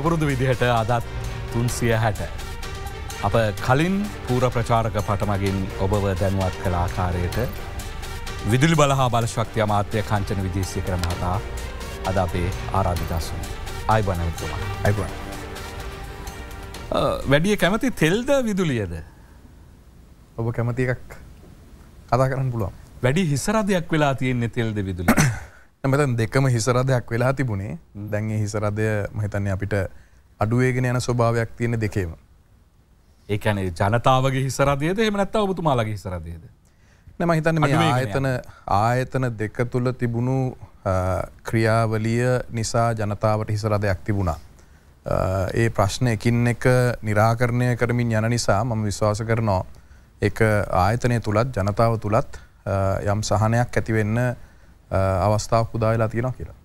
සුපුරුදු විදිහට අදත් තුන්සිය හැට. අප කලින් පූර ප්‍රචාරක පටමගින් ඔබව දැනුවත් කළ ආකාරයට විදුලි බලහා බලශක්තිය මාත්‍යය කංචන විදේශය කර මහතා අද අපේ ආරාධිතසු අයිබනතුම ඇබ. වැඩිය කැමති තෙල්ද විදුලියද. ඔබ කැමති එකක් කතා කරන්න පුළුවන්. වැඩි හිසරදයක් වෙලා තියෙන්නේ තෙල්ද විදුලි. මෙතන් දෙකම හිසරදයක් වෙලා තිබුණේ දැන් ඒ හිසරදය මහිතන්නේ අපිට අඩුවේගෙන යන ස්වභාවයක් තියෙන දෙකේම. ඒ කියන්නේ ජනතාවගේ හිසරදයේද එහෙම නැත්නම් ඔබතුමාලගේ හිසරදයේද? නෑ මම හිතන්නේ මේ ආයතන ආයතන දෙක තුල තිබුණු ක්‍රියාවලිය නිසා ජනතාවට හිසරදයක් තිබුණා. ඒ ප්‍රශ්න එකින් එක निराකරණය කරමින් යන නිසා මම විශ්වාස කරනවා ඒක ආයතනය තුලත් ජනතාව තුලත් යම් සහනයක් ඇති වෙන්න අවස්ථාවක් උදාවෙලා තියෙනවා කියලා.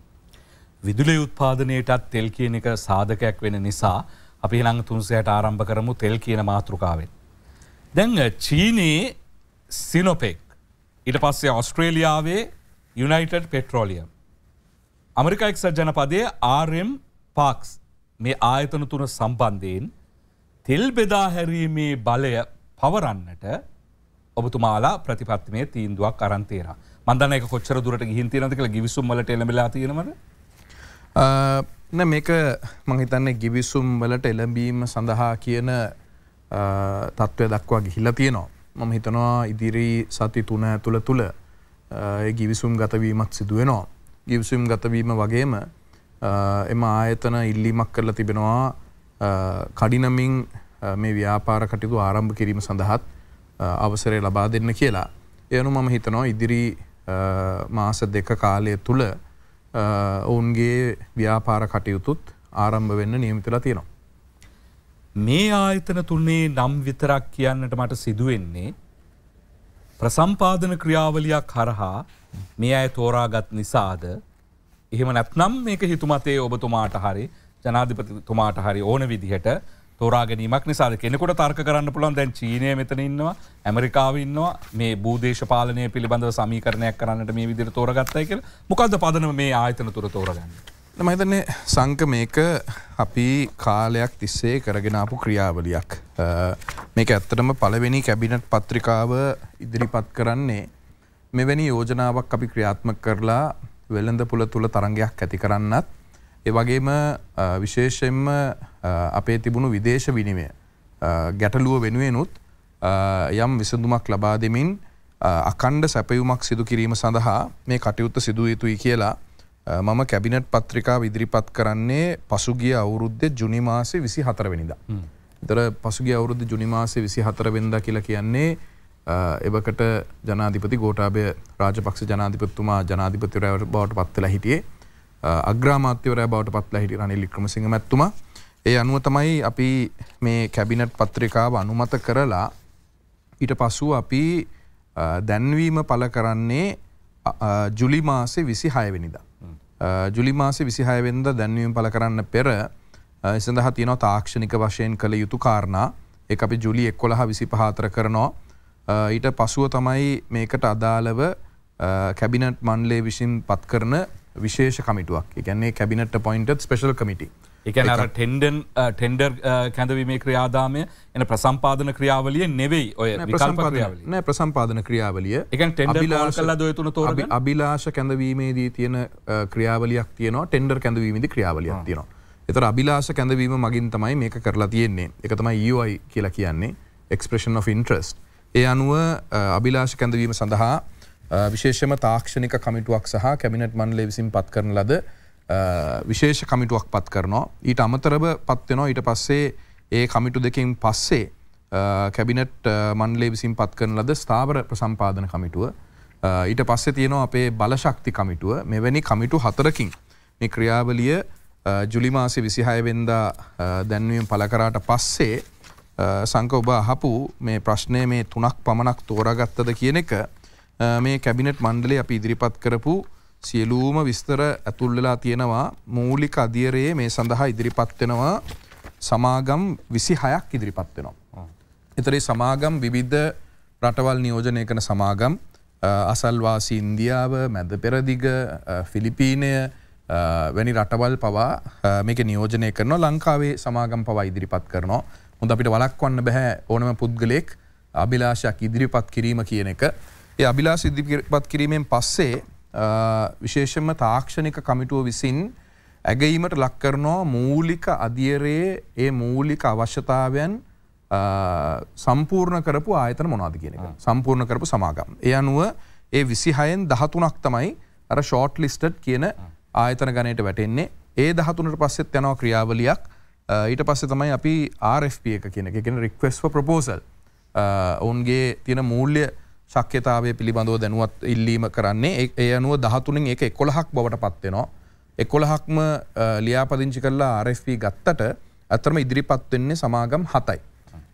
විදුලි උත්පාදනයටත් තෙල් කියන එක සාධකයක් වෙන නිසා අපි ළඟ තුන්සයට ආරම්භ කරමු තෙල් කියන මාතෘකාවෙන්. දැන් චීනයේ සිනොපෙක් ඉට පස්සේ ඔස්ට්‍රේලියාවේ යුනයිටඩ් පෙට්‍රෝලියම්. අමරිකා එක්සත් ජනපදය ආරම් පාක්ස් මේ ආයතන තුන සම්බන්ධයෙන් තෙල් බෙදා හැරීමේ බලය පවරන්නට ඔබතුමාලා ප්‍රතිපත්තිමය තීන්දුවක් අරන්තේරා. මදන කොච්චර දුරට ගිහින් තියනද කියලා ගිවිසුම් වලට එළඹලා තියෙනවද මේක මහිතන්නේ ගිවිසුම් වලට එළඹීම සඳහා කියන තත්ත්වය දක්වා ගිහිල්ල තියෙනවා. මම හිතනවා ඉදිරි සති තුන ඇතුළ තුළ ගිවිසුම් ගතවීමත් සිදුවෙනවා. ගිවිසුම් ගතවීම වගේම එම ආයතන ඉල්ලීමක් කරලා තිබෙනවා කඩිනමින් මේ ව්‍යාපාර කටයුතු ආරම්භ කිරීම සඳහත් අවසරය ලබා දෙන්න කියලා. එයනු මම හිතනවා ඉදිරි මාස දෙක කාලය තුළ ඔවුන්ගේ ව්‍යාපාර කටයුතුත් ආරම්භ වෙන්න නියමිතලා තියෙනවා. මේ ආයතන තුන්නේ නම් විතරක් කියන්නට මට සිදුවෙන්නේ ප්‍රසම්පාදන ක්‍රියාවලියක් හරහා මේ අය තෝරාගත් නිසාද එහෙම නැත්නම් මේක හිතුමතේ ඔබතුමාට හරි ජනාධිපතිතුමාට හරි ඕන විදිහට තෝරාගැනීමක් නිසා කෙනෙකුට තර්ක කරන්න පුළන් දැන් චීනය මෙතන ඉන්නවා ඇමරිකාව ඉන්නවා මේ බූදේශපාලනය පිළිබඳව සමීකරණයක් කරන්නට මේ විදිර තෝරගත්තයි කියල මොකක්ද පදන මේ ආයතන තුර තෝරගන්න. මහිතන්නේ සංක මේක අපි කාලයක් තිස්සේ කරගෙනාපු ක්‍රියාවලියක්. මේක ඇත්තටම පළවෙනි කැබිනට් පත්‍රිකාව ඉදිරිපත් කරන්නේ. මෙවැනි යෝජනාවක් අපි ක්‍රියාත්ම කරලා වෙළඳ පුළ තුළ තරංගයක් ඇති කරන්නත්. ඒවගේම විශේෂෙන්ම අපේ තිබුණු විදේශ විනිමය ගැටලුව වෙනුවෙනුත් යම් විසඳුමක් ලබා දෙමින් අකණ්ඩ සැපයුමක් සිදු කිරීම සඳහා මේ කටයුත්ත සිදුව යුතුයි කියලා මම කැබිනට් පත්‍රිකා ඉදිරිපත් කරන්නේ පසුගිය අවුරුද්ධ ජුනිමාසේ විසි හතරවෙනිද. තර පසුගිය අවුරුද්ධ ජුනිමාසේ විසි හතරවෙද කියලා කියන්නේ එවකට ජනාධිපති ගෝටාබය රාජපක්ෂ ජනාධිපත්තුමා ජනාධිපතිවරයට බවට පත්වෙලා හිටියේ අග්‍රාමාත්‍යවරය බවට පත්ලා හිටි රනිල් ලික්‍රමසිංහ මැත්තුමා ඒ අනුව තමයි අපි මේ කැබිනට් පත්‍රිකාව අනුමත කරලා ඊට පසු අපි දැන්වීම පල කරන්නේ ජුලි මාසේ විසි හයවෙනිද. ජුලි මාසේ විසිහයවෙන්ද දැන්වීම පල කරන්න පෙර සඳහ තියන තාක්ෂණික වශයෙන් කළ යුතු කාරණා එක අපි ජුලි එක්කොළහ විසි පහතර කරනවා ඊට පසුව තමයි මේකට අදාළව කැබිනට් මන්ලේ විසින් පත් කරන විශේෂ කමිටුවක් එකන්නේ කැබිනට පොයින්ට ස්පේශල් කමිටි. එකන ටෙන්ඩන් ටෙන්ඩර් කැඳවීමේ ක්‍රියාදාමය එන ප්‍රසම්පාදන ක්‍රියාවලිය නෙවෙයි ඔය නෑ ප්‍රසම්පාදන ක්‍රියාවලිය එක ටෙන්ඩ කල්ලා දොයතුන තොර අභිලාශ කැඳවීමේදී තියෙන ක්‍රියාවලයක් තියන ටෙන්ඩර් කැඳවීමදි ක්‍රියාවලයක් තියෙනවා එතර අභිලාශ කැඳවීම මගින් තමයි මේක කරලා තියෙන්නේ එක තමයි ඒයි e කියලා කියන්නේ එක්ස්ප්‍රේෂන් of ඉන්ට්‍රස්ට ඒ අනුව අභිලාශ කැඳවීම සඳහා විශේෂම තාක්ෂණික කමිටුවක් සහ කැමිනට් මන්ලේ විසින් පත් කරන ලද විශේෂ කමිටුවක් පත් කරනවා ඊට අමතරව පත්වෙනවා ඊට පස්සේ ඒ කමිටු දෙකින් පස්සේ කැබිනට් මන්ලේ විසින් පත් කරන ලද ස්ථාවර ප්‍රසම්පාදන කමිටුව ඊට පස්සේ තියෙනවා අපේ බලශක්ති කමිටුව මෙවැනි කමිටු හතරකින් මේ ක්‍රියාවලිය ජුලිමාසි විසිහයවෙන්දා දැන්වීම පලකරාට පස්සේ සංක ඔබ අහපු මේ ප්‍රශ්නය මේ තුනක් පමණක් තෝරගත්තද කියන එක මේ කැබිනට් මණ්ඩලේ අපි ඉදිරිපත් කරපු සියලූම විස්තර ඇතුල්ලලා තියෙනවා මූලික අධියරයේ මේ සඳහා ඉදිරිපත්වෙනවා සමාගම් විසි හයක් ඉදිරිපත් වෙනවා. එතරේ සමාගම් විවිද්ධ රටවල් නියෝජනය කන සමාගම් අසල්වාසි ඉන්දියාව මැද පෙරදිග ෆිලිපීනය වැනි රටවල් පවා මේක නියෝජනය කරන ලංකාවේ සමාගම් පවා ඉදිරිපත් කරනවා මුද අපිට වලක්වන්න බැහැ ඕනම පුද්ගලෙක් අභිලාශයක් ඉදිරිපත් කිරීම කියන එක ඒ අභිලාශ ඉදිරිපත් කිරීමෙන් පස්සේ විශේෂම තාක්ෂණික කමිටුව විසින් ඇගීමට ලක්කරනෝ මූලික අධියරයේ ඒ මූලික අවශ්‍යතාවයන් සම්පූර්ණ කරපු ආයතන මොනාද කියෙන සම්පූර්ණ කරපු සමාගම්. එය අනුව ඒ විසිහයෙන් දහතුනක් තමයි අර ෂෝට් ලිස්ටඩ් කියන ආයතන ගණයට වැටෙන්නේ ඒ දහතුනට පස්සෙත් යනවා ක්‍රියාවලියක් ඊට පස්සේ තමයි අපි RFP එක කියන එකෙන රික්වස් ප්‍රපෝසල් ඔවුන්ගේ තියෙන මූල්්‍ය ශක්්‍යතාවය පිළිබඳව දැනුවත් ඉල්ලීම කරන්නේ ඒ අනුව දහතුනින් එක එකොළහක් බවට පත්වෙනවා. එකොළහක්ම ලියාපදිංචි කරලා RFP ගත්තට ඇතරම ඉදිරිපත්වෙන්නේ සමාගම් හතයි.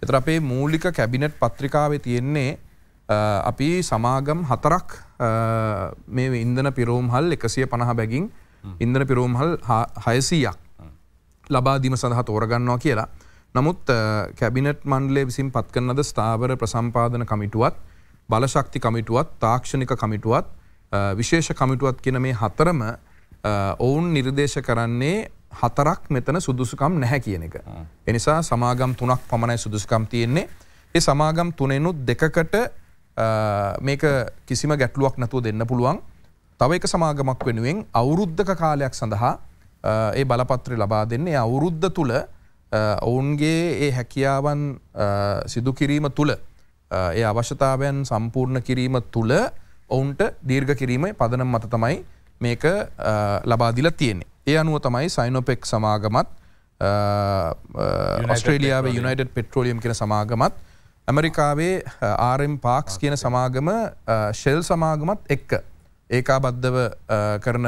එතර අපේ මූලික කැබිනට් පත්‍රිකාවේ තියෙන්නේ අපි සමාගම් හතරක් මේ ඉන්දන පිරෝම් හල් එකසිය පණහ බැගින් ඉන්දන පිරෝම් හල් හයසීයක් ලබාදීම සඳහා තෝරගන්නවා කියලා. නමුත් කැබිනට් මණ්ඩලේ විසින් පත් කරනද ස්ථාවර ප්‍රසම්පාදන කමිටුවත් බලශක්ති කමිටුවත් තාක්ෂණික කමිටුවත් විශේෂ කමිටුවත් කියන මේ හතරම ඔවුන් නිර්දේශ කරන්නේ හතරක් මෙතන සුදුසුකම් නැහැ කියන එක. එනිසා සමාගම් තුනක් පමණයි සුදුසුකම් තියෙන්නේ. ඒ සමාගම් තුනෙනුත් දෙකකට මේක කිසිම ගැටලුවක් නැතුව දෙන්න පුළුවන්. තව එක සමාගමක් වෙනුවෙන් අවුරුද්ධක කාලයක් සඳහා ඒ බලපත්‍රය ලබා දෙන්නේ අවුරුද්ධ තුළ ඔවුන්ගේ ඒ හැකියාවන් සිදුකිරීම තුළ ඒ අවශ්‍යතාවයන් සම්පූර්ණ කිරීම තුළ ඔවුන්ට දීර්ග කිරීම පදනම් මත තමයි මේක ලබාදිල තියෙන්නේ. ඒ අනුව තමයි සයිනොපෙක් සමාගමත් ඔස්ට්‍රේලියාව යුනයිට පෙට්‍රෝලියම් කියෙන සමාගමත් ඇමරිකාවේ ආරම් පාක්ස් කියන සමාගම ශෙල් සමාගමත් එක්ක ඒකා බද්ධව කරන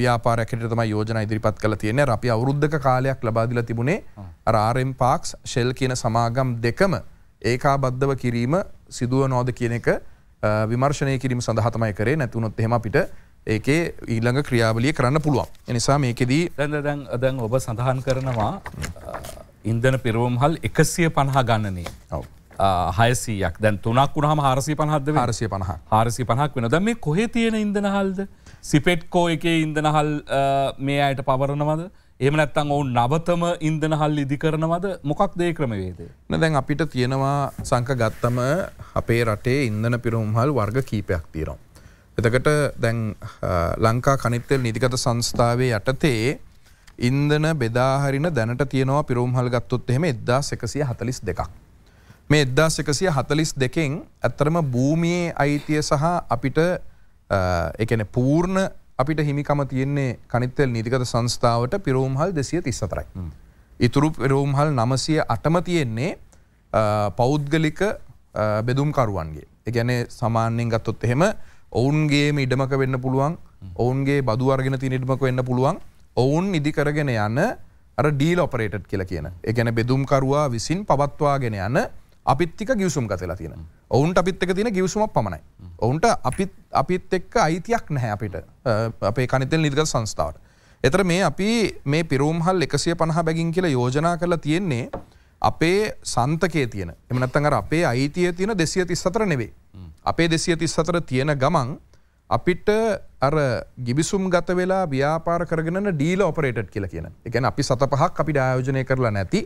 ව්‍යාපාරකට තමයි යෝජන ඉදිරිපත් කළ තියෙන අපි අවුද්ධ කාලයක් ලබාදිල තිබුණේ රාරෙන් පාක්ස් ශෙල් කියන සමාගම් දෙකම ඒකා බද්ධව කිරීම සිදුව නෝද කියන එක විමර්ශනය කිරීම සඳහතමයි කරේ නැතිවුණොත් එහෙම අපිට ඒකේ ඊළඟ ක්‍රියාවලිය කරන්න පුළුවන් එනිසා මේකෙදී දැන් දැන් ඔබ සඳහන් කරනවා ඉන්දන පිරුවම් හල් එකසිය පණහා ගණනේ හයසීයක් දැන් තුනක් වුණහම හාරසි පහද හරසිය පහ හාරසි පහක් වෙන දැම මේ කොහේ තියෙන ඉඳනහල්ද සිපෙට්කෝ එකේ ඉඳනහල් මේ අයට පවරනවද එම නැත්තන් ඔවුන් නවතම ඉන්දන හල් ඉදි කරනවද මොකක් දේ ක්‍රමවේද. නැදැන් අපිට තියෙනවා සංක ගත්තම අපේ රටේ ඉන්දන පිරුම්හල් වර්ග කීපයක් තීරම්. එතකට දැන් ලංකා කනිත්තෙල් නිදිගත සංස්ථාවේ යටතේ ඉන්දන බෙදාහරින දැනට තියෙනවා පිරුම්හල් ගත්තොත් එහෙම එද්දා එකසිය හතලිස් දෙකක්. මේ එද්දා එකසිය හතලිස් දෙකෙන් ඇත්තරම භූමියේ අයිතිය සහ අපිට එකන පූර්ණ අපිට හිමිකම තියෙන්නේ කනිත්තෙල් නීතිගත සංස්ථාවට පිරෝම්හල් දෙසිය තිස්සතරයි. ඉතුරු පිරෝම්හල් නමසය අටම තියෙන්නේ පෞද්ගලික බෙදුම්කරුවන්ගේ. එකගැනේ සාමාන්‍යයෙන් ගත්තොත් එහෙම ඔවුන්ගේ ඉඩමක වෙන්න පුළුවන් ඔවුන්ගේ බදුවර්ගෙන තින ඉඩමක වෙන්න පුළුවන් ඔවුන් ඉදිකරගෙන යන අර ඩීල් ඔපරේට් කියල කියන. එකගැන බෙදුම්කරවා විසින් පවත්වාගෙන යන අපිත්තික ගිවසුම් කතලා තියෙන ඔවුන්ට අපිත් එක තියෙන ගිවසුමක් පමණයි ඔවුන්ට අපිත් අපිත් එක්ක අයිතියක් නැහැ අපිට අපේ කනිතෙල් නිර්ගත සංස්ථාවට එතර මේ අපි මේ පිරුම්හල් එකසිය පණහ බැගින් කියලා යෝජනා කරලා තියෙන්නේ අපේ සන්තකේ තියෙන එමනත්තඟ අපේ අයිතිය තියෙන දෙසිය තිස්සතර නෙවේ අපේ දෙසිය තිස්සතර තියෙන ගමන් අපිට අර ගිබිසුම් ගත වෙලා ව්‍යාපාර කරගෙන ඩීල ඔපරේට් කියලා කියන එකන අපි සත පහක් අපිට ආයෝජනය කරලා නැති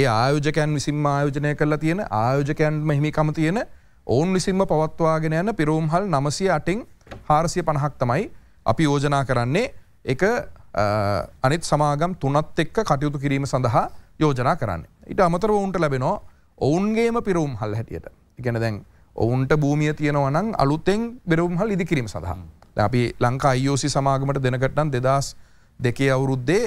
ඒ ආයෝජකයන් විසින්ම ආයෝජනය කරලා තියෙන ආයෝජකයන්ම හිමිකම තියෙන ඔවුන් විසින්ම පවත්වාගෙන යන පිරෝම්හල් නමසය අටින් හාරසිය පණහක් තමයි අපි යෝජනා කරන්නේ එක අනිත් සමාගම් තුනත් එක්ක කටයුතු කිරීම සඳහා යෝජනා කරන්න. ඉට අමතර ඔවුන්ට ලැබෙනෝ ඔවුන්ගේම පිරුම් හල් හැටියට ඉගැන දැන් ඔවුන්ට භූමිය තියෙනවනං අලුත්තෙන් බෙරුම් හල් ඉදිකිරීම සඳහා. අපි ලංකා අයෝසි සමාගමට දෙනකටන් දෙදස් දෙකේ අවුරුද්දේ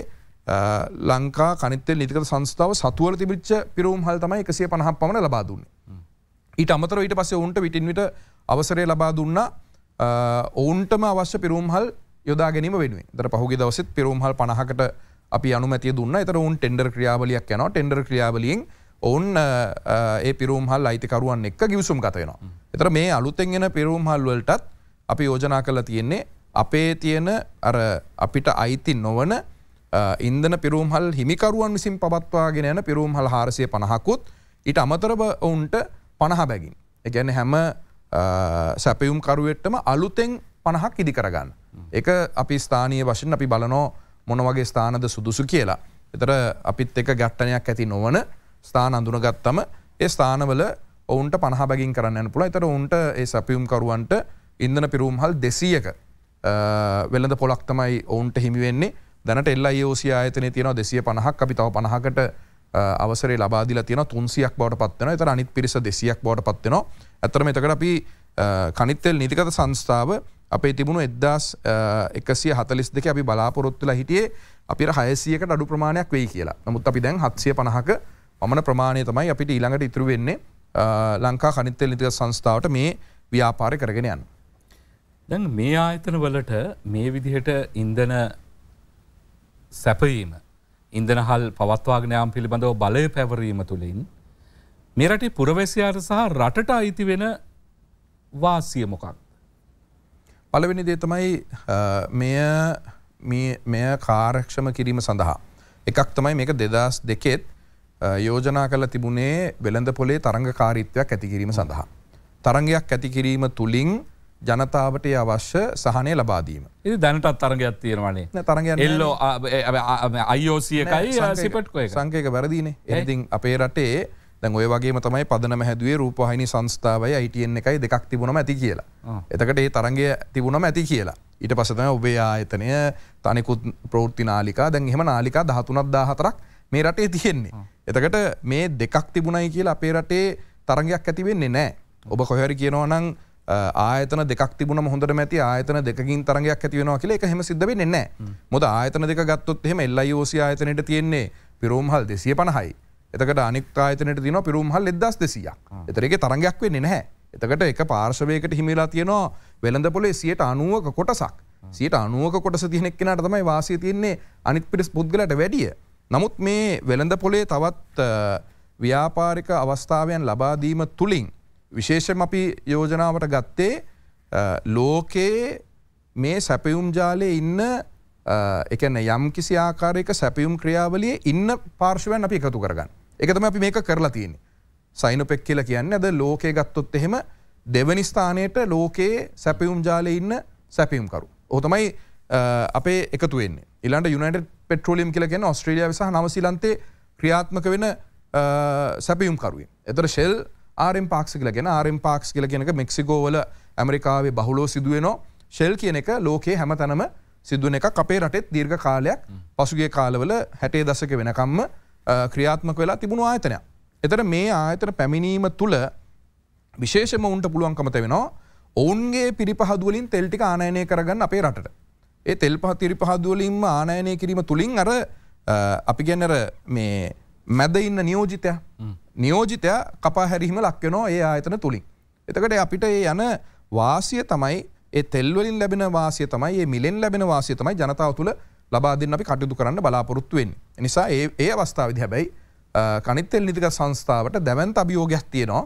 ලංකා කනිතෙල් නිතික සංස්ථාව සතුවල තිබිච්ච පිරුම් හල් තමයි එකසිය පණහක් පමණ ලබා දුන්නේ. ඊට අමතර ඊට පස්සේ ඔවුන්ට විටින් විට අවසරය ලබා දුන්නා ඔවුන්ටම අවශ්‍ය පිරුම්හල් යොදා ගැනීම වෙනුවෙන්. දර පහුගිය දවසෙත් පිරුම්හල් 50කට අපි අනුමැතිය දුන්නා. ඒතර ඔවුන් ටෙන්ඩර් ක්‍රියාවලියක් යනවා. ටෙන්ඩර් ක්‍රියාවලියෙන් ඔවුන් ඒ පිරුම්හල් අයිතිකරුවන් එක්ක ගිවිසුම් ගත වෙනවා. ඒතර මේ අලුතෙන් එන පිරුම්හල් වලටත් අපි යෝජනා කරලා තියෙන්නේ අපේ තියෙන අර අපිට අයිති නොවන ඉන්දන පිරුම්හල් හිමිකරුවන් විසින් පවත්වාගෙන යන පිරුම්හල් හාරසය පණහකුත් ඉට අමතරව ඔවුන්ට පණහ බැගින්. එකැන හැම සැපයුම්කරුවෙට්ටම අලුතෙන් පණහක් ඉදි කරගන්න. එක අපි ස්ථානය වශයෙන් අපි බලනෝ මොනවගේ ස්ථානද සුදුසු කියලා. එතර අපිත් එක ගැට්ටනයක් ඇති නොවන ස්ථාන අඳුනගත්තම ඒ ස්ථානවල ඔවුන්ට පහ බැගින් කරන්න පුළ එතර උන්ට ඒ සැපියුම්කරුවන්ට ඉන්දන පිරුම්හල් දෙසීයක වෙළඳ පොලක් තමයි ඔවුන්ට හිමිවෙන්නේ දැනට එල්ල යෝසිය ආයතනය තියෙන දෙසිය පණහක් අපි තව පණහකට අවසර ලබාදිල තියෙන තුන්සියක් බවට පත්වන එත අනිත් පිරිස දෙසියක් බවට පත්වෙනවා ඇතරම එතකට අපි කනිත්තෙල් නිතිකත සංස්ථාව අපේ තිබුණු එද්දස් එකසිය හතලිස් දෙක අපි බලාපොරොත්තුල හිටියේ අපිට හයසියකට අඩු ප්‍රමාණයක් වෙයි කියලා නමුත් අපි දැන් හත්සිය පණහක මන ප්‍රමාණය තමයි අපිට ඊළඟට ඉතුරු වෙන්නේ ලංකා කනිත්තෙල් නිතික සංස්ථාවට මේ ව්‍යාපාරය කරගෙනයන්. දැන් මේ ආයතන වලට මේ විදිහට ඉන්දන සැපවීම ඉන්දනහල් පවත්වාගනයම් පිළිබඳව බලය පැවරීම තුළින් මෙරට පුරවැසියාට සහ රටට අයිති වෙන වාසිය මොකක්ද. පලවෙනි දේතමයි මෙය මෙය කාරක්ෂම කිරීම සඳහා. එකක් තමයි මේක දෙදස් දෙකෙත් යෝජනා කල තිබුණේ වෙළඳ පොලේ තරංග කාරීත්වයක් ඇතිකිරීම සඳහා. තරංගයක් ඇතිකිරීම තුළින් ජනතාවට අවශ්‍ය සහනය ලබාදීම. ඉ දැනටත් තරගයක් තියෙනවනේ තරග එල්ලෝ අයෝසියකයි සිපට්ය සංකයක වැරදින එතින් අපේ රටේ දැන් ඔය වගේ තමයි පදන හැදුවේ රූපහහිනි සංස්ථාවයි අයිටයෙන් එකයි දෙකක් තිබුණම ඇති කියලා. එතකට ඒ තරගය තිබුණම ඇති කියලා. ඊට පසතම ඔබේ ආයතනය තනිකුත් ප්‍රෘත්ති නාලිකා දැන් එහෙම නාලිකා දහතුනක් දාහතරක් මේ රටේ තියෙන්නේ. එතකට මේ දෙකක් තිබුණයි කියලා අපේ රටේ තරගයක් ඇතිවෙන්නේ නෑ. ඔබ කොහරි කියනවනං ආයතන දෙක් තිබුණ හොඳට මැති ආයතන දෙකින් තරගයක් ඇතිවෙනවා කියල එක හෙම සිද්ධවෙන්නේ නෑ මොද ආයතන දෙක ගත්තොත් හෙම එල්ලයිෝසි ආයතනයට තියෙන්නේ පිරෝම්හල් දෙසිය පණහයි එතකට අනික් ආයතනයට තින පිරුම්හල් එදස් දෙසියක් එතරගේ තරගයක් වෙන්නේ නැහැ එතකට එක පාර්ශවයකට හිමිලා තියෙනවා වෙළඳ පොලේ සියට අනුවක කොටසක් සියට අනුවක කොටස තියෙනෙක්ෙනට තමයි වාසය තියෙන්නේ අනිත් පිරිස් පුද්ගලට වැඩිය නමුත් මේ වෙළඳ පොලේ තවත් ව්‍යාපාරික අවස්ථාවයන් ලබාදීම තුළින් විශේෂම අපි යෝජනාවට ගත්තේ ලෝකයේ මේ සැපයුම් ජාලය ඉන්න එකන යම් කිසි ආකාරයක සැපියුම් ක්‍රියාවලිය ඉන්න පාර්ශවයන් අපි එකතු කරගන්න එකතම අපි මේක කරලා තියෙන සයිනොපෙක් කියල කියන්න ඇද ලෝකය ගත්තොත් එහෙම දෙවනි ස්ථානයට ලෝකයේ සැපියුම් ජාලය ඉන්න සැපියුම්කරු ඕතමයි අපේ එකතුවෙන් ඉලන්ට යුනට පෙට්‍රෝලියම් කියලගෙන ඔස්ට්‍රලිය සහ නවසිලන්තේ ක්‍රියාත්මක වෙන සැපියුම්කරුවෙන් එතර ශෙල් ආරම් පාක්ස කියල ගෙන ආරම් පාක්ස් කියල කියෙනක මෙක්සිකෝවල ඇමරිකාවේ බහුලෝ සිදුවනෝ ශෙල් කියන එක ලෝකයේ හැම තැනම සිදුවන එක අපේ රටෙත් දීර්ඝ කාලයක් පසුගේ කාලවල හැටේ දසක වෙනකම්ම ක්‍රියාත්මක වෙලා තිබුණු ආයතනයක්. එතට මේ ආයතන පැමිණීම තුළ විශේෂම උන්ට පුළුවන්කමත වෙනවා ඔවුන්ගේ පිරිපහදුවලින් තෙල්ටික ආනයනය කරගන්න අපේ රට. ඒ තෙල් පහ තිරි පහදුවලින්ම ආනයනය කිරීම තුළින් අර අපි ගැන්නර මේ මැද ඉන්න නියෝජිතය නියෝජිතයා කපා හැරිහිම ලක්වෙනවා ඒ ආයතන තුළින්. එතකට අපිට ඒ යන වාසිය තමයි ඒ තෙල්වලින් ලැබෙන වාසිය තමයි ඒ මිලෙන් ලැබෙන වාසිය තමයි ජනතාව තුළ ලබා දෙන්න අපි කටයුතු කරන්න බලාපොරොත්තු වෙන්නේ. නිසා ඒ ඒ අවස්ථාවේදී හැබැයි කනිත් තෙල් නිතික සංස්ථාවට දැවන්ත අභියෝගයක් තියෙනවා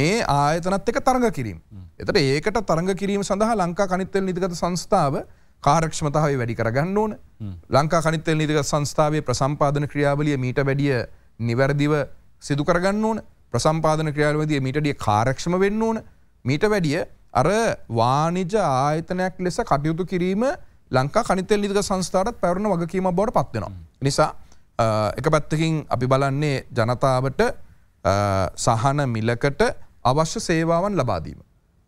මේ ආයතනත් එක තරඟ කිරීම. එතට ඒකට තරඟ කිරීම සඳහා ලංකා කනිත් තෙල් නිතිගත සංස්ථාව කාරක්ෂමතාව වැඩි කරගන්න ඕන. ලංකා කනිත් තෙල් නිතික සංස්ථාවේ ප්‍රසම්පාදන ක්‍රියාවලිය මීට වැඩිය නිවැරදිව සිදුකරගන්න ඕන ප්‍රසම්පාදන ක්‍රියාවලවදිය මීටඩිය කාරක්ෂම වෙන්න ඕන මීට වැඩිය අර වානිජ ආයතනයක් ලෙස කටයුතු කිරීම ලංකා කනිතෙල් නිදක සංස්ථාරත් පැවරණ වගකීම බවට පත්වෙනවා. නිසා එක පැත්තකින් අපි බලන්නේ ජනතාවට සහන මිලකට අවශ්‍ය සේවාවන් ලබාදීම.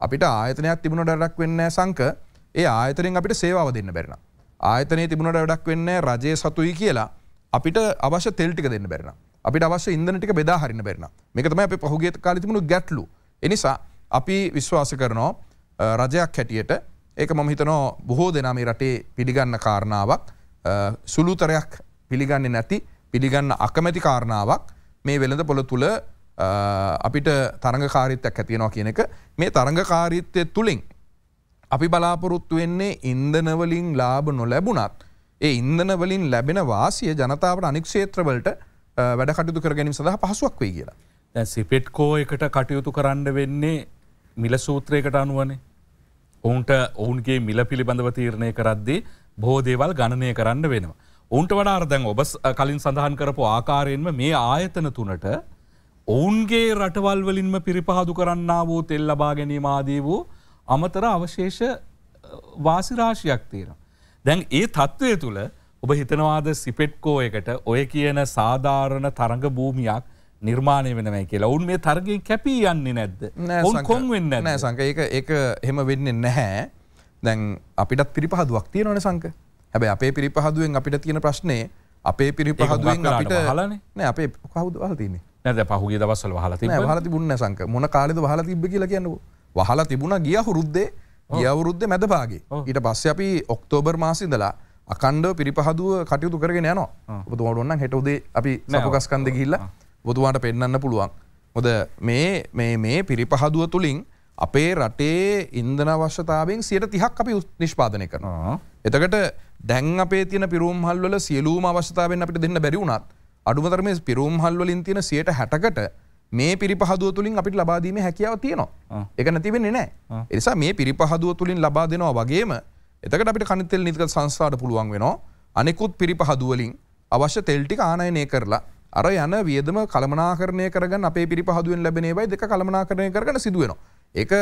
අපිට ආයතනයක් තිබුණට වැඩක් වෙන්න සංක ඒ ආයතනින් අපිට සේවාව දෙන්න බැරෙන. ආයතනය තිබුණට වැඩක් වෙන්න රජය සතුයි කියලා අපිට අවශ්‍ය තෙල්ටික දෙන්න බැරෙනවා. අපිට අවශ්‍ය ඉන්දනටික බෙදා හරින්න බැරින මේකතම අප පහුගේ කාලිතිමුණු ගැටලු එනිසා අපි විශ්වාස කරනවා රජයක් හැටියට ඒක මම හිතනෝ බොහෝ දෙනා මේ රටේ පිළිගන්න කාරණාවක් සුළුතරයක් පිළිගන්න නැති පිළිගන්න අකමැති කාරණාවක් මේ වෙළඳ පොළ තුළ අපිට තරඟකාරීත්වයක් ඇතියෙනවා කියන එක මේ තරඟකාරීත්වය තුළින් අපි බලාපොරොත්තු වෙන්නේ ඉන්දනවලින් ලාබ නොලැබුණත් ඒ ඉන්දනවලින් ලැබෙන වාසිය ජනතාවට අනික්ෂේත්‍රවලට වැඩ කටයුතු කර ගැනීම සඳහ පහසුවක් වේ කියලා. දැ සිපෙට්කෝ එකට කටයුතු කරන්න වෙන්නේ මිල සූත්‍රයකට අනුවනේ. ඔවුන්ට ඔවුන්ගේ මිල පිළිබඳව තීරණය කරද්දී බෝධේවල් ගණනය කරන්න වෙනවා. ඔවුන්ට වඩාර්දැන් ඔබ කලින් සඳහන් කරපු ආකාරයෙන්ම මේ ආයතන තුනට ඔවුන්ගේ රටවල් වලින්ම පිරිපහදු කරන්න වූ තෙල් ලබා ගැනීම ආදී වූ අමතර අවශේෂ වාසිරාශයක් තියෙන. දැන් ඒ තත්ත්වය තුළ ඔබ හිතනවාද සිපෙට්කෝ එකට ඔය කියන සාධාරණ තරඟ භූමියක් නිර්මාණය වෙනවයි කියලා ඔවුන් මේ තර්ගය කැපී යන්නේ නැද්ද කොන් වෙන්න නෑ සංක ඒ එක හෙම වෙන්න නැහැ දැන් අපිටත් පිරිපහදුවක් තියෙනවන සංක හැබැ අපේ පිරිපහදුවෙන් අපිට තියෙන ප්‍රශ්නය අපේ පිරිපහදුවෙන් අපිට හලන නෑ අපේ කවුද වහතින්නේ නැද පහුගේ දවස්සල හලති හලති බුන්න සංක මොන කාලෙද හලා තිබ කියල කියන්නවා වහලා තිබුණ ගිය හුරුද්දේ ගියවුරුද්ද මැදපාගේ ඊට පස්ස අපි ඔක්තෝබර් මාසිදලා අකණ්ඩ පිරිපහදුව කටයුතු කරගෙන යනවා බතුමාට ඔන්න හෙටවදේ අපි සපුකස්කන්ද ගිල්ලා බොතුවාට පෙන්න්න පුළුවන් හොද මේ මේ පිරිපහදුව තුළින් අපේ රටේ ඉන්දන අවශ්‍යතාවෙන් සියට තිහක් අපි නිෂ්පාදනය කරනවා. එතකට දැන් අපේ තින පිරුම්හල්වල සියලූම අවශ්‍යතාවෙන් අපිට දෙන්න බැරිවුණත් අඩුමතරම පිරුම්හල්වලින් තියෙන සියට හැටකට මේ පිරිපහදුව තුළින් අපිට ලබාදීම හැකියාව තියෙනවා. එක නැතිවෙන්නේ නෑ. එනිසා මේ පිරිපහදුව තුළින් ලබා දෙනවා වගේම එතකට අපිට කනිතෙල් නිතික සංස්ථාට පුළුවන් වෙනවා අනෙකුත් පිරිපහදුවලින් අවශ්‍ය තෙල්ටි ආනයනය කරලා අර යන වියදම කළමනාකරණය කරගන්න අපේ පිරිපහදුවෙන් ලැබෙනේ බයි දෙක කළමනාකරණය කරගන සිදුවෙනවා. ඒක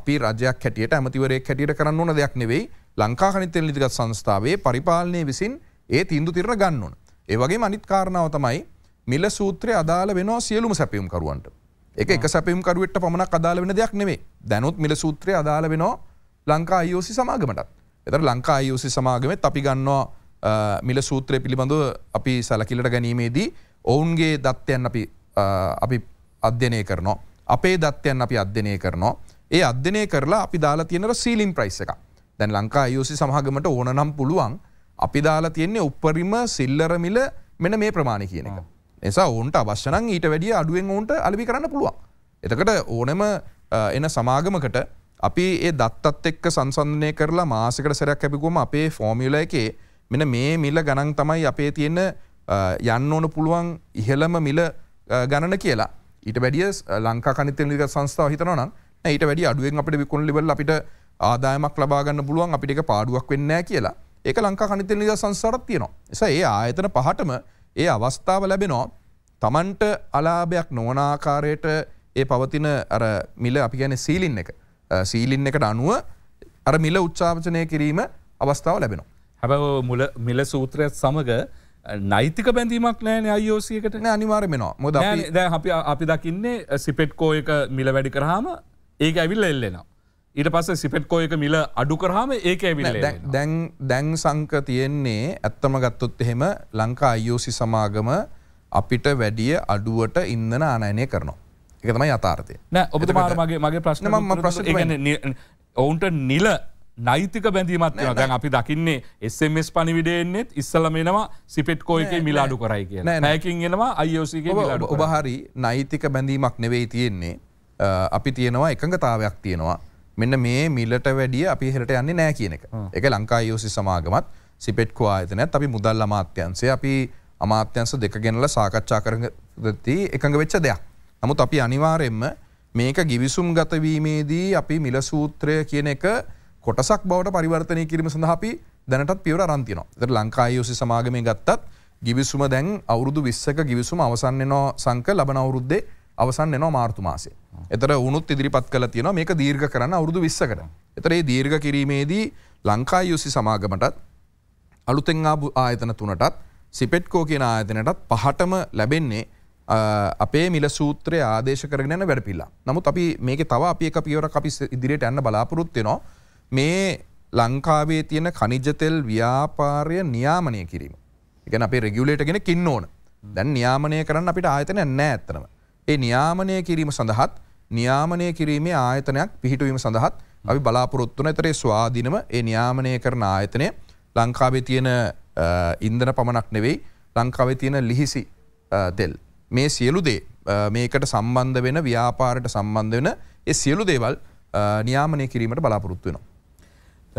අපි රජයක් හැටියට ඇමතිවරේ හැටියට කරන්න ඕන දෙයක් නෙවෙයි ලංකා කනිතෙල් නිතික සංස්ථාවේ පරිපාලනය විසින් ඒ තින්දු තිරණ ගන්න ඕන. ඒ වගේ අනිත් කාරණාව තමයි මිල සූත්‍රය අදාළ වෙනවා සියලුම සැපියුම් කරුවන්ට. එක එක සැපියුම් කරුවට පමණක් අදාළ වෙන දෙයක් නෙවේ. දැනුත් මිල සූත්‍රය අදාළ වෙනවා ලංකා IOC සමාගමටත්. එතර ලංකා යුසි සමාගමත් අපි ගන්නවා මිල සූත්‍රය පිළිබඳව අපි සැලකිලට ගැනීමේදී ඔවුන්ගේ දත්යන් අපි අපි අධ්‍යනය කරනවා. අපේ දත්යන් අපි අධ්‍යනය කරනවා. ඒ අධ්‍යනය කරලා අපි දාලා තියෙනර සීලින් ප්‍රයිස් එක දැන් ලංකා යුසි සමහගමට ඕන නම් පුළුවන් අපි දාලා තියෙන්නේ උපරිම සිල්ලරමිල මෙන මේ ප්‍රමාණය කියන එක. නිසා ඔවුන්ට අවශ්‍යනං ඊට වැඩිය අඩුවෙන් ඔවුන්ට අලි කරන්න පුළුවන්. එතකට ඕනෙම එන සමාගමකට අපි ඒ දත්තත් එක්ක සංසන්ධනය කරලා මාසිකට සැරයක් ඇපිකුවම අපේ ෆෝමියුල එකේ මෙන මේ මිල ගණන් තමයි අපේ තියෙන යන්න ඕන පුළුවන් ඉහළම මිල ගණන කියලා ඊට වැඩිය ලංකා කනිතනික සංස්ථාව හිතනවා නම් ඊට වැඩි අඩුවෙන් අපිට විකුණු ලෙවල් අපිට ආදායමක් ලබා ගන්න පුළුවන් අපිට ඒක පාඩුවක් වෙන්නේ නැහැ කියලා ඒක ලංකා කනිතනික සංස්ථාවක් තියෙනවා එසා ඒ ආයතන පහටම ඒ අවස්ථාව ලැබෙනවා තමන්ට අලාභයක් නොවන ආකාරයට ඒ පවතින අර මිල අපි කියන්නේ සීලින් එක සීලින් එකට අනුව අර මිල උච්චාපචනය කිරීම අවස්ථාව ලැබෙනවා. හැබැ මුල මිල සූත්‍රයත් සමඟ නෛතික බැඳීමක් නෑන අයෝසියකට අනිවාර වෙනවා මොද ද අපි අපි දකින්නේ සිපෙට්කෝ එක මිල වැඩි කරහම ඒක ඇවිල්ල එල්ලෙනවා. ඊට පස්ස සිපෙට්කෝ එක මිල අඩු කරහම ඒක ඇවිල දැන් දැන් සංක තියෙන්නේ ඇත්තම ගත්තොත් එහෙම ලංකා අයෝසි සමාගම අපිට වැඩිය අඩුවට ඉන්දන ආනයනය කරනවා. එක තමයි අතාර්ථය නෑ ඔබතුමාට මගේ මගේ ප්‍රශ්න ම ප්‍රශ්න ඔවුන්ට නිල නෛතික බැඳීමත් දැන් අපි දකින්නේ එස්MS පනිවිඩයෙන්නෙත් ඉස්සලමෙනවා සිපෙට් කෝයක මිලාඩු කරයි කිය නැකින් එනවා අයෝසිගේ e ඔබහරි නෛතික බැඳීමක් නෙවෙයි තියෙන්නේ අපි තියෙනවා එකඟතාවයක් තියෙනවා මෙන්න මේ මිලට වැඩිය අපි හෙට යන්නේ නෑ කියන එක එක ලංකා යෝසි e සමාගමත් සිපෙට්කෝ ආයතනත් අපි මුදල් අමාත්‍යන්සේ අපි අමාත්‍යන්ස දෙක ගෙනල සාකච්ඡා කරගති එකඟ වෙච්ච දෙයක් නමුත් අපි අනිවාරෙන්ම මේක ගිවිසුම් ගතවීමේදී අපි මිල සූත්‍රය කියන එක කොටසක් බවට පරිවර්තනය කිරීම සඳහා අපි දැනටත් පියවර අරන් තියෙනවා. ඒතර ලංකායෝසි සමාගමේ ගත්තත් ගිවිසුම දැන් අවුරුදු 20ක ගිවිසුම අවසන් වෙනවා සංක ලබන අවුරුද්දේ අවසන් වෙනවා මාර්තු මාසේ. ඒතර වුණුත් ඉදිරිපත් කළා තියෙනවා මේක දීර්ඝ කරන්න අවුරුදු 20කට. ඒතර මේ දීර්ඝ කිරීමේදී ලංකායෝසි සමාගමටත් අලුතෙන් ආපු ආයතන තුනටත් සිපෙට්කෝ කියන ආයතනයටත් පහටම ලැබෙන්නේ අපේ මිල සූත්‍රය ආදේශ කරගෙන වැඩ පිල්ලා. නමුත් අපි මේක තව අපි එක පියවර අපි ඉදිරියට යන්න බලාපොරොත්වෙනවා මේ ලංකාවේ තියෙන කනිජතෙල් ව්‍යාපාරය නියාමනය කිරීම. එකන අපේ රෙගියුලේට ගෙන කින්න ඕන. දැන් නියාමනය කරන්න අපිට ආයතන නෑ ඇත්තනම. ඒ නියාමනය කිරීම සඳහත් නියාමනය කිරීමේ ආයතනයක් පිහිටුවීම සඳහත් අපි බලාපොරොත්තුන ඇතරේ ස්වාධීනම ඒ නියාමනය කරන ආයතනය ලංකාවේ තියෙන ඉන්දන පමණක් නෙවෙයි ලංකාවේ තියෙන ලිහිසි තෙල් මේ සියලු දේ මේකට සම්බන්ධ වෙන ව්‍යාපාරට සම්බන්ධ වෙන ඒ සියලු දේවල් නියාමනය කිරීමට බලාපොරොත්තු වෙනවා.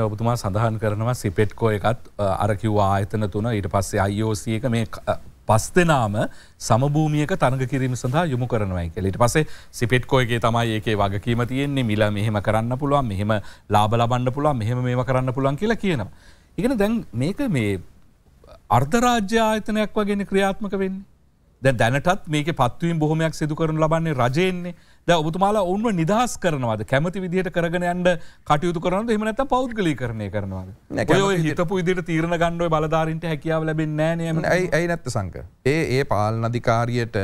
ඔබතුමා සඳහන් කරනවා සිපෙට්කෝ එකත් අරකිව්වා ආයතන තුන ඊට පස්සේ අයිෝස එක මේ පස් දෙනාම සමභූමියක තරග කිරීම සඳහා යොමු කරනවයි කෙලට පසේ සිපෙට්කෝයගේ තමයි ඒකේ වගකීම තියෙන්නේ මිල මෙහෙම කරන්න පුළුවන් මෙහෙම ලාබ ලබන්න පුළුවන් මෙහෙම මේම කරන්න පුළුවන් කියලා කියනවා. ඉගෙන දැන් මේක මේ අර්ධරාජ්‍ය ආයතනයක් වගෙන ක්‍රියාත්මක වෙන්නේ. ද දැනටත් මේක පත්වීම් බොහොමයක් සිදු කරන ලබන්නේ රජයෙන්නේ ද ඔබතුමාලා ඔන්ව නිදහස් කරනවද කැමති විදිහට කරගෙන යන්ඩ කටයුතු කරන එමනත පෞද්ගලි කරණය කරනවාද හිතපු ඉදිට තීරණ ගණ්ඩුව බලධාරන්ට හැකියාව ලැබෙන් නෑනයම ඇයි ඇයි නැත්ත සංක ඒ ඒ පාලනධිකාරියට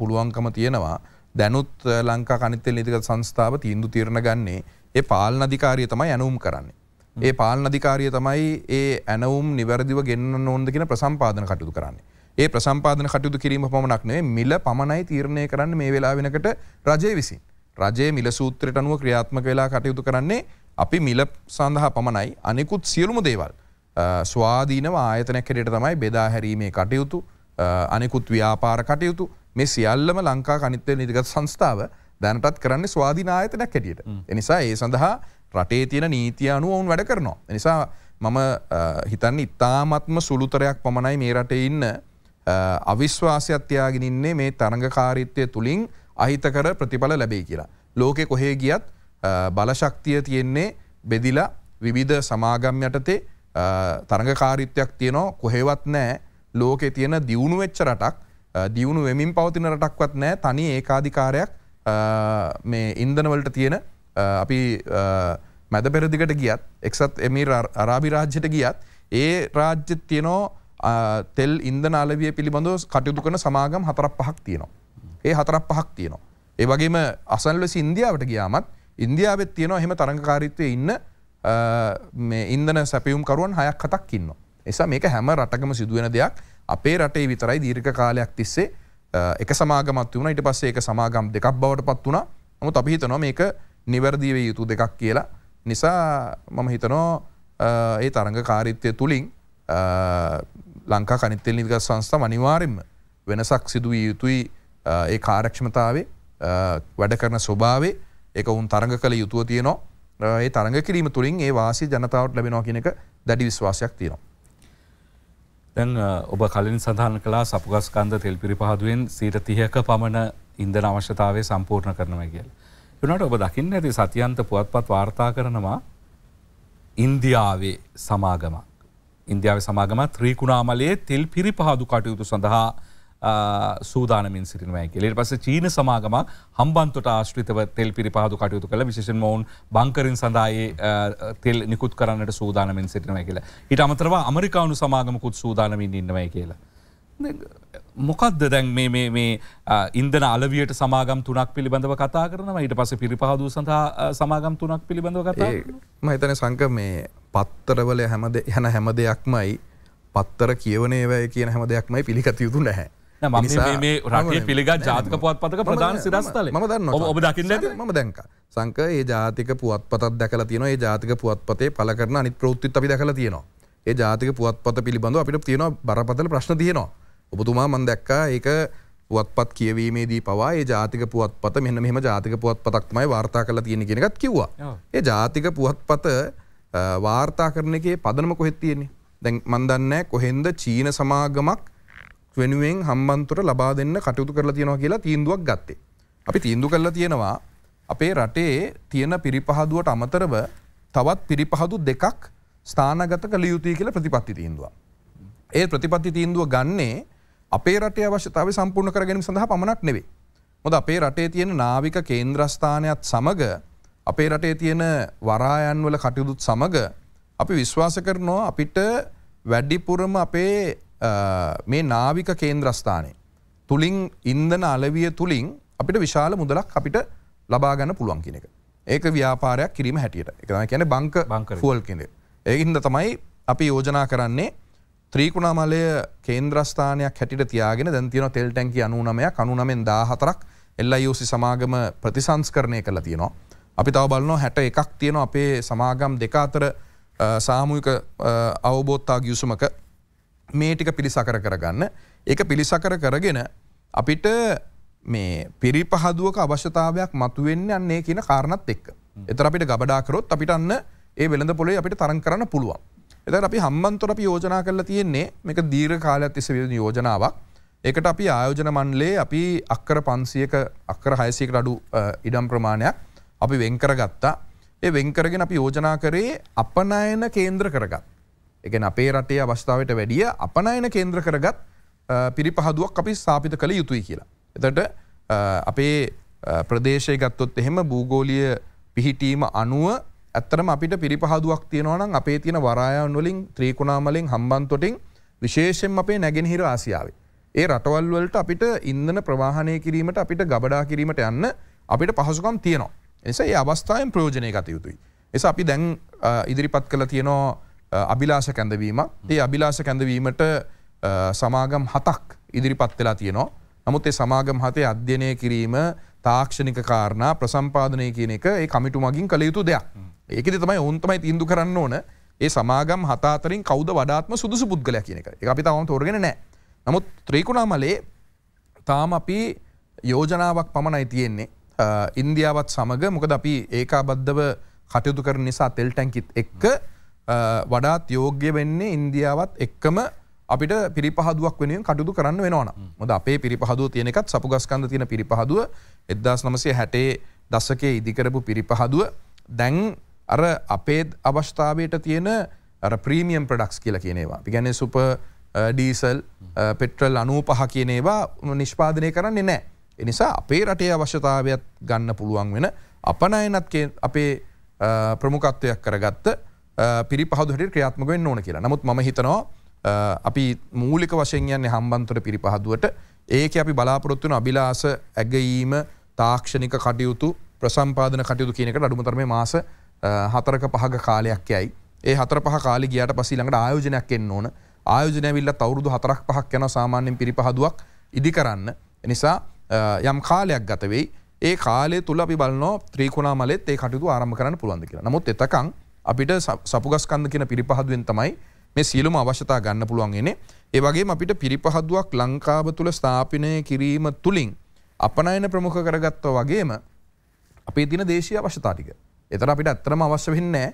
පුළුවන්කම තියෙනවා දැනුත් ලංකා කනිතෙල් නිතික සංස්ථාව තීන්දු තීරණ ගන්නේ ඒ පාලනධිකාරිය තමයි ඇනුම් කරන්නේ. ඒ පාලනධිකාරිය තමයි ඒ ඇනවුම් නිවැරදිව ගෙන්න්න ඕන්දගෙන ප්‍රසම්පාදන කටයුතු කරන්නේ. ඒ ප්‍රසම්පාදන කටයුතු කිරීම පමණක් නෙවෙයි මිල පමණයි තීරණය කරන්න මේ වෙලාව වෙනකොට රජය විසින්. රජයේ මිල සූත්‍රයට අනුව ක්‍රියාත්මක වෙලා කටයුතු කරන්නේ අපි මිල සඳහා පමණයි අනෙකුත් සියලුම දේවල් ස්වාධීනව ආයතනයක් හැටියට තමයි බෙදා හැරීමේ කටයුතු අනෙකුත් ව්‍යාපාර කටයුතු මේ සියල්ලම ලංකා කනිත්ව නිදිගත් සංස්ථාව දැනටත් කරන්නේ ස්වාධීන ආයතනයක් හැටියට. එනිසා ඒ සඳහා රටේ තියෙන නීතිය අනුව ඔවුන් වැඩ කරනවා. එනිසා මම හිතන්නේ ඉතාමත්ම සුළුතරයක් පමණයි මේ රටේ ඉන්න අවිශ්වාසයක්ත්‍යයාගෙන ඉන්නේ මේ තරඟකාරීත්වය තුළින් අහිතකර ප්‍රතිඵල ලැබේ කියලා. ලෝකෙ කොහේ ගියත් බලශක්තිය තියෙන්නේ බෙදිලා විවිධ සමාගම් යටතේ තරඟකාරීත්වයක් තියනෝ කොහෙවත් නෑ ලෝකෙ තියෙන දියුණු වෙච්ච රටක් දියුණු වෙමින් පවතින රටක්වත් නෑ තනි ඒකාධිකාරයක් මේ ඉන්දනවලට තියෙන අපි මැද පෙරදිකට ගියත් එක්සත් එමි අරාභි රාජ්‍යයට ගියත් ඒ රාජ්‍ය තියනෝ තෙල් ඉන්ද නාලවිය පිළිබඳව කටයුතු කරන සමාගම් හතරක් පහක් තියෙනවා. ඒ හතරක් පහක් තියෙනවා. ඒ වගේම අසන්ලෙස ඉන්දියාවට ගියාමත් ඉන්දියාවෙත් තියෙනවා එහෙම තරඟකාරීත්වයේ ඉන්න මේ ඉන්ධන සැපයුම්කරුවන් හයක් හතක් ඉන්නවා. එසා මේක හැම රටකම සිදුවෙන දෙයක් අපේ රටේ විතරයි දීර්ඝ කාලයක් තිස්සේ එක සමාගමත් වුණා ඊට පස්සේ ඒක සමාගම් දෙකක් බවට පත් වුණා. නමුත් අපි හිතනවා මේක නිවැරදි විය යුතු දෙකක් කියලා. නිසා මම හිතනවා ඒ තරඟකාරීත්වය තුලින් ලංකා කනිත්තෙල් නිගත් සංස්ථ අනිවාරෙන්ම වෙනසක් සිදුවිය යුතුයි ඒ කාරක්ෂමතාවේ වැඩ කරන ස්වභාවේ එක උන් තරඟ කළ යුතුව තියනවා ඒ තරඟ කිරීම තුළින් ඒ වාසි ජනතාවට ලැබෙනවා කියනක දැඩි විශ්වාසයක් තියෙනවා. දැන් ඔබ කලින් සඳහන් කලා සපුගස්කන්ද තෙල් පිරිපහදුවෙන් සීට තියක පමණ ඉන්දන අවශ්‍යතාවේ සම්පූර්ණ කරනව කියල. එනට ඔබ දකින්න ඇති සතියන්ත පුවත්පත් වාර්තා කරනවා ඉන්දියාවේ සමාගමක්. ඉන්දියාව සමාගමත් ත්‍රීකුණාමලයේ තෙල් පිරි පහදු කටයුතු සඳහා සූදානමින් සිරිනවයි කියලෙට පස චීන සමාගම හම්බන්තොට ආශ්‍රිතව තෙල් පිරි පහදු කටයුතු කළ විශෂෙන් මොවුන් බංකරින් සඳයේ තෙල් නිකුත් කරන්නට සූදානමින් සිටිනවයි කියලා හිට අමතරව අමරිකානු සමාගමකුත් සූදානමින් ඉන්නවයි කියලා. මොකක්ද දැන් මේ ඉන්දන අලවියට සමාගම් තුනක් පිළිබඳව කතා කරනවා ඊට පස පිරිපහදු සඳහා සමාගම් තුනක් පිළිබඳව කතා මහිතන සංක මේ පත්තරවල හැමද හැන හැම දෙයක්මයි පත්තර කියවනේ වැය කියන හැම දෙයක්මයි පිළිකත යුතු නැහැ මේ රටේ පිළිගත් ජාතික පුවත් පතක ප්‍රධාන සිරස්ථල ම දන්න ඔබ දකින්න ඇති ම දැක සංක ඒ ජාතික පුවත් පතත් දැකල තියන ඒ ජාතික පුවත් පතේ පල කරන අනිත් ප්‍රෘත්ති අපි දැකල තියෙනවා ඒ ජාතික පුවත් පත පිළිබඳව අපිට තියෙන බරපතල ප්‍රශ්න තියෙනවා ඔබතුමා මන් දැක්කා ඒක පුවත්පත් කියවීමේදී පවා ඒ ජාතික පුවත් පත මෙන්න මෙම ජාතික පුවත් පතක්මයි වාර්තා කල තියෙන කෙනකත් කිව්වා ඒ ජාතික පුවත් පත වාර්තා කරන එකේ පදනම කොහෙද තියෙන්නේ? දැන් මන් දන්නේ කොහෙන්ද චීන සමාගමක් වෙනුවෙන් හම්බන්තොට ලබා දෙන්න කටයුතු කරලා තියෙනවා කියලා තීන්දුවක් ගත්තේ. අපි තීන්දුව කරලා තියෙනවා අපේ රටේ තියෙන පිරිපහදුවට අමතරව තවත් පිරිපහදු දෙකක් ස්ථානගත කළ යුතුයි කියලා ප්‍රතිපත්ති තීන්දුවක්. ඒ ප්‍රතිපත්ති තීන්දුව ගන්නේ අපේ රටේ අවශ්‍යතාවය සම්පූර්ණ කර ගැනීම සඳහා පමණක් නෙවෙයි. මොකද අපේ රටේ තියෙන නාවික කේන්ද්‍රස්ථානයත් සමග අපේ රටේ තියෙන වරායන්වල කටයුතුත් සමඟ අපි විශ්වාස කරනවා අපිට වැඩිපුරම අපේ මේ නාවික කේන්ද්‍රස්ථානය. තුළින් ඉන්දන අලවිය තුළින් අපිට විශාල මුදලක් අපිට ලබාගන්න පුළුවන් කෙනෙක. ඒක ව්‍යාපාරයක් කිරීම හැටියට එකම කියන බංක බංක ෆෝල් කෙනෙ. ඒහින්ද තමයි අපි යෝජනා කරන්නේ ත්‍රීකුණාමලය කේන්ද්‍රස්ථානයක් හැටිට තියාගෙන දැන්තින තෙල් ටැන්කි අනුනමය අනුනමෙන් දා හතරක් එල්ලයෝසි සමාගම ප්‍රතිසංස්කරණය කළ තියෙනවා. අපි තව බලනො හැට එකක් තියෙන අපේ සමාගම් දෙකාතර සාමුයික අවබෝත්තා ගියසුමක මේ ටික පිළිසකර කරගන්න ඒක පිළිසකර කරගෙන අපිට මේ පිරි පහදුවක අවශ්‍යතාවයක් මතුවෙන්න යන්නේ කියන කාරණත් එක්ක. එතර අපිට ගබඩාකරොත් අපිට අන්න ඒ වෙළඳ පොලේ අපිට තරන් කරන්න පුළුවන්. එත අපි හම්බන්තොර අපි යෝජනා කරලා තියෙන්නේ මේක දීර් කාලයක් තිස්ස විද යෝජනාවක් ඒකට අපි ආයෝජන මණ්ඩලේ අපි අක්කර පන්සියක අක්කර හයසියකට අඩු ඉඩම් ප්‍රමාණයක් අපි වෙන්කරගත්තා ඒ වෙන්කරගෙන අපි යෝජනා කරේ අපනයන කේන්ද්‍ර කරගත්. එකන අපේ රටේ අවස්ථාවට වැඩිය අපනයන කේන්ද්‍ර කරගත් පිරිපහදුවක් අපි ස්ථාපිත කළ යුතුයි කියලා. එතට අපේ ප්‍රදේශය ගත්තොත් එහෙම භූගෝලිය පිහිටීම අනුව ඇත්තරම අපිට පිරිපහදුවක් තියෙනවනම් අපේ තියෙන වරායන් වලින් ත්‍රීකුණාමලින් හම්බන්තොටින් විශේෂෙන් අපේ නැගෙනහිර ආසියාවේ. ඒ රටවල්වලට අපිට ඉන්දන ප්‍රවාහණය කිරීමට අපිට ගබඩා කිරීමට යන්න අපිට පහසුකම් තියෙනවා. එනිසා ඒ අවස්ථාවෙන් ප්‍රයෝජනය ගත යුතුයි. එස අපි දැන් ඉදිරිපත් කළ තියෙනවා අභිලාෂ කැඳවීම ඒ අභිලාෂ කැඳවීමට සමාගම් හතක් ඉදිරිපත් වෙලා තියෙනවා. නමුත් ඒ සමාගම් හතේ අධ්‍යයනය කිරීම තාක්ෂණික කාරණා ප්‍රසම්පාදනය කියන එක ඒ කමිටු මගින් කළ යුතු දෙයක්. ඒකෙදි තමයි ඔවුන් තමයි තීන්දුව කරන්න ඕන. ඒ සමාගම් හත අතරින් කවුද වඩාත්ම සුදුසු පුද්ගලයා කියන එක. ඒක අපි තාම තෝරගෙන නැහැ. නමුත් ත්‍රිකුණාමලේ තාම අපි යෝජනාවක් පමණයි තියෙන්නේ. ඉන්දියාවත් සමඟ මොකද අපි ඒකා බද්ධව කටයුතු කර නිසා තෙල් ටැන්කිත් එක්ක වඩාත් යෝග්‍ය වෙන්නේ ඉන්දියාවත් එක්කම අපිට පිරිපහදුවක් වෙනෙන් කටුතු කරන්න වෙනවාන මොද අපේ පිරිපහදුව තියෙනකත් සපුගස්කන්ද තියෙන පිරිපහදුව එදදාස් නමසේ හැටේ දස්සකේ ඉදිකරපු පිරිපහදුව දැන් අර අපේත් අවස්ථාවයට තියෙන ප්‍රීමියම් ප්‍රඩක්ස් කියලා කියනවා පිගැන සුප ඩීසල් පෙට්‍රල් අනූ පහ කියනේවා නිෂ්පාදනය කරන්නේ නෑ එනිසා අපේ රටේ අවශ්‍යතාවයක් ගන්න පුළුවන් වෙන අපනයනත් අපේ ප්‍රමුකත්වයක් කරගත්ත පිරි පහදුට ක්‍රියාත්මකෙන් ඕන කියලා නමුත් ම හිතනවා අපි මූලික වශයෙන්යන්නේ හම්බන්තොට පිරි පහදුවට ඒක අපි බලාපොරොත්තුන අභිලාස ඇගීම තාක්ෂණික කටයුතු ප්‍රසම්පාදන කටයුතු කියනකට අඩුමතරම මාස හතරක පහග කාලයක් යයි ඒ හතර පහ කාලි ගියට පසිළඟට ආයෝජනයක් එන්න ඕන ආයෝජනැවිල්ල තවරුදු හතරක් පහක් යන සාමාන්‍යෙන් පිරිපහදුවක් ඉදි කරන්න නිසා යම් කාලයක් ගතවෙයි ඒ කාලේ තුළ අපි බලනෝ ත්‍රීකුණා මලෙත් ඒ කටයුතු ආරම කරන්න පුළුවන්ද කියලා නමුත් එතකං අපිට සපුගස්කන්ද කියන පිරිපහදුවෙන් තමයි මේ සියලුම අවශ්‍යතා ගන්න පුළුවන් එනේ ඒ වගේම අපිට පිරිපහදුවක් ලංකාව තුළ ස්ථාපනය කිරීම තුලින් අපනයන ප්‍රමුඛ කරගත්තා වගේම අපේ දින දේශීය අවශ්‍යතා ටික. එතන අපිට ඇත්තම අවශ්‍ය වෙන්නේ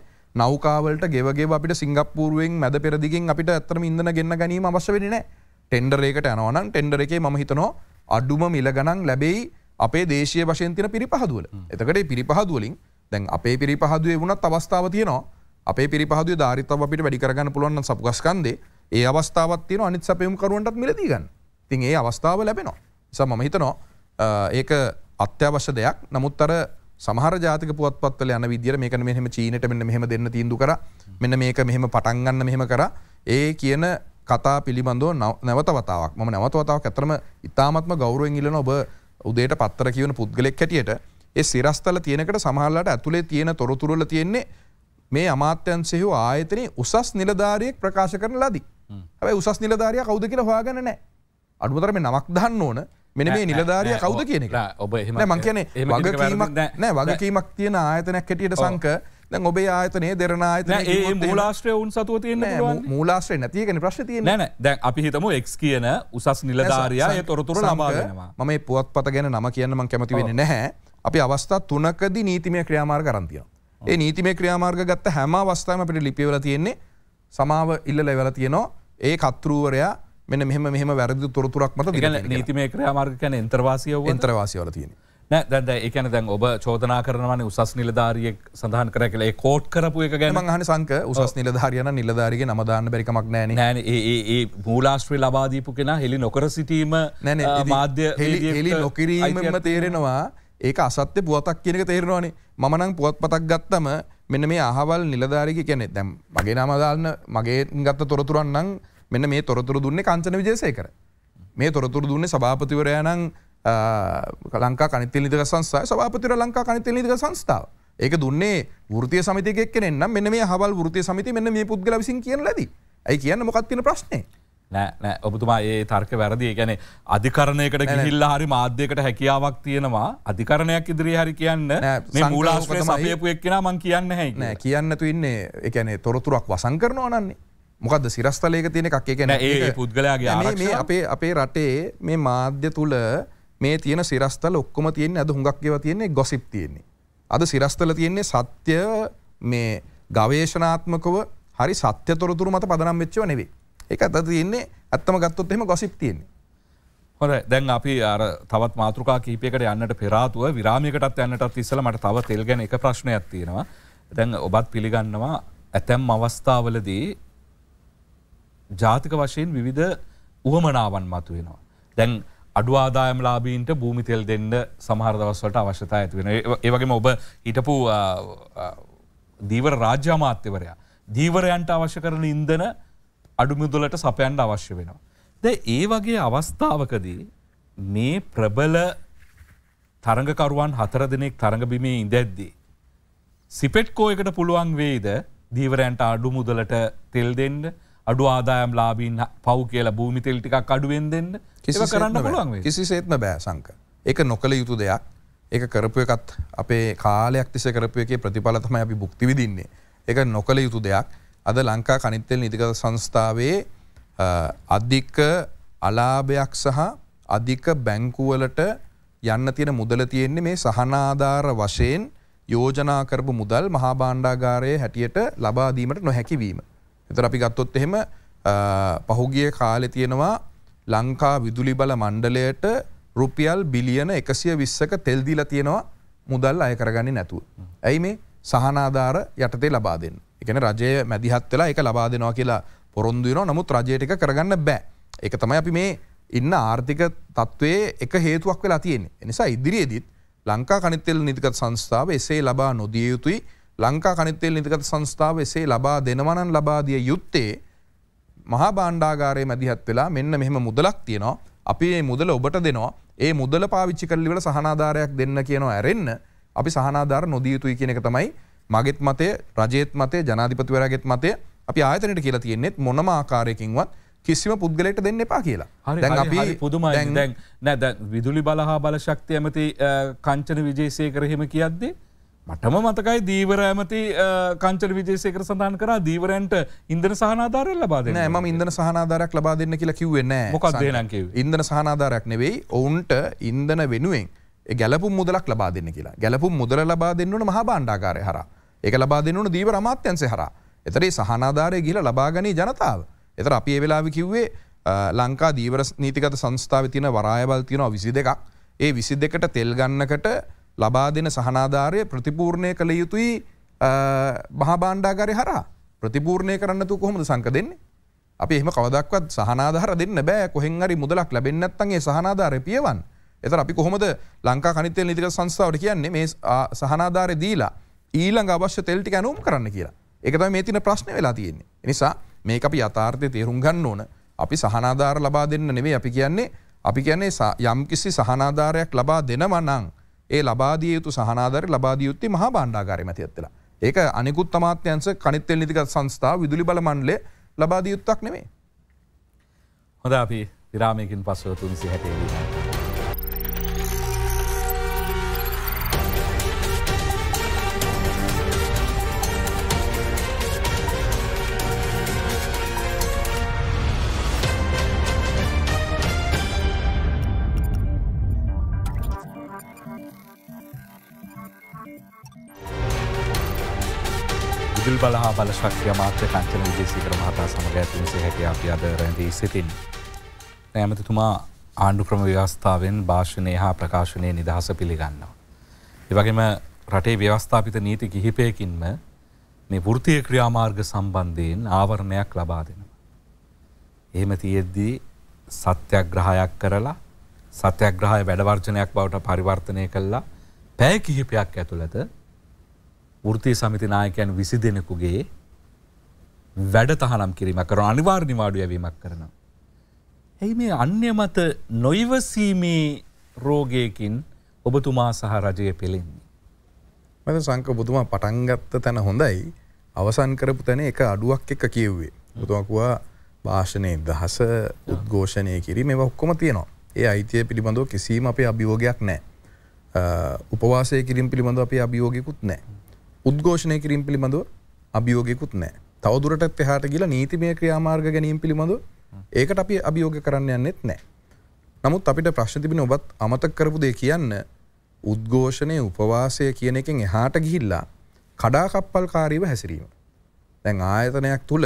නෞකාවලට ගෙවගේ අපිට සිංගප්පූරුවෙන් මැද පෙරදිගෙන් අපිට ඇත්තම ඉන්ධන ගෙන්න ගැනීම අවශ්‍ය වෙන්නේ නැහැ. ටෙන්ඩර් එකකට යනවා නම් ටෙන්ඩර් එකේ මම හිතනවා අඩුම මිල ගණන් ලැබෙයි අපේ දේශය වශයෙන් තින පිරිපහදුවල එතකට පිරිපහදුවලින් දැන් අපේ පිරිපහදුවේ වුණත් අවස්ථාව තියනවා අපේ පිරිපහදු ධාරිතව අපිට වැඩිරගන්න පුළුවන් සපුගස්කන්දේ ඒ අවස්ථාවත් තියෙන අනිත් සපයම් කරුවන්ටත් මිලදීගන්න තින් ඒ අවස්ථාව ලැබෙනවා නිසා මම හිතනවා ඒක අත්‍යවශ්‍ය දෙයක් නමුත් අර සමහර ජාතික පුවත්පත්වල යන විදිහට මේක මෙහෙම චීනට මෙන්න මෙහෙම දෙන්න තීන්දුව කරා මෙන්න මේක මෙහෙම පටන් ගන්න මෙහෙම කරා ඒ කියන කතා පිළිබඳව නැවතවතාවක් ම නැවතවතාවක් ඇතරම ඉතාමත්ම ගෞරුවෙන් ඉලන ඔබ උදේට පත්තර කියවන පුද්ගලෙක් හැටියට ඒ සිරස්තල තියෙනකට සමහල්ලට ඇතුළේ තියෙන තොරතුරල තියෙන්නේ මේ අමාත්‍යන්සෙහු ආයතන උසස් නිලධාරයෙක් ප්‍රකාශ කරන ලදී. හැබයි උසස් නිලධාරය කවුද කියලා හොයාගන්න නෑ. අඩුතරම නමක් දන්න ඕන මෙන මේ නිලධාරිය කවුද කියන එක ඔබ මං කියන්නේ වගකීමක් නෑ වගකීමක් තියෙන ආයතනයක් හැටියට සංක දැන් ඔබේ ආයතනය දෙරන ආයතන ඒ මූලාශ්‍රය උන් සතුව තියන්න මූලාශ්‍රය නැතියගෙන ප්‍රශ්තිය නෑන දැන් අපි හිතම එක් කියන උසස් නිලධාරයාය තොරතුර ලබාගෙනවා මම පුවත් පත ගැන නම කියන්නම කැමති වෙන නැහැ අපි අවස්ථා තුනකදි නීතිමය ක්‍රියාමාර් කරන්තියා ඒ නීතිමේ ක්‍රියාමාර්ග ගත්ත හැම අවස්ථාවම අපිට ලිපිවල තියෙන්නේ සමාව ඉල්ලලා ඉවලා තියෙනවා ඒ කත්රූවරයා මෙන්න මෙහෙම මෙහෙම වැරදි තොරතුරක් මත නීතිමේ ක්‍රියාමාර්ග කියන්නේ අන්තර්වාසිය වල තියෙන්නේ දැද එකන දැන් ඔබ චෝදනා කරනවන උසස් නිලධාරියෙක් සඳහන් කර කලේ කෝට් කරපු එක ගැන හන සංක උසස් නිලධාරියන නිලධාරිගේ නමදාන්න බැරිකමක් නෑන නෑන ඒ මූලාශ්‍රී ලබාදීපු කෙන හෙළි නොකර සිටීම නැන මාධ්‍ය හෙලි නොකිරීමම තේරෙනවා ඒක අසත්‍ය පුවතක් කියනක තේරෙනවානේ මනං පුවත් පතක් ගත්තම මෙන්න මේ අහවල් නිලධාරික කෙනෙ දැම් මගේ නමදාන්න මගේ ගත්ත තොරතුරන්නම් මෙන්න මේ තොරතුර දුන්නේ කංචන විජේසය කර මේ තොරතුර දුන්නේ සභාපතිවරයනං ලංකා කනිතල් නිදක සංස්ථාව සභාපතිර ලංකා කනිතල් නිදක සංස්ථාව ඒක දුන්නේ වෘතිය සමිතිකෙක් එන්නම් මෙන්න මේ හබල් වෘතිය සමිති මෙන්න මේ පුද්ගල විසින් කියන ලදී ඇයි කියන්න මොකක්තින ප්‍රශ්නය නෑ ඔබතුමා ඒ තර්ක වැරදි ගැන අධිකරණයකට ගිල්ලා හරි මාධ්‍යකට හැකියාවක් තියෙනවා අධිකරණයක් ඉදිරි හරි කියන්න මූලාශ්‍රය සපයපු එක්කෙන මං කියන්න හැයි නෑ කියන්නතු ඉන්නේ එකැනේ තොරතුරක් වසං කරනවා නන්නේ මොකද සිරස්තලයක තියෙන එකක් එකන ඒ පුද්ගලයාගේ මේ අපේ අපේ රටේ මේ මාධ්‍ය තුළ මේ තියෙන සිරස්තල ඔක්කොම තියන්නේ අද හුඟක් ඒවා තියන්නේ ගොසිප් තියෙන්නේ. අද සිරස්තල තියන්නේ සත්‍ය මේ ගවේෂණාත්මකව හරි සත්‍ය තොරතුරු මත පදනම් වෙච්චව නෙවෙයි. ඒක අද තියෙන්නේ ඇත්තම ගත්තොත් එහෙම ගොසිප් තියෙන්නේ. හොඳයි දැන් අපි අර තවත් මාතෘකා කීපයකට යන්නට පෙර ආතුව විරාමයකටත් යන්නටත් ඉස්සෙල්ලා මට තව තෙල් ගැන එක ප්‍රශ්නයක් තියෙනවා. දැන් ඔබත් පිළිගන්නවා ඇතැම් අවස්ථාවලදී ජාතික වශයෙන් විවිධ උවමනාවන් මතුවෙනවා. දැන් අඩු ආදායමලාබීන්ට භූමිතෙල් දෙන්න සමහර දවස්වලට අවශ්‍යතා ඇතිවෙන ඒවගේම ඔබ හිටපු දීවර රාජ්‍යාමාත්‍යවරයා. දීවරයන්ට අවශ්‍ය කරන ඉන්දන අඩුමිදුලට සපයන්ට අවශ්‍ය වෙනවා. ද ඒ වගේ අවස්ථාවකදී මේ ප්‍රබල තරඟකරුවන් හතර දෙනෙක් තරඟබිමේ ඉඳැද්දී. සිපෙට්කෝයකට පුළුවන් වේද දීවරයන්ට අඩු මුදලට තෙල් දෙන්න අඩු ආදායම් ලාබීන් පව් කියල භූමිතෙල් ටිකක් අඩුවෙන් දෙන්න කිසි කරන්න පුළුවන් කිසිසේත්ම බෑසංක එක නොකළ යුතු දෙයක් ඒ කරපු එකත් අපේ කාලයක් තිස කරපු එකේ ප්‍රතිඵලතම අපි බුක්තිවිදින්නේ එක නොකළ යුතු දෙයක් අද ලංකා කනිත්තෙල් නිතිකත සංස්ථාවේ අධික අලාභයක් සහ අධික බැංකුවලට යන්න තියෙන මුදල තියෙන්නේ මේ සහනාධාර වශයෙන් යෝජනා කරපු මුදල් මහා බාණ්ඩාගාරයේ හැටියට ලබාදීමට නොහැකිවීම. එතන අපි ගත්තොත් එහෙම පහුගිය කාලෙ තියෙනවා ලංකා විදුලි බල මණ්ඩලයට රුපියල් බිලියන එකසිය විස්සක තෙල්දිල තියෙනවා මුදල් අය කරගන්න නැතුව. ඇයි මේ සහනාධාර යටතේ ලබා දෙන්න. එකන රජය මැදිහත් වෙලා එක ලබා දෙනවා කියලා පොරොන්දුවන නමුත් රජයටක කරගන්න බෑ. එක තමයි අපි මේ ඉන්න ආර්ථික තත්ත්වයේ එක හේතුවක් වෙලා තියෙන. එනිසා ඉදිරියේදත් ලංකා කනිතෙල් නිතිකත් සංස්ථාව එසේ ලබා නොදිය යුතුයි ලංකා කනිත්තෙල් නිතිගත සංස්ථාව එසේ ලබා දෙනවනන් ලබාදිය යුත්තේ මහා බාණ්ඩාගාරයේ මැදිහත් වෙලා මෙන්න මෙහෙම මුදලක් තියෙනවා. අපි මේ මුදල ඔබට දෙනවා. ඒ මුදල පාවිච්චි කරලා ඉවර සහනාධාරයක් දෙන්න කියනවා ඇරෙන්න. අපි සහනාධාර නොදිය යුතුයි කියන එක තමයි මගෙත් මතය, රජයේත් මතය, ජනාධිපතිවරයාගේත් මතය. අපි ආයතනයට කියලා තියෙන්නේ මොනම ආකාරයකින්වත් කිසිම පුද්ගලයට දෙන්න එපා කියලා. දැන් අපි පුදුමයි. දැන් නෑ දැන් විදුලි බල හා බල ශක්තිය ඇමති කංචන විජේසේකර හිම කියද්දී මටම මතකයි දීවර ඇමති කංචර විජේසයකර සඳහන් කර දීවරන්ට ඉදන සහනාධාරය ලබාද ම ඉදන සහනාධාරයක් ලබා දෙන්න කියලා කිව්වෙන්න මොකක්දේ ඉදන සහනාධාරයක් නෙවෙයි ඔවුන්ට ඉන්දන වෙනුවෙන් ගැලපු මුදලක් ලබා දෙන්න කියලා ගැලපු මුදල ලබා දෙන්නවන මහ බණ්ඩාකාරය හර එක ලබා දෙන්නවන දීවර අමාත්‍යන්සේ හර එතරේ සහනාධාරය ගිල ලබාගනී ජනතාව එතර අපි වෙලාවි කිව්වේ ලංකා දීවර නීතිකත සංස්ථාව තින වරායබල් තියෙනවා විසි දෙකක් ඒ විසි දෙකට තෙල් ගන්නකට ලබා දෙන සහනාධාරය ප්‍රතිපූර්ණය කළ යුතුයි මහාබාණ්ඩාගරය හර ප්‍රතිපූර්ණය කරන්නතු කොහොමද සංක දෙන්නේ අපි එහම කවදක්වත් සහනාධාර දෙන්න බෑ කොහෙංහරි මුදලක් ලැබෙන්නත්තන්ගේ සහනාධාරය පියවන් එතර අපි කොහොමද ලංකා කනිතය නිතික සංස්ථාවට කියන්නේ මේ සහනාධාරය දීලා ඊළඟ අවශ්‍ය තෙල්ටි ඇනුම් කරන්න කියලා එකතම මේ තින ප්‍රශ්න වෙලා තියෙන්නේ. එනිසා මේ අපි අතාර්ථය තේරුම් ගන්න ඕන අපි සහනාධාර ලබා දෙන්න නෙවේ අපි කියන්නේ අපි කියන්නේ යම්කිසි සහනාධාරයක් ලබා දෙනවනං ඒ ලබාදිය යුතු සහනාදර ලබාදිය යුත්තේ මහා බණ්ඩාගාරය මැති ඇත්තලා. ඒක අනිකුත් අමාත්‍යංශ කනිත් තෙල් නිතිගත් සංස්ථාව විදුලි බල මණ්ඩලය ලබාදිය යුත්තක් නෙමෙයි. හොඳ අපි විරාමයකින් පස්ව 360 වේවි. විදුල් බල හා බල ශක්තිය මාත්‍ය කංචන විජේසිකර මහතා සමඟ ඇතිමසේ හැකි අපි අද රැඳී සිටින්. නෑමතිතුමා ආණ්ඩු ක්‍රම ව්‍යවස්ථාවෙන් භාෂණය හා ප්‍රකාශනය නිදහස පිළිගන්නවා. එවගේම රටේ ව්‍යවස්ථාපිත නීති කිහිපයකින්ම මේ වෘතිය ක්‍රියාමාර්ග සම්බන්ධයෙන් ආවරණයක් ලබා දෙනවා. එහෙම තියෙද්දී සත්‍යග්‍රහයක් කරලා සත්‍යග්‍රහය වැඩවර්ජනයක් බවට පරිවර්තනය කල්ලා පැය කිහිපයක් ඇතුළත ෘති සමිති නායකයන් විසි දෙනෙකුගේ වැඩ තහනම් කිරීමක් කරන අනිවාර් නිවාඩු ඇවීමක් කරනවා. ඇයි මේ අන්‍ය මත නොයිවසීමේ රෝගයකින් ඔබතුමා සහ රජය පෙළෙන්නේ. මද සංක බුතුමා පටන්ගත්ත තැන හොඳයි අවසන් කරපු තැන එක අඩුවක් එක කිව්වේ. බුතුමකවා භාෂණය දහස උද්ඝෝෂණය කිරීම මේ ඔක්කොම තියනවා. ඒ අයිතිය පිළිබඳව කිසිීම අපේ අභියෝගයක් නෑ. උපවාසය කිරින් පිළිබඳ අපේ අභියෝගිකුත් නෑ. උද්ඝෝෂණය කිරීම පිළිබඳව අභියෝගයකුත් නෑ තවදුරටත් එහාට ගිලා නීතිමය ක්‍රියාමාර්ග ගැනීම පිළිබඳව ඒකට අපි අභියෝග කරන්න යන්නෙත් නෑ. නමුත් අපිට ප්‍රශ්න තිබෙන ඔබත් අමතක කරපු දේ කියන්න උද්ඝෝෂණය උපවාසය කියන එකෙන් එහාට ගිහිල්ලා කඩාකප්පල්කාරීව හැසිරීම. දැන් ආයතනයක් තුළ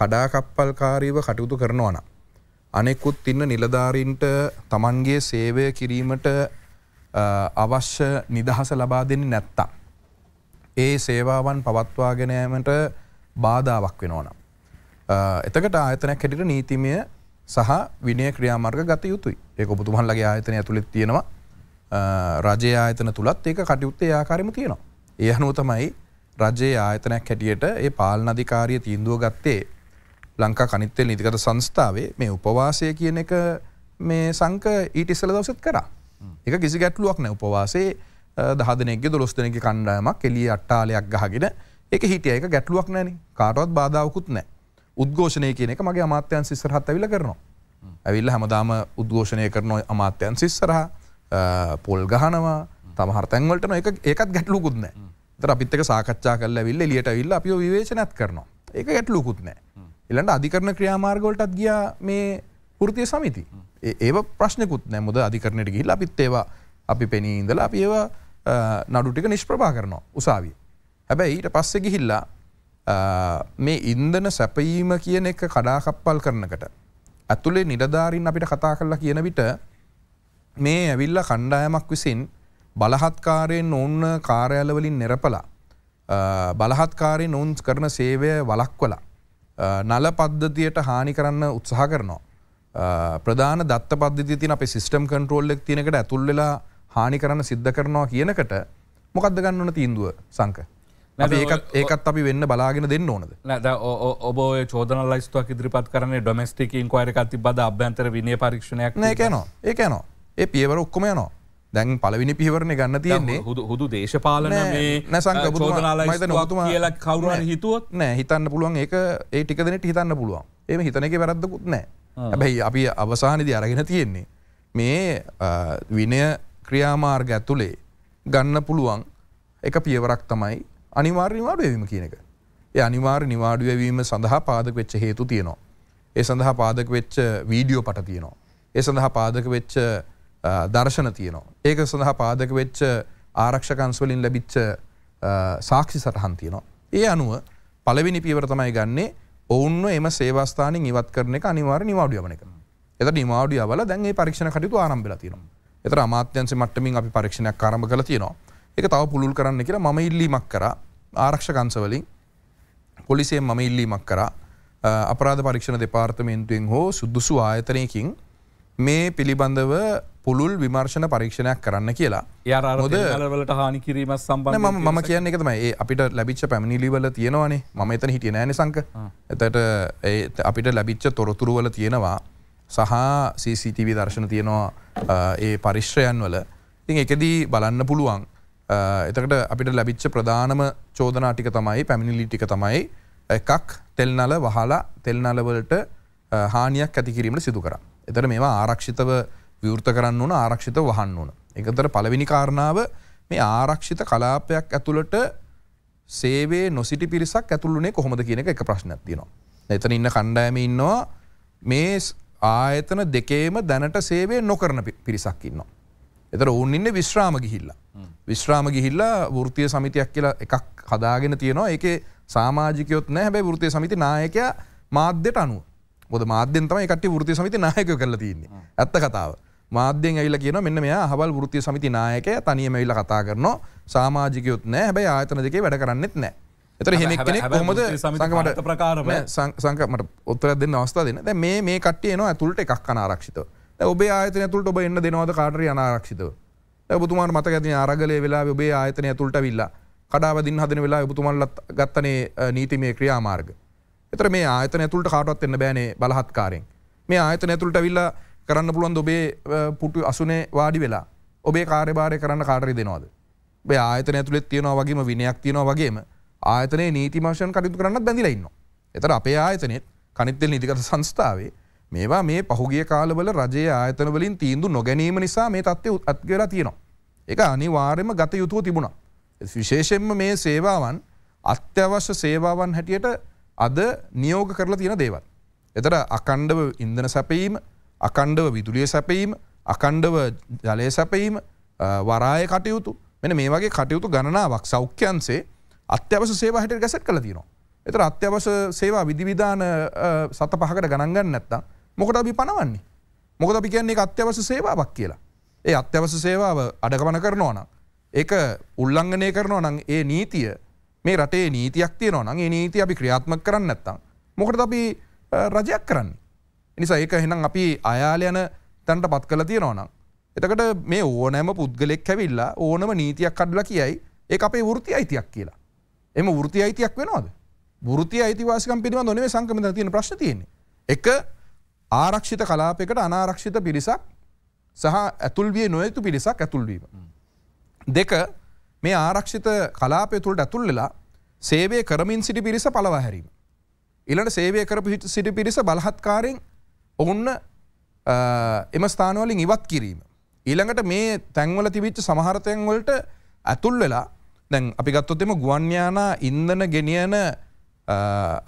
කඩාකප්පල්කාරීව කටයුතු කරනවා නම් අනෙකුත් ඉන්න නිලධාරීන්ට තමන්ගේ සේවය කිරීමට අවශ්‍ය නිදහස ලබා දෙන්නේ නැත්තම් ඒ සේවාවන් පවත්වාගෙන යෑමට බාධාවක් වෙනවනම්. එතකට ආයතනයක් හැටිට නීතිමය සහ විනය ක්‍රියාමාර්ග ගත යුතුයි ඒක ඔබතුමන්ලගේ ආයතනය ඇතුළෙත් තියෙනවා රජය ආයතන තුළත් ඒක කටයුත්තේ ආකාරම තියෙනවා. ඒ අනුව තමයි රජයේ ආයතනයක් හැටියට ඒ පාලන අධිකාරිය තීන්දුව ගත්තේ ලංකා කනිත්තේ නීතිගත සංස්ථාවේ මේ උපවාසය කියන එක මේ සංක ඊට ඉස්සල දවසත් කරා. එක කිසි ගැටලුවක් නෑ උපවාසේ දහදනෙක් දොස්තනක කණ්ඩායමක් එලිය අට්ටාලයක් ගහගෙන එක හිටිය එක ගැටලුවක් නෑන කාටවත් බාධාවකුත් නෑ උද්ඝෝෂණය කියන එක මගේ අමාත්‍යන් සිස්සරහත් ඇවිල කරනවා. ඇවිල්ල හැමදාම උද්ඝෝෂණය කරනො අමාත්‍යන් සිස්සරහ පොල් ගහනවා තමහර තැන්වලටන එක ඒකත් ගැටලුකුත් නෑ තර අපිත්තක සාකච්ඡා කල්ල විල්ල ලියට විල්ල අපි විවේශනත් කරනවා ඒක ගැටලුකුත් නෑ එලට අධිකරන ක්‍රියාමාර්ගොලටත් ගිය මේ පෘතිය සමිති ඒ ප්‍රශ්නකුත් නෑ මුද අධිකරණයට ගිහිල් අපිත් ඒවා අපි පෙනී ඉඳලා අපි ඒවා නඩුටික නිෂ්ප්‍රභා කරනවා උසාවිය. හැබැයි ඊට පස්සෙ ගිහිල්ලා මේ ඉන්දන සැපීම කියන එක කඩාකප්පල් කරනකට. ඇතුළේ නිලධාරින් අපිට කතා කරලා කියන විට මේ ඇවිල්ල කණ්ඩායමක් විසින් බලහත්කාරයෙන් ඔන්න කාරයාලවලින් නෙරපලා. බලහත්කාරයෙන් ඔවුන්ස් කරන සේවය වලක්වලා. නල පද්ධතියට හානි කරන්න උත්සාහ කරනවා. ප්‍රධාන දත්ත පද්ධති තින අප සිිස්ටම් කන්ට්‍රෝල්ලෙක් තිනකට ඇතුල්වෙලා හානි කරන්න සිද්ධ කරනවා කියනකට මොකක්ද ගන්න ඕන තීන්දුව සංක ඒකත් ඒකත් අපි වෙන්න බලාගෙන දෙන්න ඕනද නැද ඔබ චෝදන ලයිස්තුවක් ඉදිරිපත් කරන ඩොමස්ටික ඉන්කවරකති බද අභ්‍යන්තර විනය පරීක්ෂණයක් ඒ කෑනවා ඒ කෑනවා ඒ පියවර ඔක්කොම යනවා දැන් පලවිනි පිවරණ ගන්න තියන්නේ හුදු හුදු දේශපාලන නැසං කවර හිතුවත් නෑ හිතන්න පුළුවන් ඒ ඒ ටිකදනට හිතන්න පුළුවන් එම හිතනක වැරද්දකුත් නෑ හැබැයි අපි අවසානිදි අරගෙන තියෙන්නේ මේ විනය ක්‍රියාමාර්ග ඇතුළේ ගන්න පුළුවන් එක පියවරක් තමයි අනිවාර්ය නිවාඩු වැවීම කියන එක. ඒ අනිවාර්ය නිවාඩු වැවීම සඳහා පාදක වෙච්ච හේතු තියෙනවා. ඒ සඳහා පාදක වෙච්ච වීඩියෝ පට තියෙනවා. ඒ සඳහා පාදක වෙච්ච දර්ශන තියෙනවා. ඒක සඳහා පාදක වෙච්ච ආරක්ෂකංස්වලින් ලැබිච්ච සාක්ෂි සටහන් තියෙනවා. ඒ අනුව පළවෙනි පියවර තමයි ගන්නේ ඔවුන්ව එම සේවස්ථානින් ඉවත් කරන එක අනිවාර්ය නිවාඩු යවන එක. එතකොට නිවාඩු යවලා දැන් මේ පරීක්ෂණ කටයුතු ආරම්භ වෙලා තියෙනවා. එතර අමාත්‍යන්සේ මට්ටමින් අපි පරීක්ෂණයක් කරම කළ තියෙනවා එක තව පුළුල් කරන්න කියලා මම ඉල්ලීමක් කර ආරක්ෂකංශවලින් පොලිසියෙන් මම ඉල්ලීමක් කර අපරාධ පරීක්ෂණ දෙපාර්තමේන්තුවෙන් හෝ සුද්දුසු ආයතනයකින් මේ පිළිබඳව පුළුල් විමර්ශණ පරීක්ෂණයක් කරන්න කියලා යාරද ලට හානි කිරීම සම්බන්න ම ම කියන්න එකතම ඒ අපිට ලබිච්ච පැමිණිලිවල තියෙනවානේ ම එතන හිටිය නෑන සංක එතට අපිට ලබිච්ච තොරතුරුවල තියෙනවා සහ CCTV දර්ශන තියෙනවා ඒ පරිශ්‍රයන් වල ඉතින් එකදී බලන්න පුළුවන් එතකට අපිට ලැබිච්ච ප්‍රධානම චෝදනා ටික තමයි පැමිණිලි ටික තමයි එකක් තෙල්නල වහලා තෙල්නලවලට හානියක් ඇතිකිරීමට සිදු කර. එතට මේවා ආරක්ෂිතව විවෘත කරන්න වන ආරක්ෂිත වහන්න වන. එකතර පලවෙනි කාරණාව මේ ආරක්ෂිත කලාපයක් ඇතුළට සේවේ නොසිටි පිරිසක් ඇතුළුනේ කොහොමද කියන එක ප්‍රශ්නයක් තියනවා. එතන ඉන්න කණ්ඩෑම ඉන්නවා මේ ආයතන දෙකේම දැනට සේවය නොකරන පිරිසක් ඉන්නවා. එතර ඔවුන් ඉන්න විශ්‍රාම ගිහිල්ලා. විශ්‍රාම ගිහිල්ලා වෘතිය සමිතියක් කියලා එකක් හදාගෙන තියෙනවා ඒක සාමාජිකයොත් නෑ හැබැයි වෘතිය සමිති නායකයා මාධ්‍යයට අනුව. මොකද මාධ්‍යෙන් තමයි කට්ටිය වෘතිය සමිති නායකයෝ කරලා තින්නේ. ඇත්ත කතාව. මාධ්‍යෙන් ඇවිල්ලා කියනවා මෙන්න මෙයා අහවල් වෘතිය සමිති නායකයා තනියම ඇවිල්ලා කතා කරනවා. සාමාජිකයොත් නෑ හැබැයි ආයතන දෙකේ වැඩ කරන්නෙත් නෑ. එතර හෙමක් කෙනෙක් කොමද සංකමට ප්‍රකාරම සංකමට උත්තර දෙන්න අවස්ථා දෙන්න දැ මේ මේ කට්ටිය නවා ඇතුළට එකක් අනාරක්ෂිත ඔබේ ආයතන ඇතුළට ඔබ එන්න දෙනවද කාටරි අනාරක්ෂිත ඔබතුමාට මත ඇති අරගලය වෙලා ඔබේ ආයතන ඇතුළට විල්ලා කඩාවදින් හදන වෙලා ඔබතුමල්ලත් ගත්තනේ නීතිමේ ක්‍රියාමාර්ග එතර මේ ආයතන ඇතුළට කාටත් එන්න බෑනේ බලහත්කාරෙන් මේ ආයතන ඇතුළට විල්ලා කරන්න පුළුවන් ඔබේ පුටු අසුනේ වාඩි වෙලා ඔබේ කාර්යභාරය කරන්න කාටරි දෙනවාද බේ ආයතන ඇතුළෙත් තියෙනවා වගේම විනයක් තියෙනවා වගේම ආයතනයේ නීතිමාශයන් කටයුතු කරන්න බැඳිලඉන්න. එතර අපේ ආයතනෙත් කනිත්තෙල් නිතිගත සංස්ථාවේ මේවා මේ පහුගිය කාලවල රජයේ ආයතනවලින් තීන්දු නොගැනීම නිසා මේ තත්ත්වය අත්ගලා තියෙනවා. එක අනිවාර්යම ගත යුතුව තිබුණා. විශේෂෙන්ම මේ සේවාවන් අත්‍යවශ්‍ය සේවාවන් හැටියට අද නියෝග කරලා තියෙන දේවල්. එතර අකණ්ඩව ඉන්දන සැපීම අකණ්ඩව විදුලිය සැපීම අකණ්ඩව ජලය සැපීම වරාය කටයුතු මෙන මේ වගේ කටයුතු ගණනාවක් සෞඛ්‍යන්සේ අත්‍යවස සේවාහට ගැසට කළ තිනවා. එතර අත්‍යවස සේවා විදිවිධාන සත පහකට ගණන්ගන්න නැත්තම් මොකට අපි පනවන්නේ. මොකද අපි කියන්නේ අත්‍යවස සේවාවක් කියලා. ඒ අත්‍යවස සේවාව අඩගමන කරනවා නම්. ඒක උල්ලංඝනය කරනවා නම් ඒ නීතිය මේ රටේ නීතියක් තියෙනවා නම් ඒ නීතිය අපි ක්‍රියාත්මක කරන්න නැත්තම් මොකටද අපි රජයක් කරන්නේ? එනිසා ඒක එහෙනම් අපි අයාල යන තැනට පත් කරලා තියෙනවා නම් එතකොට මේ ඕනෑම පුද්ගලෙක් ඇවිල්ලා ඕනම නීතියක් කඩලා කියයි ඒක අපේ වෘත්ති අයිතියක් කියලා. එම වෘති අයිතියක් වෙනවාද වෘති අයිතිවාසිකම් පිළිබඳ නෙමෙයි සංගමෙන් තියෙන ප්‍රශ්න තියෙන්නේ එක ආරක්ෂිත කලාපයකට අනාරක්ෂිත පිරිසක් සහ ඇතුල් විය නොයුතු පිරිසක් ඇතුල් වීම දෙක මේ ආරක්ෂිත කලාපය තුළට ඇතුල් වෙලා සේවය කරමින් සිටි පිරිස පළවා හැරීම ඊළඟ සේවය කරපු සිටි පිරිස බලහත්කාරයෙන් ඔවුන් එම ස්ථාන වලින් ඉවත් කිරීම ඊළඟට මේ තැන්වල තිබිච්ච සමහර තැන්වලට ඇතුල් වෙලා දැන් අපි ගත්තොත්තෙම ගුවන්යානා ඉන්දන ගෙනියන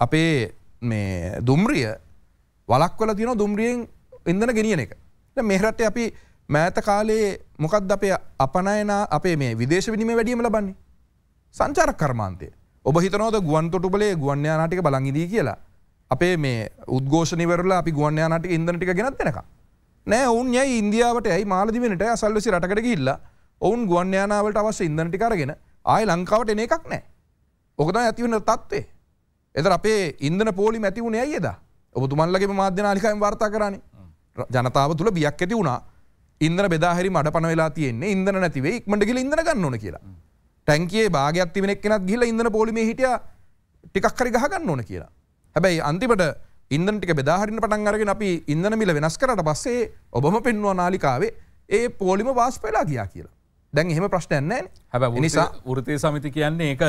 අපේ මේ දුම්රිය වලක්වල තියෙන දුම්රියෙන් ඉන්දන ගෙනියන එක. මෙහරට අපි මෑත කාලයේ මොකක්ද අපේ අපනයන අපේ මේ විදේශ විනිම වැඩියම ලබන්නේ. සංචාර කර්මාන්තය ඔබ හිතනෝද ගුවන් තොටුබලේ ගුවන්්‍යයානාටික බලංගිදී කියලා. අපේ මේ උද්ඝෝෂණනිවරලා අපි ගුවන්්‍යයානාටික ඉදනටික ගෙනත් දෙනක. නෑ ඔවන් යයි ඉන්දියාවට ඇයි මාලදිවෙනට අසල්ලසි රටකට ගිල්ලා ඔවුන් ගුවන්්‍යයානාවට අවස්ස ඉදනටිකාරගෙන ආය ලංකාවට එන එකක් නෑ. ඕකතම ඇතිවන තත්වේ. එත අපේ ඉන්දන පෝලි මැතිවුණ ඇයද ඔබතුමල්ලගේ මාධ්‍යනාලිකයම් වාර්තා කරන්නේ ජනතාව තුළ බියක් ඇති වුණා ඉන්දර බෙදාහරි මට පනවෙලා තියන්නේ ඉදන නැතිවේ ඉක්මටගල ඉදන ගන්නන කියලා ටැන්කේ භාගයක් තිවෙනෙක් කෙනත් ගිල ඉදන පොලිම හිටිය ටිකක් කරි ගහගන්න ඕන කියලා හැබැයි අන්තිමට ඉන්දටික බෙදාහරින පටන් අරගෙන අපි ඉදන මිල වෙනස් කරට පස්සේ ඔබම පෙන්වා නාලිකාවේ ඒ පෝලිම වාස් පෙලා ගියා කියලා දැන් එහෙම ප්‍රශ්නයන්න හැබ නිසා ෘතය සමිති කියන්නේ එක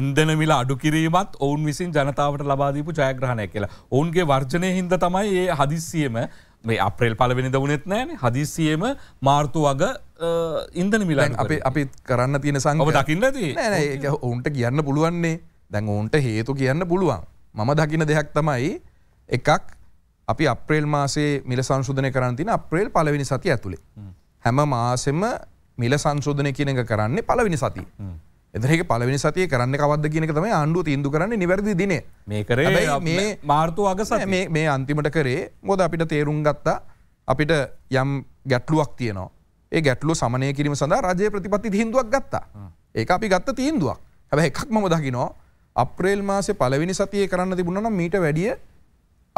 ඉන්දන මිල අඩු කිරීමත් ඔවුන් විසින් ජනතාවට ලබාදීපු ජයග්‍රහණය කියලා ඔවුන්ගේ වර්ජනය හින්ද තමයි ඒ හදිස්සියම මේ අප්‍රේල් පලවෙනිද වනෙත් නෑන හදිසියම මාර්තු වග ඉන්දන මිල අප අපි කරන්න තියෙන සංගම දකින්න ති ඔවුන්ට කියන්න පුළුවන්නේ දැන් ඔවුන්ට හේතු කියන්න පුළුවන් මම දකින දෙයක් තමයි එකක් අපි අප්‍රේල් මාසේ මිල සංශුධනය කරන්තින අප්‍රේල් පලවෙනි සති ඇතුළේ හැම මාසෙම මිල සංශෝධනය කියන එක කරන්නේ පළවෙනි සතිය. එදරක පලවෙනි සතිය කරන්න කවද කියනක තම ආණ්ඩුව තිීන්දු කරන්න නිවැරදි දින මේකර මේ මාර්තු අගස මේ අන්තිමට කරේ මොද අපිට තේරුම් ගත්තා අපිට යම් ගැටලුවක් තියනවා ඒ ගැටලු සමනය කිරීම සඳහා රජය ප්‍රතිපත්ති හිදුවක් ගත්තා ඒ අපි ගත්ත තීන්දුවක් හැබ එකක් මම දකිනෝ අප්‍රේල් මාසේ පලවෙනි සතිය කරන්න තිබුණනම් මීට වැඩිය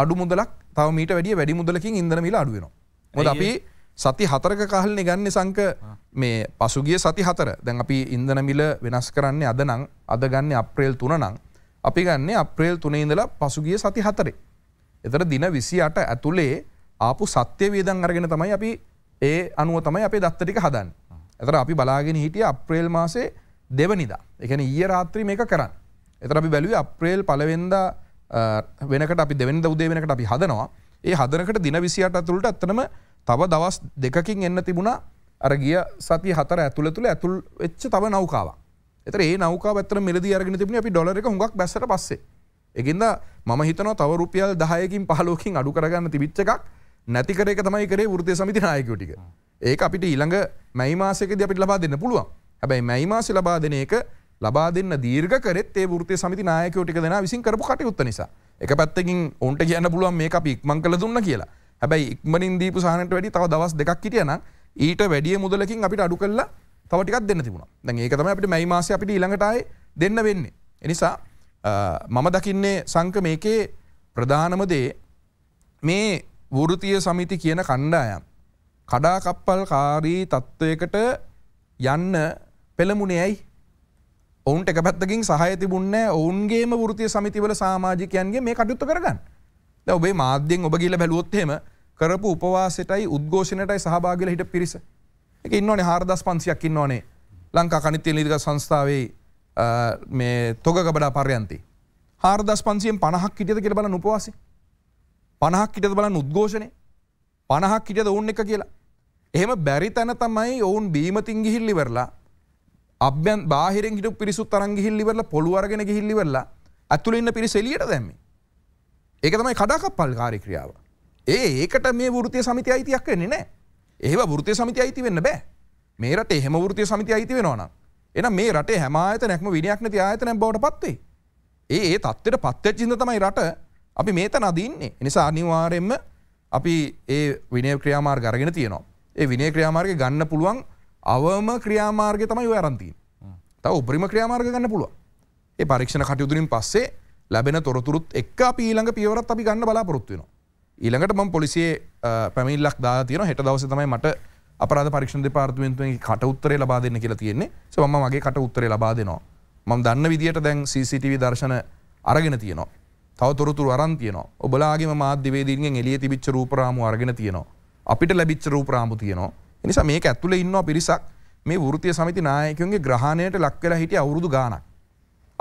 අඩු මුදලක් තව මීට වැඩිය වැඩි මුදලකින් ඉදන මිලා අඩුවෙනවා මොද අපි සති හතරක කහල්න ගන්න සංක මේ පසුගිය සති හතර දැන් අපි ඉන්දනමිල වෙනස් කරන්නේ අද නං අද ගන්න අප්‍රේල් තුන නං අපි ගන්න අප්‍රේල් තුනේ ඉඳලා පසුගිය සති හතරේ. එතර දින විසි අට ඇතුළේ ආපු සත්‍යය වේදන් අරගෙන තමයි අපි ඒ අනුව තමයි අපේ දත්තටික හදන් එතර අපි බලාගෙන හිටිය අප්‍රේල් මාසේ දෙවනිදා එකන ඊය රාත්‍රී මේක කරන්න එතර අපි බැලුව අප්‍රේල් පලවෙද වෙනකට අපි දෙවැනි දවදේ වෙනකට අපි හදනවා ඒ හදනකට දින විසිට ඇතුළට ඇතනම තව දවස් දෙකකින් එන්න තිබුණා අර ගිය සති හතර ඇතුළ තුළ ඇතුල් වෙච්ච තව නෞකාවක්. ඒතර ඒ නෞකාව ඇත්තට මෙලදී අරගෙන තිබුණේ අපි ඩොලර් එක හුඟක් බැස්සට පස්සේ. ඒකින්ද මම හිතනවා තව රුපියල් 10කින් 15කින් අඩු කරගන්න තිබිච්ච එකක් නැති කර එක තමයි කරේ වෘත්තීය සමිති නායකයෝ ටික. ඒක අපිට ඊළඟ මැයි මාසයකදී අපිට ලබා දෙන්න පුළුවන්. හැබැයි මැයි මාසේ ලබා දෙන එක ලබා දෙන්න දීර්ඝ කරෙත් ඒ වෘත්තීය සමිති නායකයෝ ටික දෙනා විසින් කරපු කටයුත්ත නිසා. එක පැත්තකින් ඔවුන්ට කියන්න පුළුවන් මේක අපි ඉක්මන් කළ දුන්න කියලා. හැබැයි ඉක්මනින් දීපු සහනට වැඩි තව දවස් දෙකක් හිටියනම් ඊට වැඩිය මුදලකින් අපිට අඩු කරලා තව ටිකක් දෙන්න තිබුණා. දැන් ඒක තමයි අපිට මේ මාසේ අපිට ඊළඟට ආයේ දෙන්න වෙන්නේ. ඒ නිසා මම දකින්නේ සංක මේකේ ප්‍රධානම දේ මේ වෘතිය සමිති කියන කණ්ඩායම් කඩා කප්පල් කාරී තත්ත්වයකට යන්න පෙළමුණේ ඇයි ඔවුන්ට එක පැත්තකින් සහය තිබුණේ නැහැ ඔවුන්ගේම වෘතිය සමිතිවල සමාජිකයන්ගේ මේ කටයුතු කරගන්න. ද ඔබේ මාධ්‍යෙන් ඔබ කියලා බැලුවොත්හෙම කරපු උපවාසටයි උද්ඝෝෂණයටයි සහභාගිල හිට පිරිස එක ඉන්නවනේ හාරදස් පන්සියක් ඉන්න ඕනේ ලංකා කනිත්‍ය නිදික සංස්ථාවේ මේ තොගබඩා පර්යන්ති හාරදස් පන්සියෙන් පණහක් හිටියද කියල බල උපවාසි පණහක් හිටද බලන්න උද්ඝෝෂණය පණහක් හිටියද ඔවුන් එක කියලා එහෙම බැරි තැන තමයි ඔවුන් බීමතින් ගිහිල්ලිවරලා අභ්‍යන් බාහිරෙන් හිට පිරිසුත් තරන් ගිහිල්ලිවරලා පොළු අරගෙන ගිහිල්ලිවරලා ඇතුළේ ඉන්න පිරිස එළියට දැම්මේ ඒක තමයි කඩාකප්පල් කාර්ය ක්‍රියාව. ඒ ඒකට මේ වෘත්තීය සමිතිය අයිතියක් වෙන්නේ නැහැ. ඒව වෘත්තීය සමිතිය අයිති වෙන්න බෑ. මේ රටේ හැම වෘත්තීය සමිතිය අයිති වෙනවා නම් එහෙනම් මේ රටේ හැම ආයතනයක්ම විනයක් නැති ආයතනයක් බවට පත් වෙයි. ඒ ඒ தත්ත්වයට පත් වෙච්ච ඉඳ තමයි රට අපි මේතන අද ඉන්නේ. ඒ නිසා අනිවාර්යයෙන්ම අපි ඒ විනය ක්‍රියාමාර්ග අරගෙන තියෙනවා. ඒ විනය ක්‍රියාමාර්ගය ගන්න පුළුවන් අවම ක්‍රියාමාර්ගය තමයි ඔය අරන් තියෙන්නේ. තව උපරිම ක්‍රියාමාර්ග ගන්න පුළුවන්. ඒ පරීක්ෂණ කටයුතුලින් පස්සේ ලැබෙන තොරතුරුත් එක් අපි ඊළඟ පියවරත් අපි ගන්න බලාපොරොත්තුවෙන. ඊළඟට මම පොලිසියේ පැමිල්ලක් දා තියෙන හෙට දවසේ තමයි මට අපරාධ පරීක්ෂණ දෙපාර්තමේන්තුවෙන් කට උත්තරේ ලබා දෙන්න කියලා තියෙන්නේ. සෝ මම මගේ කට උත්තරේ ලබා දෙනවා. මම දන්න විදියට දැන් CCTV දර්ශන අරගෙන තියෙනවා. තව තොරතුරු අරන් තියෙනවා. ඔබලාගේම මාධ්‍යවේදීන්ගෙන් එළියේ තිබිච්ච රූප රාමු අරගෙන තියෙනවා. අපිට ලැබිච්ච රූප රාමු තියෙනවා. ඒ නිසා මේක ඇතුලේ ඉන්නවා පිරිසක් මේ වෘත්තීය සමිති නායකයන්ගේ ග්‍රහණයට ලක් වෙලා හිටිය අවුරුදු ගාණක්.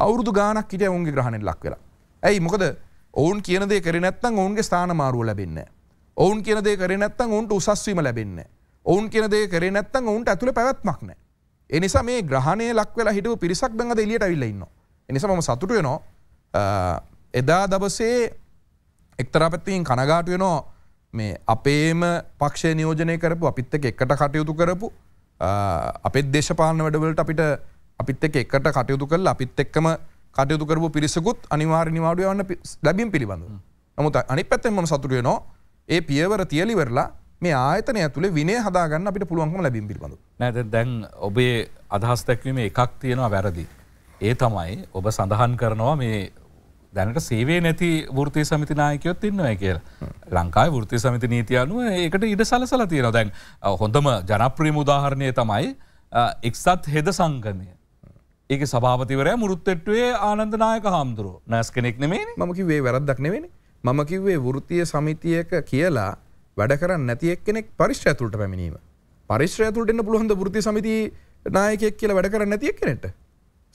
අවුරුදු ගානක් හිටිය ඔවුන්ගේ ග්‍රහණයට ලක් වෙලා. ඇයි මොකද ඔවුන් කියන දේ කරේ නැත්නම් ඔවුන්ගේ ස්ථාන මාරුව ලැබෙන්නේ නැහැ. ඔවුන් කියන දේ කරේ නැත්නම් ඔවුන්ට උසස් වීම ලැබෙන්නේ නැහැ. ඔවුන් කියන දේ කරේ නැත්නම් ඔවුන්ට ඇතුළේ පැවැත්මක් නැහැ. ඒ නිසා මේ ග්‍රහණය ලක් වෙලා හිටපු පිරිසක් දැන් අද එළියට අවිල්ලා ඉන්නවා. ඒ නිසා මම සතුටු වෙනවා. එදා දවසේ එක්තරා පැත්තකින් කනගාටු වෙනවා මේ අපේම පක්ෂය නියෝජනය කරපු අපිත් එක්ක එකට කටයුතු කරපු අපේ දේශපාලන වැඩවලට අපිට අපිත් එක් එකට කටයුතු කල් අපිත් එක්කම කටයුතු කරපු පිරිසකුත් අනිවාර නිවාඩුව යන්න ලැබින් පිළිබඳ. නමුත් අනි පැත්තෙන්ම සතුටුව නෝ ඒ පියවර තියලි වෙරලා මේ ආයතන ඇතුළේ විනේ හදාගන්න අපිට පුළුවන්කම ලැබින් පිළිබඳ. නැද දැන් ඔබේ අදහස් දැක්වීම එකක් තියෙනවා වැරදි. ඒ තමයි ඔබ සඳහන් කරනවා මේ දැනට සේවේ නැති ෘති සමති නායකයොත් ඉන්නවා කියල ලංකායි ෘති සමති නීති අනුව ඒකට ඉඩ සලසල තියෙන දැන් හොඳම ජනප්‍රීම උදාහරණය තමයි එක්සත් හෙද සංගමය ඒක සභාපතිවරය මුරුත්තෙට්ටුවේ ආනන්දනායක හාමුදුරුව නැස් කෙනෙක් නෙමේ මකිවේ වැරද්දක් නෙවෙන මම කිව්වේ වෘතිය සමිතියක කියලා වැඩ කරන්න නැති එක්කෙනෙක් පරිශ්්‍ර ඇතුළට පැමිණීම පරිශ්්‍ර ඇතුළටන්න පුළහොඳ ෘති සමිති නායකෙක් කියලා වැඩ කරන්න නැති එක්කෙනෙට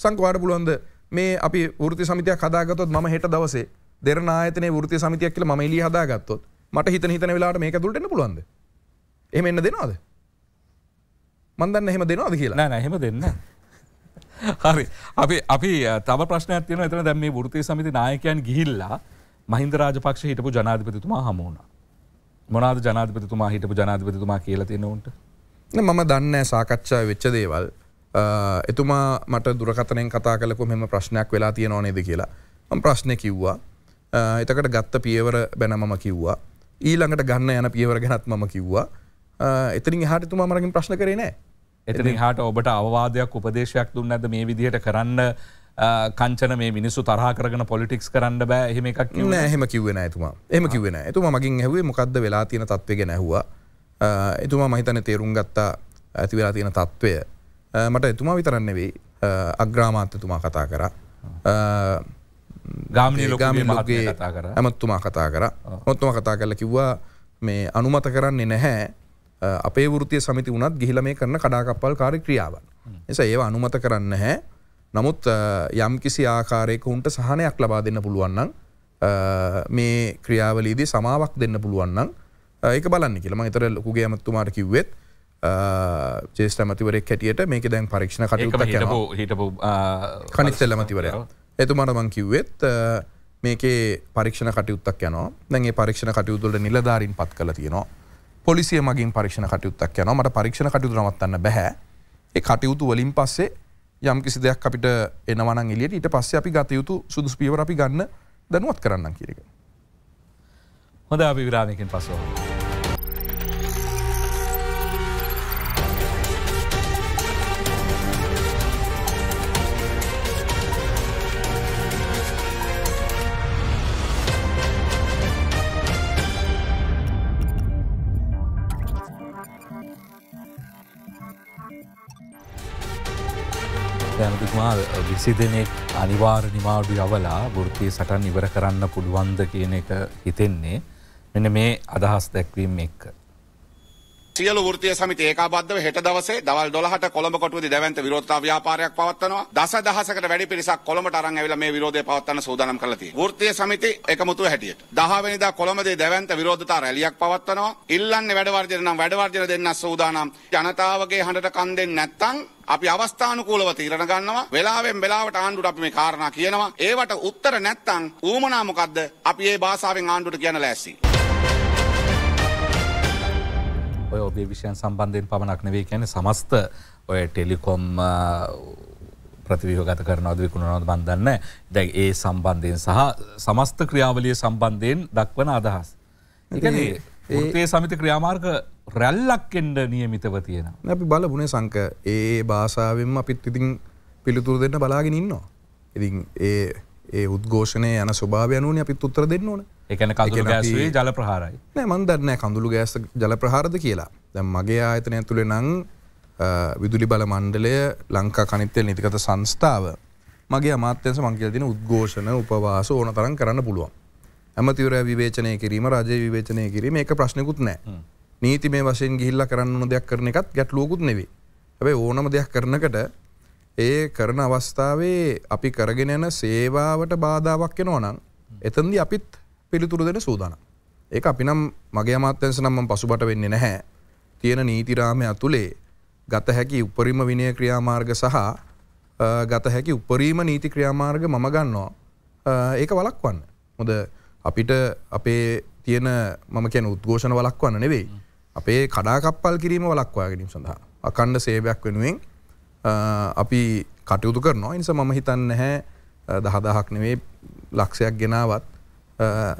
සංකවාඩ පුළොන්ද මේ අපි ෘති සමිතිය කදාගතොත් ම හෙට දවසේ දෙරන ආයතන ෘති සමිතියක් කියල ම එලි හදාගත්තොත් මට හිත හිතන වෙලාට මේක තුළටන පුළන්ද එම එන්න දෙනවාද මන්දන්න එහෙම දෙනවාද කියලා නෑ හෙම දෙන්න හරි අපි අපි තව ප්‍රශ්නයක් තියෙන එතන දැන් මේ වෘත්තීය සමිති නායකයන් ගිහිල්ලා මහින්ද රාජපක්ෂ හිටපු ජනාධිපතිතුමා හමු වුණා. මොනවාද ජනාධිපතිතුමා හිටපු ජනාධිපතිතුමා කියලා තියෙන උන්ට? මම දන්නේ සාකච්ඡා වෙච්ච දේවල්. එතුමා මට දුරකථනයෙන් කතා කළකො මෙහෙම ප්‍රශ්නයක් වෙලා තියෙනව නේද කියලා. මම ප්‍රශ්නේ කිව්වා. එතකට ගත්ත පියවර බැන මම කිව්වා. ඊළඟට ගන්න යන පියවර ගැනත් මම කිව්වා. එතනින් එහාට එතුමා මරකින් ප්‍රශ්න කරේ නැහැ. එතනින් හාට ඔබට අවවාදයක් උපදේශයක් දුන්න ඇද මේ විදිහට කරන්න කංචන මේ මිනිස්සු තරහ කරන පොලිටික්ස් කරන්න බෑ එහෙම එකක් හෙම කිවෙන ඇතුමා එම කිවෙන ඇතුම මගින් හැවේ මොකක්ද වෙලා තියෙන තත්වගෙන ඇහවා එතුමා මහිතන තේරුම් ගත්තා ඇති වෙලා තියෙන තත්ත්වය මට එතුමා විතරන්නෙවෙයි අග්‍රාමාත්‍යතුමා කතා කර ගාමිලගාමිලගේ ඇමත්තුමා කතා කර ඔොත්තුම කතා කරල කිව්වා මේ අනුමත කරන්නේ නැහැ අපේ වෘතිය සමති වනත් ගිහිල මේ කරන කඩාකප්පල් කාරි ක්‍රියාවන්. එස ඒ අනුමත කරන්න හැ නමුත් යම් කිසි ආකාරයකුන්ට සහනයක් ලබා දෙන්න පුළුවන්නම් මේ ක්‍රියාවලීදී සමාවක් දෙන්න පුළුවන්නම් ඒක බලන්න කියලම එතර ලොකුගේ ඇමත්තුමාට කිව්වෙත් ජේෂ්ට මතිවරෙක් හැටියට මේක දැන් පරීක්ෂණ කටයුත්ත හිටපු කනිස්සෙල්ල මතිවරයා. එතුමට මං කිව්වෙත් මේකේ පරීක්ෂණ කටයුත්තක් යනවා දැන්ගේ පරීක්ෂණ කටයුතුලට නිලධාරින් පත් කළ තියෙනවා පොලිසිය මගින් පරීක්ෂණ කටයුත්තක් යනවා මට පරීක්ෂණ කටයුතු නවත්තන්න බැහැ ඒ කටයුතු වලින් පස්සේ යම් කිසි දෙයක් අපිට එනවනම් එළියට ඊට පස්සේ අපි ගත යුතු සුදුසු පියවර අපි ගන්න දැනුවත් කරන්න කියන එක. හොඳ අපි විරාමයකින් පස්සෙ කිසි දෙනෙක් අනිවාර් නිමාඩු යවලා වෘතිය සටන් ඉවර කරන්න පුළුවන්ද කියන එක හිතෙන්නේ මෙන මේ අදහස් දැක්වීම එක්ක. සියලු වෘත්තීය සමිති ඒකාබද්ධව හෙට දවසේ දවල් 12ට කොළඹ කොටුවේදී දැවැන්ත විරෝධතා ව්‍යාපාරයක් පවත්වනවා. දසදහසකට වැඩි පිරිසක් කොළඹට අරන් ඇවිල්ලා මේ විරෝධය පවත්වන්න සූදානම් කරලා තියෙනවා. වෘත්තීය සමිති එකමුතුව හැටියට 10 වෙනිදා කොළඹදී දැවැන්ත විරෝධතා රැලියක් පවත්වනවා. ඉල්ලන්නේ වැඩ වර්ජන නම් වැඩ වර්ජන දෙන්න සූදානම්. ජනතාවගේ හඬට කන් දෙන්නේ නැත්නම් අපි අවස්ථානුකූලව තීරණ ගන්නවා වෙලාවෙන් වෙලාවට ආණ්ඩුවට අපි මේ කාරණා කියනවා ඒවට උත්තර නැත්නම් ඌමනා මොකද්ද අපි ඒ භාෂාවෙන් ආණ්ඩුවට කියන ලෑස්ති ඔය ඔබේ විෂයන් සම්බන්ධයෙන් පමණක් නෙවේ කියන සමස්ත ඔය ටෙලිකොම් ප්‍රතිවිහගත කරනවද විකුණනොත් බන්ධන්න දැ ඒ සම්බන්ධයෙන් සහ සමස්ත ක්‍රියාවලිය සම්බන්ධයෙන් දක්වන අදහස්. ඒ සමිති ක්‍රියාමාර්ග රැල්ලක් එන්ඩ නියමිතව තියෙන. අපි බල බුණේ සංක ඒ භාෂාවෙන්ම අපිත් ඉතින් පිළිතුරු දෙන්න බලාගෙන ඉන්නවා. ඉතින් ඒ ඒ උද්ඝෝෂණය යන ස්වභාවයනුවන අපිත් උත්තර දෙන්න ඕනේ එකන කඳු ගෑසේ ජල ප්‍රහාරයි නෑ මන්දරන්න කඳුළු ගෑස ජල ප්‍රහාරද කියලා දැම් මගේ ආයතනය තුළෙ නං විදුලි බල මණ්ඩලය ලංකා කනිත්තය නිතිකත සංස්ථාව මගේ අමාත්‍යස මංකල් තින උද්ඝෝෂණ උපවාස ඕන තරන් කරන්න පුළුවන් ඇමතිවර විවේචනය කිරීම රජය විවේචනය කිරීම එක ප්‍රශ්නකුත් නෑ නීති මේ වශයෙන් ගිල්ල කරන්න දෙයක් කරන එකත් ගැටලෝකුත් නෙවේ ඇැබයි ඕනම දෙයක් කරනකට ඒ කරන අවස්ථාවේ අපි කරගෙන යන සේවාවට බාධාවක් වෙනවා නම් එතන්දි අපිත් පිළිතුරු දෙන සූදානම්. ඒක අපි නම් මගේ අමාත්‍යංශ නම් මම පසුබට වෙන්නේ නැහැ. තියෙන නීතිරාමය ඇතුලේ ගත හැකි උපරිම විනය ක්‍රියාමාර්ග සහ ගත හැකි උපරීම නීති ක්‍රියාමාර්ග මම ගන්නවා. ඒක වලක්වන්න. මොද අපිට අපේ තියෙන මම කියන උද්ඝෝෂණ වලක්වන්න නෙවෙයි. අපේ කඩාකප්පල් කිරීම වලක්වා ගැනීම සඳහා. අකණ්ඩ සේවයක් වෙනුවෙන් අපි කටයුතු කරනවා. ඒ නිසා මම හිතන්නේ නැහැ දහදහක් නෙවෙයි ලක්ෂයක් ගෙනාවත්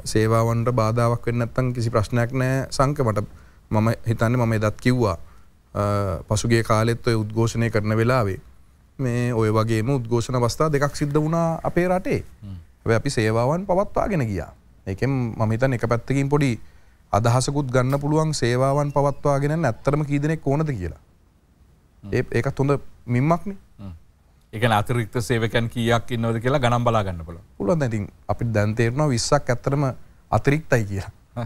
සේවාවන්ට බාධාවක් වෙන්නත්තන් කිසි ප්‍රශ්නයක් නෑ සංකමට මම හිතන්න මම එදත් කිව්වා පසුගේ කාලෙත් ඔය උද්ඝෝෂණය කරන වෙලාවේ මේ ඔය වගේ උද්ඝෝෂණ අවස්ථා දෙකක් සිද්ධ වුණා අපේ රටේ ඇ අපි සේවාවන් පවත්වාගෙන ගියා එකෙන් මහිතන් එක පැත්තකින් පොඩි අදහසකුත් ගන්න පුළුවන් සේවාවන් පවත්වාගෙන ඇත්තරම කීදනෙක් ඕනද කියලා ඒ ඒකත් හොඳ මින්මක්නේ එක අතිරික්ත සේවකැන් කියක් ඉන්නවද කියලා ගනම් බලාගන්න පුළ පුළො දැටින් අපි දැන්තේරනවා විස්සක් ඇතරම අතිරික්තයි කියලා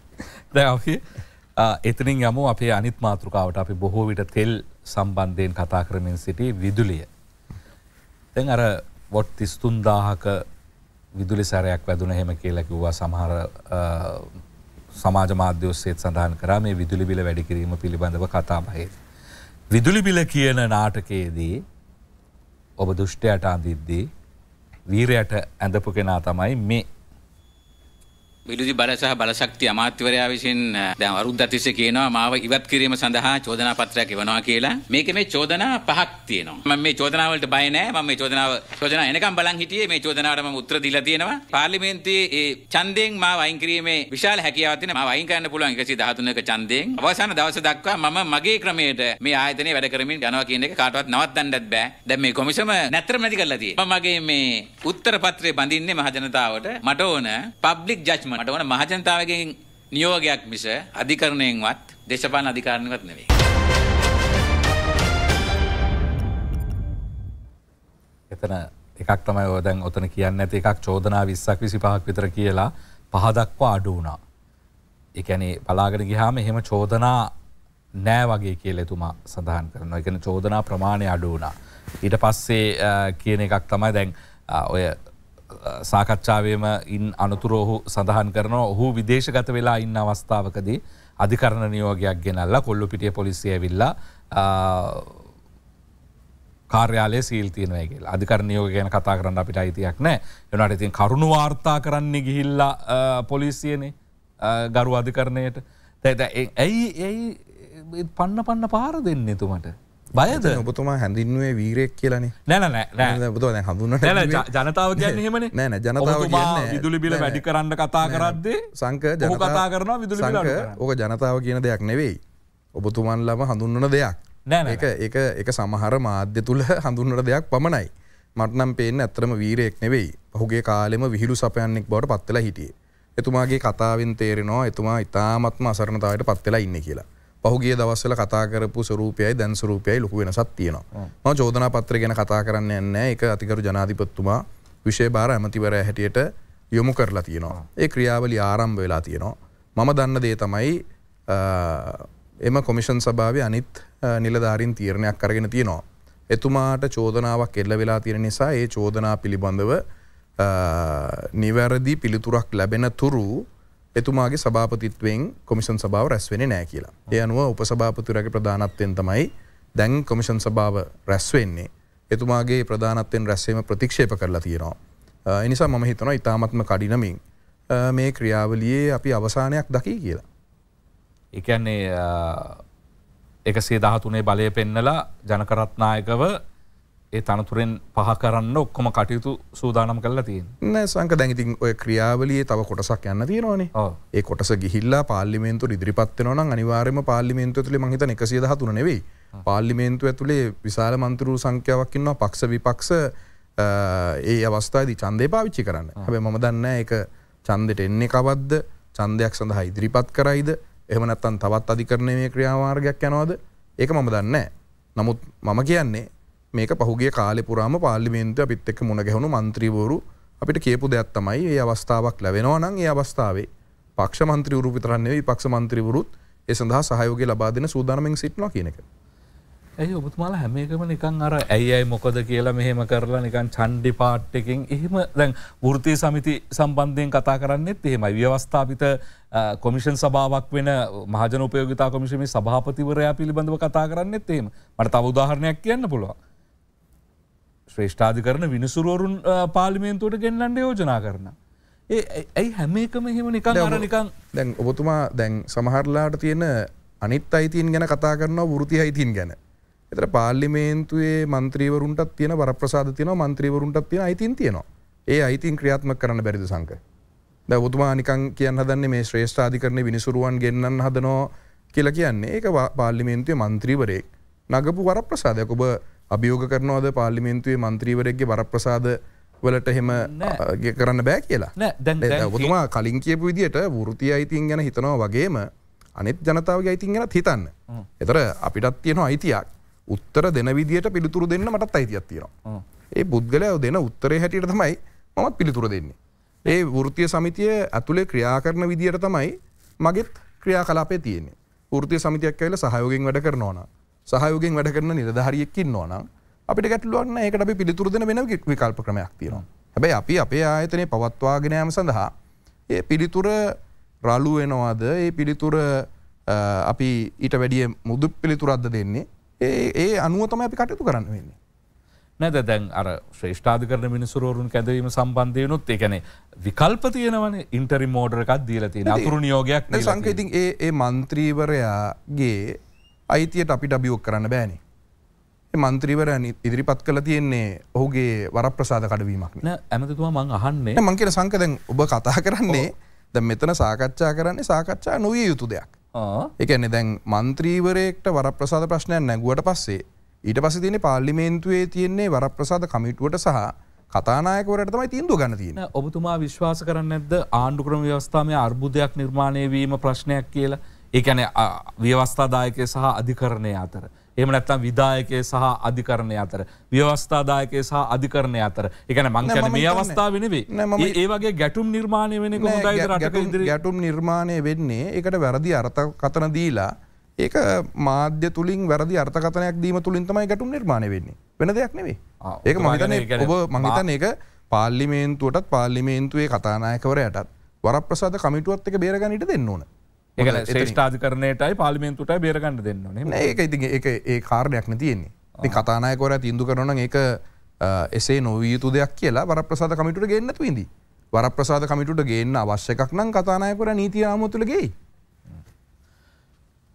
දැ අපි එතනින් යම අපේ අනිත් මාතෘකාවට අපි බොහෝ විට තෙල් සම්බන්ධයෙන් කතා කරමින් සිටි විදුලිය තැන් අර වොට් තිස්තුන්දාහක විදුලි සැරයක් වැදුන හෙම කියලකිව්වා සමහර සමාජ මාධ්‍යෝස්සේත් සඳහන් කරා මේ විදුලි බිල වැඩිකිරීම පිළිබඳව කතා බහේ. විදුලි බිල කියන නාටකයේදී ඔබ දුෂ්ටයට අඳිද්දී වීරයට ඇඳපු කෙනා තමයි මේ විලුදි බල සහ බලශක්ති අමාත්‍යවරයා විසින් දැන් අවුරුද්ද තිස්සේ කියනවා මාව ඉවත් කිරීම සඳහා චෝදනා පත්‍රයක් එවනවා කියලා. මේකේ මේ චෝදනා පහක් තියෙනවා. මම මේ චෝදනා වලට බය නැහැ. මම මේ චෝදනාව චෝදනා එනකම් බලන් හිටියේ. මේ චෝදනාවට මම උත්තර දීලා තියෙනවා. පාර්ලිමේන්තුවේ ඒ ඡන්දයෙන් මාව අයින් කිරීමේ විශාල හැකියාවක් තියෙනවා. මාව අයින් කරන්න පුළුවන් 113ක ඡන්දයෙන්. අවසාන දවස දක්වා මම මගේ ක්‍රමයට මේ ආයතනයේ වැඩ කරමින් යනවා කියන එක කාටවත් නවත්තන්නත් බෑ. දැන් මේ කොමිසම නැතරම නැති කරලා තියෙන්නේ. මම මගේ මේ උත්තර පත්‍රය බඳින්නේ මහජනතාවට. මට ඕන පබ්ලික් ජජ්මන්ට් මට ඕන මහජනතාවගෙන් නියෝගයක් මිස අධිකරණයෙන්වත් දේශපාලන අධිකාරණයවත් නෙවෙයි. එතන එකක් තමයි ඔය දැන් ඔතන කියන්නේ නැති එකක් චෝදනා 20ක් 25ක් විතර කියලා පහ දක්වා අඩු වුණා. ඒ කියන්නේ බලාගෙන ගියාම එහෙම චෝදනා නෑ වගේ කියලා එතුමා සඳහන් කරනවා. ඒ කියන්නේ චෝදනා ප්‍රමාණය අඩු වුණා. ඊට පස්සේ කියන එකක් තමයි දැන් ඔය සාකච්ඡාවේම ඉන් අනතුරෝහු සඳහන් කරන ඔහු විදේශගත වෙලා ඉන්න අවස්ථාවකදී අධිකරණ නියෝගයක් ගෙනල්ල කොල්ලු පිටිය පොලිසිය විල්ල කාර්යාලය සීල් තියනයගේ අධිකර නියෝග ගැන කතා කරන්න අපිට අයිතියක් නෑ යනට ඉතින් කරුණු වාර්තා කරන්නේ ගිහිල්ල පොලිසියනේ ගරු අධිකරණයට ඇයි ඇයි පන්න පන්න පාර දෙන්න තුමට බයද ඔබතුමා හැඳින්ුවේ වීරෙක් කියලන නැන බ හඳුන්න ජනතාව කියනෙමන නෑන ජනතාව විදුලි බිල වැඩි කරන්න කතා කරද්දේ සංක ජන කතා කරන විදුලි ඕක ජනතාව කියන දෙයක් නෙවෙයි. ඔබතුමන් ලම හඳුන්නන දෙයක් නෑ එක එක සමහර මාධ්‍ය තුළ හඳුන්නට දෙයක් පමණයි. මටනම් පේෙන් ඇත්‍රම වීරයෙක් නෙවෙයි පහුගේ කාලෙම විහිලු සපයන්නෙක් බවට පත්වෙලා හිටිය. එතුමාගේ කතාවෙන් තේරෙනවා එතුමා ඉතාමත්ම අසරණතාවට පත්වෙලා ඉන්න කියලා. පහුගේ දවස්සල කතාකරපු සරූපයයි දැන් සරූපයයි ලොකු වෙනසත් තියෙනවා ම චෝදනා පත්‍ර ගෙන කතා කරන්න එන්න එක අතිකරු ජනාධිපත්තුමා විෂය භාර ඇමතිවර හැටියට යොමු කරලා තියෙනවා ඒ ක්‍රියාවලි ආරම්භ වෙලා තියෙනවා මම දන්න දේ තමයි එම කොමිෂන් සභාව අනිත් නිලධාරින් තීරණයක් කරගෙන තියෙනවා එතුමාට චෝදනාවක් එල්ල වෙලා තියෙන නිසා ඒ චෝදනා පිළිබඳව නිවැරදි පිළිතුරක් ලැබෙන තුරු එතුමාගේ සභාපතිත්වයෙන් කොමිෂන් සභාව රැස්වෙන නෑ කියලා. ඒ අනුව උපසභාපතුරගේ ප්‍රධානත්වයෙන් තමයි දැන් කොමිෂන් සභාව රැස්වෙන්නේ. එතුමාගේ ප්‍රධානත්වයෙන් රැස්වීම ප්‍රතික්ෂේප කරලා තියෙනවා. එනිසා මම හිතන ඉතාමත්ම කඩිනමින් මේ ක්‍රියාවලියේ අපි අවසානයක් දකි කියලා. එකන්නේ එකසේ දහතුනේ බලය පෙන්නලා ජනකරත්නායකව ඒ තනතුරෙන් පහ කරන්න ඔක්කොම කටයුතු සූදානම් කල්ලා තියෙන් නෑ සංක දැඟඉතින් ඔය ක්‍රියාවලිය තව කොටසක් යන්න තියෙනවානේ ඒ කොටස ගිහිල්ලා පාලිමේන්තු ඉදිරිපත්වන අනිවාර්ම පාලිමේන්තු තුළේ මහිත එකසිය දහතුන නෙවෙයි පාලිමේන්තු ඇතුළේ විශාල මන්තුරු සංඛ්‍යාවක්කින්නවා පක්ෂ විපක්ෂ ඒ අවස්ථාදී චන්දය පාවිච්චි කරන්න හැබ මම දන්න එක චන්දෙට එන්නේ කවද්ද චන්දයක් සඳහා ඉදිරිපත් කරයිද එහමනත්තන් තවත් අධිකරණය මේ ක්‍රියාවාර්ගයක් යනවාද ඒක මම දන්න නමුත් මම කියන්නේ මේක පහුගේ කාලෙ පුරාම පාර්ලිමේන්තු අපිත් එක්ක මුණ ගැහුණු මන්ත්‍රීවරු අපිට කියපු දෙයක් තමයි ඒ අවස්ථාවක් ලැබෙනවා නම් ඒ අවස්ථාවේ පක්ෂ මන්ත්‍රීවරු විතරක් නෙවෙයි පක්ෂ මන්ත්‍රීවරුත් ඒ සඳහා සහයෝගය ලබා දෙන සූදානමින් සිටිනවා කියන එක. ඇයි ඔබතුමාලා හැම එකම නිකන් අර ඇයි අයි මොකද කියලා මෙහෙම කරලා නිකන් චන්්ඩි පාට් එකෙන් එහෙම දැන් වෘතිය සමිති සම්බන්ධයෙන් කතා කරන්නෙත් එහෙමයි ව්‍යවස්ථාපිත කොමිෂන් සභාවක් වෙන මහජනපයෝගතා කොමිෂමි සභාපතිවරයා පිළිබඳව කතා කරන්නෙත් එහෙම මට තවදාහරණයක් කියන්න පුළුවන්. ශ්‍රේෂ්ඨාධිකරන විනිසුරුවරුන් පාලිමේන්තුවට ගෙන්ලන්ඩ යෝජනා කරන. ඒ ඇයි හැමේකම එහෙම නිකන් අරනිකන් දැන් ඔබතුමා දැන් සමහරලාට තියෙන අනිත් අයිතින් ගැන කතා කරනවා වෘති අයිතින් ගැන. එතර පාල්ලිමේන්තුවේ මන්ත්‍රීවරුන්ටත් තියෙන වරප්‍රසාද තියෙන මන්ත්‍රීවරුන්ටත් තියෙන අයිතින් තියෙනවා. ඒ අයිතින් ක්‍රියාත්ම කරන්න බැරිද සංක. ද ඔබතුමා නිකන් කියන්න හදන්නේ මේ ශ්‍රේෂ්ඨාධිකරන විනිසුරුවන් ගෙන්න්න හදනෝ කියලා කියන්නේ ඒක පාල්ලිමේන්තුවේ මන්ත්‍රීවරයෙක් නගපු වරප්‍රසාදයක් ඔබ අභියෝග කරනවාද පාලිමේන්තුවේ මන්ත්‍රීවරෙක්ගේ වරප්‍රසාද වලට හෙම කරන්න බෑ කියලා තුමා කලින් කියපු විදියට වෘතිය අයිතින් ගැන හිතනවා වගේම අනෙත් ජනතාවගේ අයිතින් ගැනත් හිතන්න. එතර අපිටත් තියෙන අයිතියක් උත්තර දෙන විදියට පිළිතුරු දෙන්න මටත් අයිතියක් තියෙනවා. ඒ පුද්ගලයෝ දෙන උත්තරේ හැටියට තමයි මමත් පිළිතුර දෙන්නේ. ඒ වෘතිය සමිතිය ඇතුළේ ක්‍රියා කරන විදියට තමයි මගෙත් ක්‍රියා කලාපේ තියෙන්නේ. වෘතිය සමිතියක් ඇවිල්ලා සහයෝගයෙන් වැඩ කරනවා නම් සහයෝගෙන් වැඩ කරන නිලධාරියෙක් ඉන්නවා නම් අපිට ගැටලුවක් නැහැ. ඒකට අපි පිළිතුරු දෙන වෙන විකල්ප ක්‍රමයක් තියෙනවා. හැබැයි අපි අපේ ආයතනය පවත්වාගෙන යාම සඳහා ඒ පිළිතුර රළු වෙනවද? ඒ පිළිතුර අපි ඊට වැඩිය මුදු පිළිතුරක්ද දෙන්නේ? ඒ ඒ අනුව තමයි අපි කටයුතු කරන්න වෙන්නේ. නැද දැන් අර ශ්‍රේෂ්ඨාධකරන මිනිසුරුවරුන් කැඳවීම සම්බන්ධයනුත් ඒකන විකල්ප තියෙනවන ඉන්ටරි මෝඩරකක් දීලතින අතුරු නියෝගයක් සංකේතින් ඒ මන්ත්‍රීවරයාගේ අයිතියට අපිට අභියෝග කරන්න බෑනේ. ඒ මන්ත්‍රීවරයන් ඉදිරිපත් කළ තියෙන්නේ ඔහුගේ වරප්‍රසාද කඩවීමක් නේ. ඇමතිතුමා මං අහන්නේ. මං කියන සංක දැන් ඔබ කතා කරන්නේ දැන් මෙතන සාකච්ඡා කරන්නේ සාකච්ඡා නොවිය යුතු දෙයක්. එකන්නේ දැන් මන්ත්‍රීවරයෙක්ට වරප්‍රසාද ප්‍රශ්නයක් නැගුවට පස්සේ ඊට පස තින පාල්ලිමේන්තුවේ තියෙන්නේ වරප්‍රසාද කමිටුවට සහ කතානායකවරට තමයි තීන්දුව ගන්න තියෙන ඔබතුමා විශ්වාස කරන්න ඇද ආණ්ඩු ක්‍රම ව්‍යවස්ථාමය අර්බුදයක් නිර්මාණය වීම ප්‍රශ්නයක් කියලා ඒකැන ව්‍යවස්ථාදායකය සහ අධිකරණය අතර. එම නැත්තම් විදායකය සහ අධිකරණය අතර ව්‍යවස්ථාදායකය සහ අධිකරණය අතර එකන මංකන මේ අවස්ථාව වෙනවේ ඒවගේ ගැටුම් නිර්මාණය වෙන ගැටුම් නිර්මාණය වෙන්නේ එකට වැරදි අර්ථ කතන දීලා ඒක මාධ්‍ය තුළින් වැරදි අර්ථකතනයක් දීම තුළින් තමයි ගැටුම් නිර්මාණය වෙන්නේ වෙන දෙයක් නෙවේ ඒක මහිතන ඔබ මහිතන ඒක පාල්ලිමේන්තුවටත් පාල්ලිමේන්තුවේ කතානායකවරයටත් වර ප්‍රසාද කමිටුවත් එක බේරගනිට දෙන්න ඕන ඒ ශ්‍රේෂ්ඨාධිරනයටයි පාලිමෙන්තුටයි බේරගන්න දෙන්න ඒක ඉති ඒ කාරණයක් නැතියෙන්නේ කතානාය කොර තින්දු කරන ඒක එසේ නොවීතු දෙයක් කියලා වර ප්‍රසාධ කමිටුට ගන්නතු ඉදී වර ප්‍රසාධ කමිටුට ගේන්න අවශ්‍යකක් නම් කතානායකොර නීති ආමුතුළගේ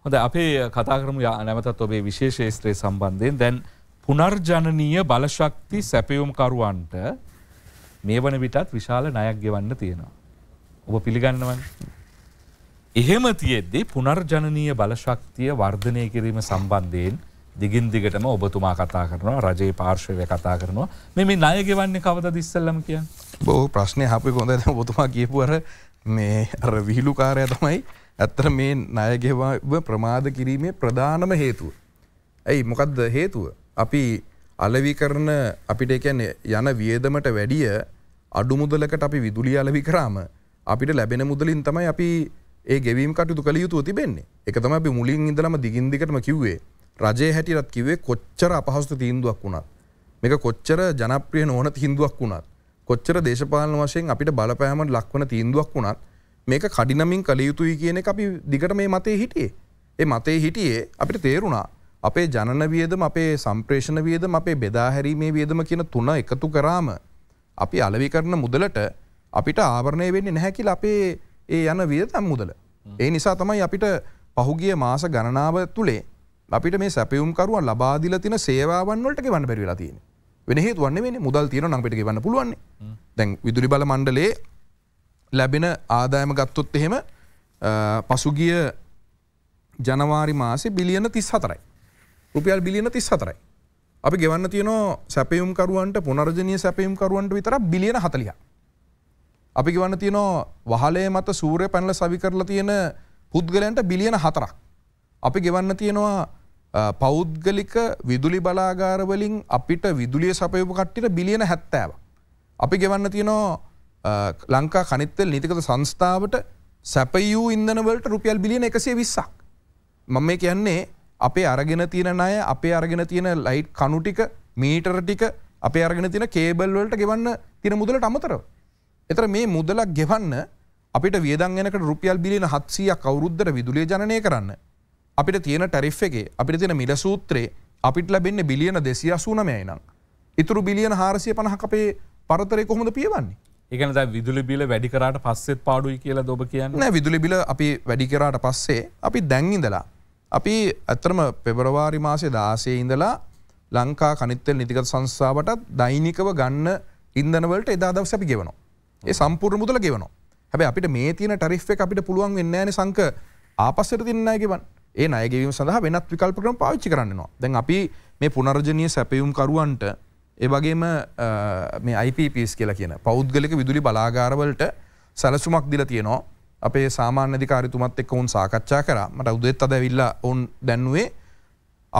හොඳ අපේ කතාකරම යනමතත් ඔබේ විශේෂේත්‍රය සම්බන්ධයෙන් දැන් පුනර්ජනනීය බලශක්ති සැපයුම්කරුවන්ට මේ වන විටත් විශාල නයක් ගෙවන්න තියෙනවා. ඔබ පිළිගන්නවන්. එහෙම තියෙද්දි පුනර්ජනනීය බලශක්තිය වර්ධනය කිරීම සම්බන්ධයෙන් දිගින් දිගටම ඔබතුමා කතා කරනවා රජයේ පාර්ශවය කතා කරනවා මෙම නය ගෙවන්නේ කවද දිස්සල්ලම කිය බෝ ප්‍රශ්නය හපි කොඳ ඔබතුමා කියපුවර මේ අර විහිලු කාරය තමයි ඇත්තර මේ නයගෙවා ප්‍රමාද කිරීමේ ප්‍රධානම හේතුව. ඇයි මොකක්ද හේතුව. අපි අලවි කරන අපිට එකැන යන වියදමට වැඩිය අඩු මුදලකට අපි විදුලි අලවි කරාම අපිට ලැබෙන මුදලින් තමයි අපි ඒ ගෙවීම කටයුතු කළ යුතුව තිබෙන්නේ එක තම අපි මුලින් ඉඳලම දිගින් දිගටම කිව්වේ රජය හැටිරත් කිවේ කොච්චර අපහසු තීන්දුවක් වුණත් මේක කොච්චර ජනප්‍රිය නොවන තීන්දුවක් වුණත් කොච්චර දේශපාලන වශයෙන් අපිට බලපෑමට ලක්වන තීන්දුවක් වුණත් මේක කඩිනමින් කළ යුතුයි කියන එක අපි දිගට මේ මතේ හිටියේ ඒ මතේ හිටියේ අපිට තේරුණා අපේ ජනන වියදම අපේ සම්ප්‍රේෂණ වියදම අපේ බෙදාහැරීමේ වියදම කියන තුන එකතු කරාම අපි අලවි කරන මුදලට අපිට ආවරණය වෙන්නේ නැහැ කියලා අපේ ඒ යන වියදම් මුදල. ඒ නිසා තමයි අපිට පහුගිය මාස ගණනාව තුළේ අපිට මේ සැපියුම්කරුවන් ලබාදිල තින සේවාවන් වලට ගෙවන්න බැරි වෙලා තියෙන්නේ. වෙන හේතුවක් නෙවෙයි මුදල් තියෙනවා නම් අපිට ගෙවන්න පුළුවන්. දැන් විදුලි බල මණ්ඩලයේ ලැබෙන ආදායම ගත්තොත් එහෙම පසුගිය ජනවාරි මාසේ බිලියන 34යි. රුපියල් බිලියන 34යි. අපි ගෙවන්න තියෙනවා සැපයුම්කරුවන්ට පුනර්ජනීය සැපයුම්කරුවන්ට විතර බිලියන 40ක්. අපි ගවන්න තියනවා වහලේ මත සූරය පැනල සවි කරලා තියෙන පුද්ගලයන්ට බිලියන හතරක්. අපි ගෙවන්න තියෙනවා පෞද්ගලික විදුලි බලාගාරවලින් අපිට විදුලිය සපයපු කට්ටිට බිලියන හැත්තෑව. අපි ගෙවන්න තියෙනවා ලංකා කනිත්තල් නීතිකත සංස්ථාවට සැපයූ ඉන්දනවලට රුපියල් බිලියන එකසේ විස්සක්. මම මේ කියන්නේ අපේ අරගෙන තියෙන අය අපේ අරගෙන තියෙන ලයිට් කනුටික මීටර ටික අපේ අරගෙන තින කේබල් වලට ගෙවන්න තින මුදලට අමතරව එතර මේ මුදලක් ගෙවන්න අපිට වියදංගෙනකට රුපියල් බිලින හත්සිය කවුරුද්දර විදුලිය ජනය කරන්න. අපිට තියෙන ටැරිෆ් එකේ අපිට තියෙන මිල සූත්‍රයේ අපිට ලැබෙන්න බිලියන දෙසිය අසූනමයයි නම්. ඉතුරු බිලියන හාරසිය පණහක අපේ පරතරය කොහොමද පියවන්නේ. ඒකන විදුලි බිල වැඩි කරට පස්සෙත් පාඩුයි කියලා දොබ කියන්න විදුලි බිල අපි වැඩි කරාට පස්සේ අපි දැන්ඉඳලා. අපි ඇත්තරම පෙබරවාරි මාසේ දාසේ ඉඳලා ලංකා කනිත්තල් නිතිකත් සංස්ථාවටත් දෛනිකව ගන්න ඉන්දනවලට එදා දවස අපි ගෙවනවා. ඒ සම්පූර්ණ මුදල ගෙවනවා. හැබැයි අපිට මේ තියෙන ටරිෆ් එක අපිට පුළුවන් වෙන්නේ නැහැනේ සංක ආපස්සට දෙන්න ණය ගෙවන්න. ඒ ණය ගෙවීම සඳහා වෙනත් විකල්ප ක්‍රම පාවිච්චි කරන්න වෙනවා. දැන් අපි මේ පුනර්ජනීය සැපයුම් කරුවන්ට ඒ වගේම මේ IPPs කියලා කියන පෞද්ගලික විදුලි බලාගාරවලට සැලසුමක් දීලා තියෙනවා. අපේ සාමාන්‍ය අධිකාරිතුමත් එක්ක උන් සාකච්ඡා කරා. මට උදේත් අද ඇවිල්ලා උන් දැන්නුවේ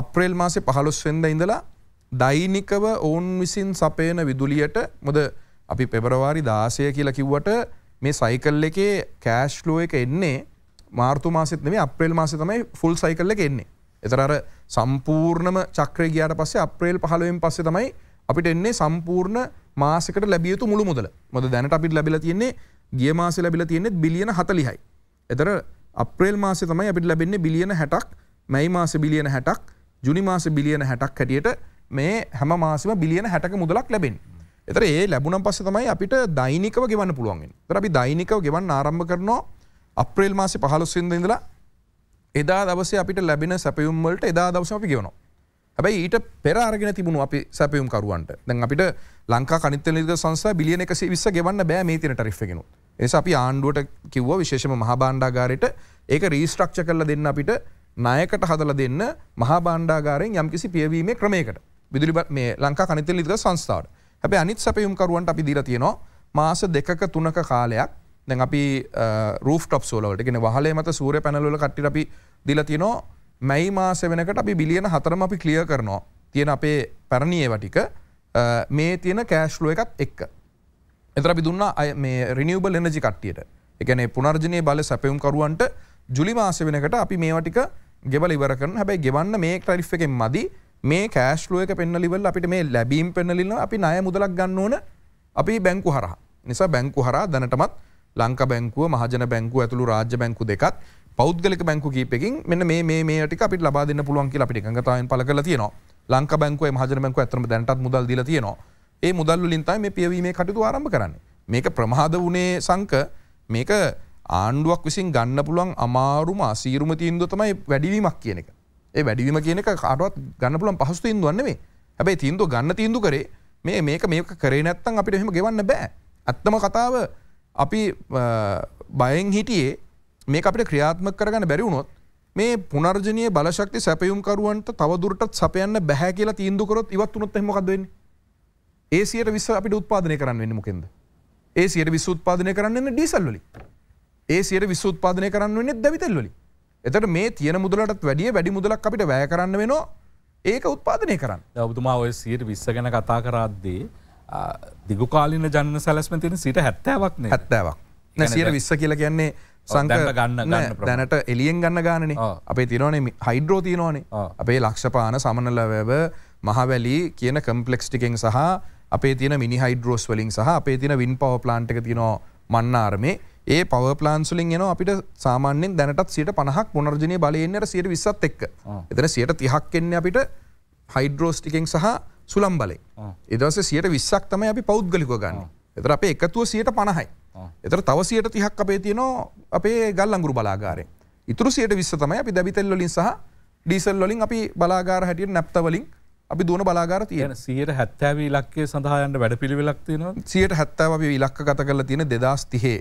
අප්‍රේල් මාසේ 15 වෙනිදා ඉඳලා දෛනිකව ඔවුන් විසින් සපයන විදුලියට මොකද අපි පෙබරවාරි දාසය කියලා කිව්වට මේ සයිකල් එකේ කෑශ්ලෝ එක එන්නේ මාර්තු මාසිත් නෙමේ අප්‍රේල් මාසෙ තමයි ෆුල් සයිකල් එක එන්නේ. එතර අර සම්පූර්ණම චක්‍රය ගියාට පස්සේ අප්‍රේල් 15න් පස්සේ තමයි අපිට එන්නේ සම්පූර්ණ මාසෙකට ලැබිය යුතු මුළු මුදල. මොකද දැනට අපිට ලැබිලා තියෙන්නේ ගිය මාසේ ලැබිලා තියෙන්නේ බිලියන 40යි. එතර අප්‍රේල් මාසේ තමයි අපිට ලැබෙන්නේ බිලියන 60ක්, මැයි මාසේ බිලියන 60ක්, ජුනි මාසේ බිලියන 60ක් හැටියට මේ හැම මාසෙම බිලියන 60ක මුදලක් ලැබෙන්නේ. එතර ඒ ලැබුණම් පස්ස තමයි අපිට දෛනිකව ගෙවන්න පුළුවන්ගෙන් තර අපි දෛනිකව ගෙවන්න ආරම්භ කරනවා අප්‍රේල් මාසි පහලොස්සින්ද ඉඳලා එදා දවස අපිට ලැබෙන සැපයුම්වලට එදා දවස අපි ගෙවනවා හැබයි ඊට පෙරාරගෙන තිබුණු අපි සැපයුම් කරුවන්ට දැන් අපිට ලංකා කනිත නිද සංසා බිලියන එකස විස්ස ගෙවන්න බෑ මේ තින ටරිෆ්ගෙන එස අපි ආණ්ඩුවට කිව්ව විශේෂම මහබාණ්ඩාගාරයට ඒක රීස්ට්‍රක්ෂ කරල දෙන්න අපිට නායකට හදල දෙන්න මහා බාණ්ඩාගාරයෙන් යම්කිසි පියවීමේ ක්‍රමයකට විදුලි මේ ලංකා කනිත ලිද සංස්ථාවට හැබැ අනිත් සැපයුම්කරුවන්ට අපි දිර තියෙනවා මාස දෙකක තුනක කාලයක් දැන් අපි රූෆ් ටොප් සෝලවට ගෙන වහලේ මත සූර පැනලුල කට්ටි අපි දිල තියනෝ මැයි මාස වෙනකට අපි බිලියන හතරම අපි කලිය කරනවා තියෙන අපේ පැරණියේ වටික මේ තියෙන කෑශ්ලුව එකත් එක්ක. එතර අපි දුන්න මේ රිනිියවබල් එනජි කට්ටියට එකන පුනර්ජනය බල සැපයුම්කරුවන්ට ජුලි මාස වෙනකට අපි මේවටික ගෙබල ඉවරකන හැබැයි ගෙවන්න මේ ටරිෆ් එකෙන් මදී මේ කෑශ්ලුව එක පෙන්නලිවල් අපිට මේ ලැබීම් පෙන්නලින්න අපි නය මුදලක් ගන්න ඕන අපි බැංකු හරහ නිසා බැංකු හර දැනටමත් ලංක බැංකුව මහජන බැංකු ඇතුළු රාජ්‍ය බැංකු දෙකත් පෞද්ගලක බැංකු කීපකින් මෙන්න මේ මේ මේටි අපිට ලබා දෙන්න පුළුවන් කියලා අපිට එකඟතාවයෙන් පළ කරලා තියෙනවා ලංක බැංකුවේ මහජන බැංකුව ඇත්තම දැනටත් මුදල් දීලා තියෙනවා ඒ මුදල් වලින් තමයි මේ පියවීමේ කටයුතු ආරම්භ කරන්නේ මේක ප්‍රමාද වුණේ සංක මේක ආණ්ඩුවක් විසින් ගන්න පුළුවන් අමාරුම අසීරුම තීන්දුව තමයි වැඩිවීමක් කියන එක ඒ වැඩිවීම කියන එක කාටවත් ගන්න පුළුවන් පහසු තීන්දුවක් නෙමෙයි. හැබැයි තීන්දුව ගන්න තීන්දුව කරේ මේ මේක මේක කරේ නැත්නම් අපිට එහෙම ගෙවන්න බෑ. ඇත්තම කතාව අපි බයෙන් හිටියේ මේක අපිට ක්‍රියාත්මක කරගන්න බැරි වුණොත් මේ පුනර්ජනීය බලශක්ති සැපයුම්කරුවන්ට තවදුරටත් සපයන්න බෑ කියලා තීන්දුව කරොත් ඉවත් වුණොත් එහෙම මොකද වෙන්නේ? ඒ 120 අපිට උත්පාදනය කරන්න වෙන්නේ මොකෙන්ද? ඒ 120 උත්පාදනය කරන්න වෙන්නේ ඩීසල් වලින්. ඒ 120 උත්පාදනය කරන්න වෙන්නේ දැවිතෙල් වලින්. එතට මේ තියෙන මුදලටත් වැඩිය වැඩි මුදලක් අපිට වැය කරන්න වෙනවා ඒක උත්පාදනය කරන්න ඔබතුමා ඔය සීට විස්ස ගැන කතා කරද්දී දිගුකාලින ජන්න සැලස්ම තියෙන සිට හැත්තෑවක්න හැත්තෑවක් සියට විස්ස කියල කියන්නේ සංක ගන්න දැනට එලියෙන් ගන්න ගානන අපේ තිරෝනේ හයිඩ්‍රෝ තියනෝනේ අපේ ලක්ෂපාන සමනලවැව මහවැලි කියන කම්පලෙක්ස්ටිකෙන් සහ අපේ තින මිනි හයිඩ්‍රෝස් වලින් සහ අපේ තින වින් පව ප්ලාන්ටක තිනෝ මන්නාර්මේ ඒ පව පලාන්සුලින් එන අපිට සාමාන්‍යෙන් දැනටත් සිට පනහක් පුනර්ජනය බලයන්නට සියට විසත් එක්ක එතන සියට තිහක් එන්නේ අපිට හයිඩ්‍රෝස්ටිකෙන් සහ සුළම් බලය එදවස සියට විස්සක් තම අපි පෞද්ගලික ගන්න එතර අප එකතුව සියට පණහයි එතර තව සියට තිහක් අපේ තියනවා අපේ ගල් අංගුරු බලාගාරය ඉතුර සියට විස්ස තමයි අපි දැවිතැල්ලොලින් සහ ඩීසල්ලොලින් අපි බලාගාර හැටියට නැප්තවලින් අපි දුවන බලාගාර තියෙන සියට හැත්තෑව ඉලක්කේ සඳහායන්ට වැඩ පිළිවෙලක් තියෙන සියට හැත්තාව ඉලක්ක කත කරලා තියෙන දෙදස් තිහේ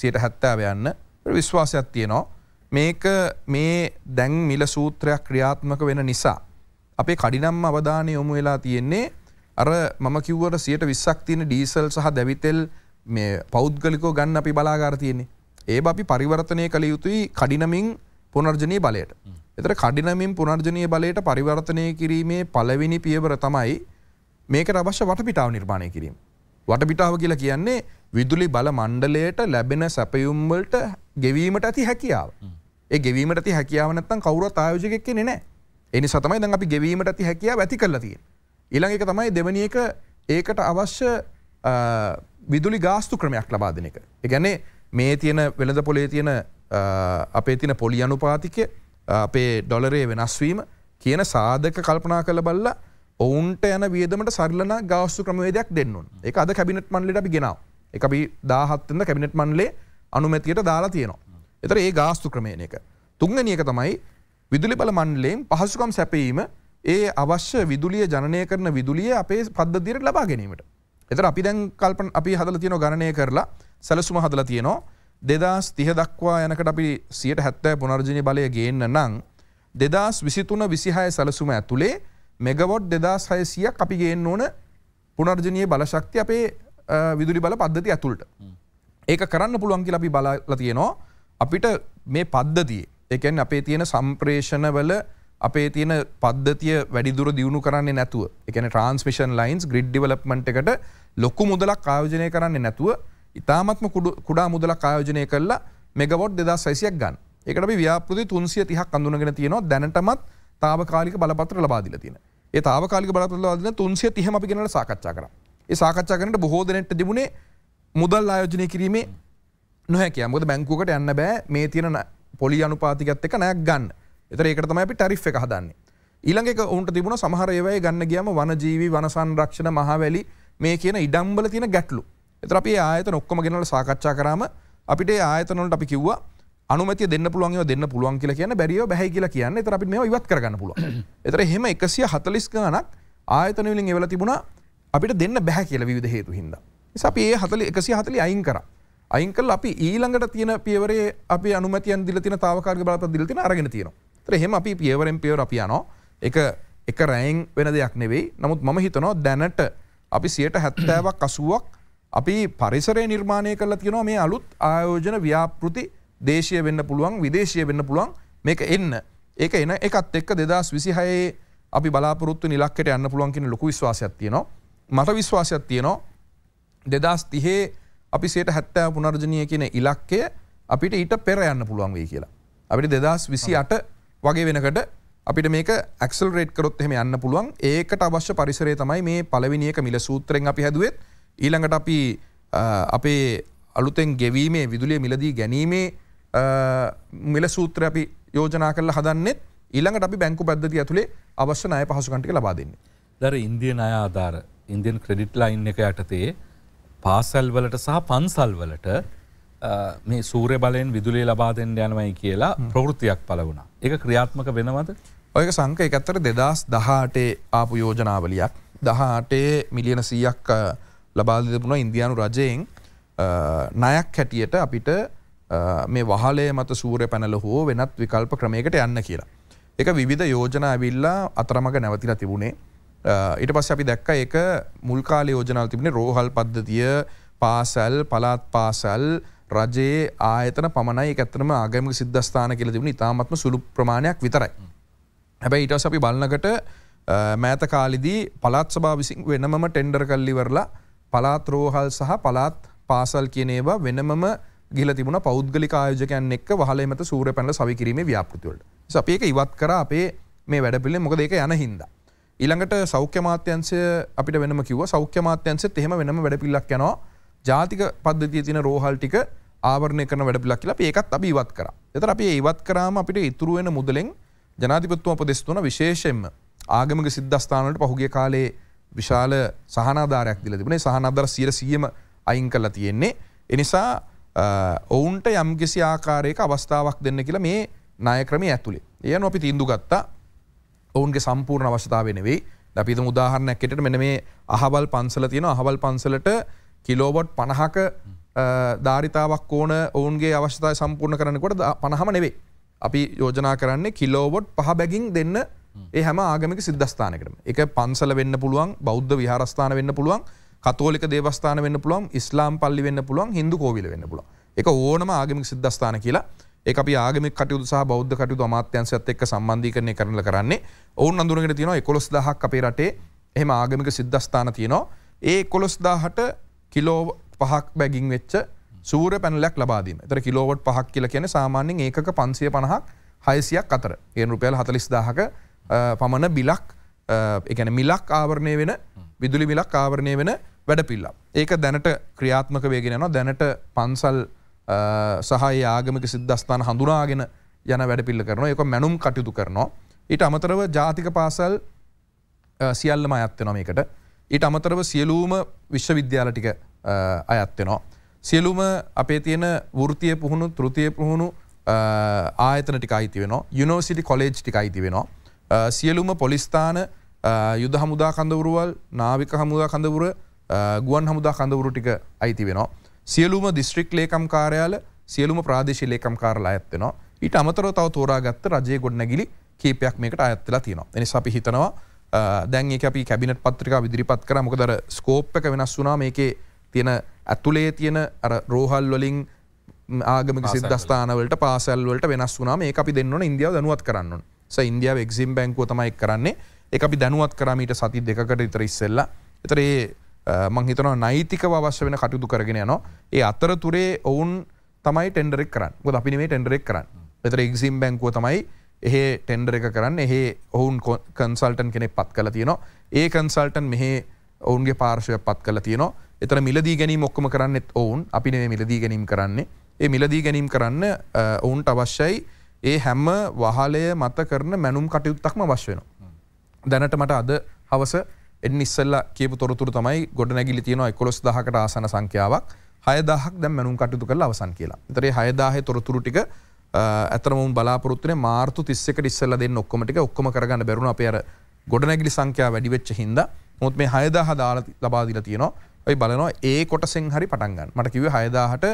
සියට හැත්තෑ යන්න විශ්වාසයක් තියනවා මේක මේ දැන් මිල සූත්‍රයක් ක්‍රියාත්මක වෙන නිසා. අපේ කඩිනම් අවධානය යොමු වෙලා තියෙන්නේ අර මම කිව්වට සියට විස්සක් තියෙන ඩීසල් සහ දැවිතෙල් මේ පෞද්ගලිකෝ ගන්න අපි බලාගාර තියෙන්නේ. ඒ අපි පරිවර්තනය කළ යුතුයි කඩිනමින් පුනර්ජනය බලයට. එතර කඩිනමින් පුනර්ජනය බලයට පරිවර්තනය කිරීමේ පලවෙනි පියවර තමයි මේක අවශ්‍ය වටපිටාව නිර්මාණය කිරීම. වටපිටාව කියලා කියන්නේ විදුලි බල මණ්ඩලයට ලැබෙන සැපයුම්වලට ගෙවීමට ඇති හැකියාව. ඒ ගෙවීමට ඇති හැකියාව නැත්තම් කවුරුත් ආයෝජකයෙක් කෙනෙක් නැහැ. ඒ නිසා තමයි දැන් අපි ගෙවීමට ඇති හැකියාව ඇති කරලා තියෙන්නේ. ඊළඟ එක තමයි දෙවෙනි එක ඒකට අවශ්‍ය විදුලි ගාස්තු ක්‍රමයක් ලබා දෙන එක. ඒ කියන්නේ මේ තියෙන වෙළඳ පොලේ තියෙන අපේ තියෙන පොලි අනුපාතිකය අපේ ඩොලරේ වෙනස් වීම කියන සාධක කල්පනා කළ බලලා ඔවුන්ට යන වියදමට සරලන ගාස්තු ක්‍රමවේදයක් දෙන්න ඕන. ඒක අද කැබිනට් මණ්ඩලයට අපි ගෙනාවා. එක අපි දාහත්වෙන්ද කැබිනට් මන්ලේ අනුමැතියට දාලා තියෙනවා. එතර ඒ ගාස්තු ක්‍රමයන එක. තුංගනියක තමයි විදුලි බල මණ්ඩලයෙන් පහසුකම් සැපීම ඒ අවශ්‍ය විදුලිය ජනය කරන විදුලිය අපේ පද්ධතියට ලබා ගැනීමට. එතර අපි දැන් කල්පන් අපි හදල තියෙන ගණනය කරලා සැලසුම හදල තියෙනවා දෙදස් තිහ දක්වා යනකට අපි සියට හැත්තෑ පුනර්ජනය බලය ගේන්න නං දෙදස් විසිතුන විසිහය සැලසුම ඇතුළේ මෙගවොඩ් දෙදස් හයසිය අපි ගේන්න ඕන පුනර්ජනය බලශක්ති අපේ විදුලි බල පද්ධති ඇතුළට. ඒක කරන්න පුළුවන් කියලා අපි බලලා තියෙනවා. අපිට මේ පද්ධතියේ ඒ කියන්නේ අපේ තියෙන සම්ප්‍රේෂණවල අපේ තියෙන පද්ධතිය වැඩිදුර දියුණු කරන්නේ නැතුව ඒ කියන්නේ ට්‍රාන්ස්මිෂන් ලයින්ස් ග්‍රිඩ් ඩෙවලොප්මන්ට් එකට ලොකු මුදලක් ආයෝජනය කරන්නේ නැතුව ඉතාමත්ම කුඩා මුදලක් ආයෝජනය කරලා මෙගවොට් 2600ක් ගන්න. ඒකට අපි ව්‍යාපෘති 330ක් අඳුනගෙන තියෙනවා දැනටමත් తాවකාලික බලපත්‍ර ලබා දීලා තියෙනවා. ඒ తాවකාලික බලපත්‍ර ලබා දෙන 330ම අපි ගෙනලා සාකච්ඡා කරා. ඒ සාකච්ඡා කරනට බොහෝ දෙනෙට තිබුණේ මුදල් ආයෝජනය කිරීමේ නොහැකිය මුද බැංකුවකට යන්න බෑ මේ තියෙන පොලි අනුපාතිකත් එක නෑක් ගන්න එතර ඒකට තමයි අපි ටැරිෆ් එක හදන්නේ ඊළඟ ඔවුන්ට තිබුණ සමහර ඒවයි ගන්න ගියම වනජීවි වනසංරක්ෂණ මහවැලි මේ කියන ඉඩම්බල තියෙන ගැටලු. එතර අපි ආයතන ඔක්කොම ගෙනලා සාකච්ඡා කරාම අපිට ඒ ආයතන වලට අපි කිව්වා අනුමැතිය දෙන්න පුළුවන් ඒවා දෙන්න පුළුවන් කියලා කියන බැරිව බැහැ කියලා කියන්නේ. එතර අපි මේවා ඉවත් කරගන්න පුළුවන්. එතර එහෙම 140 ගණක් ආයතන වලින් ඒවලා තිබුණා අපිට දෙන්න බැහැ කියල විවිධ හේතු හින්දා. අපි ඒ හතල එකසි හතලි අයින් කර. අයිංකල් අපි ඊළඟට තියෙන පියවරේ අපි අනුමතියන් දිල තින තාවකාරග බලප දිල තින අරගෙන තියෙනවා. එහෙම අපි පියවරෙන් පියවර අපි යනවා එක එක රෑයින් වෙන දෙයක් නෙවෙයි නමුත් මම හිතනවා දැනට අපි සියට හැත්තෑවක් අසුවක් අපි පරිසරය නිර්මාණය කරලා තියෙනවා මේ අලුත් ආයෝජන ව්‍යාපෘති දේශය වෙන්න පුළුවන් විදේශය වෙන්න පුළුවන් මේක එන්න ඒක එන එකත් එක්ක දෙදස් විසිහයේ අපි බලාපොරොත්තු නිලක්කට යන්න පුළුවන්කින ලොකු විශ්වාසයක් තියෙනවා මට විශ්වාසයක් තියනවා දෙදස් තිහේ අපි සේට හැත්තෑ පුනර්ජනය කියන ඉලක්කය අපිට ඊට පෙර යන්න පුළුවන් වේ කියලා. අපිට දෙදස් විසි අට වගේ වෙනකට අපිට මේක ඇක්සල් රේට් කරොත් එහෙම යන්න පුළුවන් ඒකට අවශ්‍ය පරිසරය තමයි මේ පළවිනිියක මිල සූත්‍රෙන් අපි හැදුවත් ඊළඟට අපි අපේ අලුතෙන් ගෙවීමේ විදුලිය මිලදී ගැනීමේ මිල සූත්‍ර අපි යෝජනා කරලා හදන්නෙත් ඊළඟට අපි බැංකු පද්ධති ඇතුළේ අවශ්‍ය නය පහසුකන්ටික ලබා දෙන්නේ දර ඉන්දියන අය ආධාර ඉන්දියන් ක්‍රඩිට් ලයින් එක යටතේ පාසල් වලට සහ පන්සල් වලට මේ සූරය බලයෙන් විදුලේ ලබා දෙන්න යනවයි කියලා ප්‍රවෘතියක් පල වුණ. එක ක්‍රියාත්මක වෙනවද. ඔයක සංක එකත්තර දෙදස් දහටේ ආපු යෝජනාවලියක් දහටේ මිලියන සීයක් ලබාදපුුණ ඉන්දියානු රජයෙන් නයක් හැටියට අපිට මේ වහලේ මත සූරය පැනල හෝ වෙනත් විකල්ප ක්‍රමයකට යන්න කියලා. එක විධ යෝජනා ඇවිල්ලා අතරමඟ නැවතිලා තිබුණේ ඊට පස්ස අපි දැක්ක එක මුල්කාල යෝජනල් තිබෙන රෝහල් පද්ධතිය පාසැල් පලාත් පාසැල් රජයේ ආයතන පමණයි ඇත්තනම ආගම සිද්ධස්ථාන කියල තිබුණ ඉතාමත්ම සුළු ප්‍රමාණයක් විතරයි. හැබැ ඉටස් අපි බලන්නකට මෑත කාලිදී පලාත් සභා විසින් වෙනමම ටෙන්ඩර් කල්ලිවරලා පලාත් රෝහල් සහ පලාත් පාසල් කියනේවා වෙනමම ගිල තිබුණ පෞද්ගලි කායෝජකයන් එක් වහලමත සූර පැල සවිකිරීම ව්‍යාපෘතිවලට සපේක ඉවත් කර අපේ මේ වැඩපිල්ල මොක දෙක යන හින්දා. ඊළඟට සෞඛ්‍ය මාත්‍යංශය අපිට වෙනම කිව්වා සෞඛ්‍ය මාත්‍යංශෙත් එහෙම වෙනම වැඩපිළිවෙලක් යනවා ජාතික පද්ධතියේ තියෙන රෝහල් ටික ආවරණය කරන වැඩපිළිවෙලක් කියලා අපි ඒකත් අපි ඉවත් කරා. එතකොට අපි ඉවත් කරාම අපිට ඉතුරු වෙන මුදලෙන් ජනාධිපතිතුමා උපදෙස් දුන විශේෂයෙන්ම ආගමික සිද්ධස්ථාන වලට පහුගිය කාලේ විශාල සහනාධාරයක් දීලා තිබුණේ සහනාධාර 100%ම අයින් කරලා තියෙන්නේ. ඒ නිසා ඔවුන්ට යම්කිසි ආකාරයක අවස්ථාවක් දෙන්න කියලා මේ ණය ක්‍රමයේ ඇතුලේ. ඒ අනුව අපි තීන්දුව ගත්තා ඔවුන්ගේ සම්පූර්ණ අවශ්‍යතාවෙනවෙයි අපි උදාහරණැක්කට මෙන මේ අහවල් පන්සල තියෙන අහවල් පන්සලට කිලෝබොට් පණහක ධාරිතාවක් ඕන ඔවුන්ගේ අවශ්‍යතා සම්පූර්ණ කරනකොට පණහම නෙවේ. අපි යෝජනා කරන්නේ කිලෝබොට් පහ බැගින් දෙන්න ඒ හැම ආගමික සිද්ධස්ථානකරම එක පන්සල වෙන්න පුළුවන් බෞද්ධ විහාරස්ථාන වෙන්න පුළුවන් කතෝලික දේවස්ථාන වෙන්න පුළුවන් ඉස්ලාම් පල්ලි වෙන්න පුළුවන් හිදු කෝවිල වෙන්න පුළුවන් එක ඕනම ආගමික සිද්ධස්ථාන කියලා ඒක අපි ආගමික කටයුතු සහ බෞද්ධ කටයුතු අමාත්‍යාංශයත් එක්ක සම්බන්ධීකරණය කරනල කරන්නේ. ඔවුන් අඳුරගෙන තියෙනවා 11000ක් අපේ රටේ එහෙම ආගමික සිද්ධස්ථාන තියෙනවා. ඒ 11000ට කිලෝ 5ක් බැගින් වෙච්ච සූර්ය පැනලයක් ලබා දීම. ඒතර කිලෝවට් 5ක් කියලා කියන්නේ සාමාන්‍යයෙන් ඒකක 550ක් 600ක් අතර. ඒ රුපියල් 40000ක පමණ බිලක් එකන මිලක් ආවරණය වෙන විදුලි මිලක් ආවරණය වෙන වැඩපිල්ලා. ඒක දැනට ක්‍රියාත්මක වේගෙනනවා දැනට පන්සල් සහයි ආගමික සිද්ධස්ථාන හඳුනාගෙන යන වැඩපිල්ල කරන එක මැනුම් කටයුතු කරනවා. ඊට අමතරව ජාතික පාසල් සියල්ලම අයත්වෙනවා මේකට. ඊට අමතරව සියලූම විශ්වවිද්‍යාල ටික අයත්වෙනවා. සියලුම අපේ තියෙන වෘතිය පුහුණු තෘතිය පුහුණු ආයතන ටික අයිති වෙන යුනෝසිටි කොලේජ් ටික අයිති වෙනවා. සියලුම පොලිස්ථාන යුද හමුදා කඳවුරුවල් නාවික හමුදා කඳවුර ගුවන් හමුදා කඳවුරු ටික අයිති වෙනවා. සියලුම දිස්ත්‍රික් ලේකම් කාර්යාල සියලුම ප්‍රාදේශීය ලේකම් කාර්යාල අයත් වෙනවා. ඊට අමතරව තව තෝරාගත්ත රජයේ ගොඩනැගිලි කීපයක් මේකට අයත් වෙලා තියෙනවා. ඒ නිසා අපි හිතනවා දැන් ඒක අපි කැබිනට් පත්‍රිකා ඉදිරිපත් කරා. මොකද අර ස්කෝප් එක වෙනස් වුණා මේකේ තියෙන ඇතුලේ තියෙන අර රෝහල් වලින් ආගමික සිද්ධස්ථානවලට පාසල් වලට වෙනස් වුණා. මේක අපි දෙන්න ඕන ඉන්දියාව දැනුවත් කරන්න ඕන. ස ඉන්දියාව එක්සිම් බැංකුව තමයි කරන්නේ එක අපි දැනුවත් කරමීට සති දෙකට ඉතර ඉස්සෙල්ලා එතරේ මංහිතන නයිතික අවශ්‍ය වෙන කටයුතු කරගෙන යනවා ඒ අතර තුරේ ඔවුන් තමයි ටෙන්ඩරෙක් කරන්න ගො අපිනේ ටෙන්ඩරෙක් කරන්න පෙතර එක්සිම් බැංකුව තමයි එහෙ ටෙන්ඩර එක කරන්න එහෙ ඔවුන් කන්සල්ටන් කෙනෙ පත් කල තියනවා ඒ කන්සල්ටන් මෙහෙ ඔවුන්ගේ පාර්ශවය පත් කල තියනවා එතන මිලදී ගැනීම ඔක්කම කරන්නෙත් ඔවුන් අපින මිලදී ගැනීම කරන්නේ ඒ මිලදී ගැනීම කරන්න ඔවුන්ට අවශ්‍යයි ඒ හැම්ම වහලය මත කරන මැනුම් කටයුත්තක්ම වශ වෙන. දැනට මට අද හවස එන්න ඉස්සල්ලා කියපු තොරතුර තමයි ගොඩ නැගිලි තියෙනවා 11000කට ආසන සංඛ්‍යාවක් 6000ක් දැන් මනුන් කටයුතු කරලා අවසන් කියලා. ඒතරේ 6000 තොරතුරු ටික ඇතරම උන් බලාපොරොත්තු වෙන්නේ මාර්තු 31ට ඉස්සල්ලා දෙන්න ඔක්කොම ටික ඔක්කොම කරගන්න බැරුණා අපේ අර ගොඩ නැගිලි සංඛ්‍යාව වැඩි වෙච්ච හින්දා. මොකද මේ 6000 දාලා ලබා දීලා තියෙනවා. ඔයි බලනවා ඒ කොටසෙන් හරි පටන් ගන්න. මට කිව්වේ 6000ට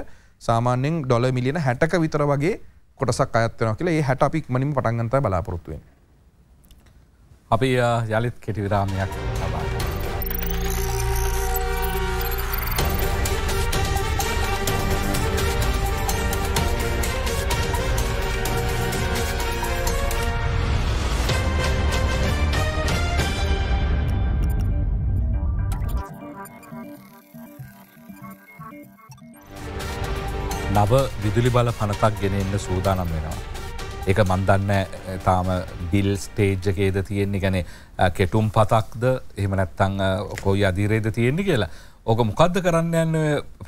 සාමාන්‍යයෙන් ඩොලර් මිලියන 60ක විතර වගේ කොටසක් අයත් වෙනවා කියලා. ඒ 60 අපි ඉක්මනින්ම පටන් ගන්න තමයි බලාපොරොත්තු වෙන්නේ. අපි යලිත් කෙටි විරාමයක් නව විදුලි බල පනතක් ගෙනෙන්න සූදානම් වෙනවා. එක මන්දන්න තාම බිල් ස්ටේජ්ජකේද තියෙන්නේ ගැන කෙටුම් පතක්ද එහමනැත්තං කොයි අධීරේද තියෙන්නේ කියලා. ඕක මොකක්ද කරන්න යන්න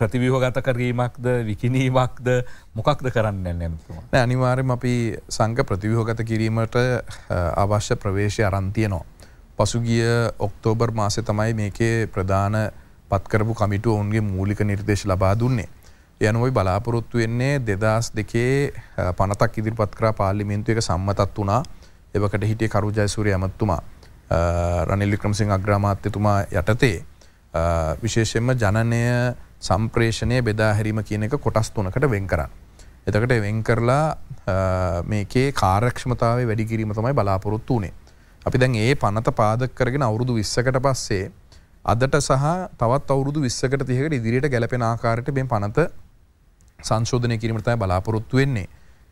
ප්‍රතිවිහෝගත කරීමක්ද විකිනීමක්ද මොකක්ද කරන්න නැතුම. අනිවාරෙන් අපි සංක ප්‍රතිවිහෝගත කිරීමට අවශ්‍ය ප්‍රවේශය අරන්තියනවා. පසුගිය ඔක්තෝබර් මාසය තමයි මේකේ ප්‍රධාන පත්කරපු කමිටුව ඔවුන්ගේ මූලික නිර්දේශ ලබා දුන්නේ. යනුවයි බලාපොරොත්තු වෙන්නේ දෙදස් දෙකේ පනතක් ඉදිරිපත්කර පාලිමින්තු එක සම්මතත් වනා එවකට හිටිය කරුජයසුර ඇමත්තුමා රනිල්ලික්‍රමසිං අග්‍රාමාත්‍යතුමා යටතේ විශේෂෙන්ම ජනනය සම්ප්‍රේෂණය බෙදාහැරීම කියන එක කොටස් තුනකට වෙන් කරන්න. එතකට වෙන් කරලා මේකේ කාරක්ෂමතාව වැඩිකිරීම තමයි බලාපොරොත්තු වනේ. අපි දැන් ඒ පනත පාදක් කරගෙන අවුරුදු විස්සකට පස්සේ අදට සහ තවත් අවුරුදු විස්සකට තියකට ඉදිරියට ගැලපෙන ආකාරයට මේ පනත සංශෝධනය කිරීමටතයි බලාපොරොත්තු වෙන්නේ.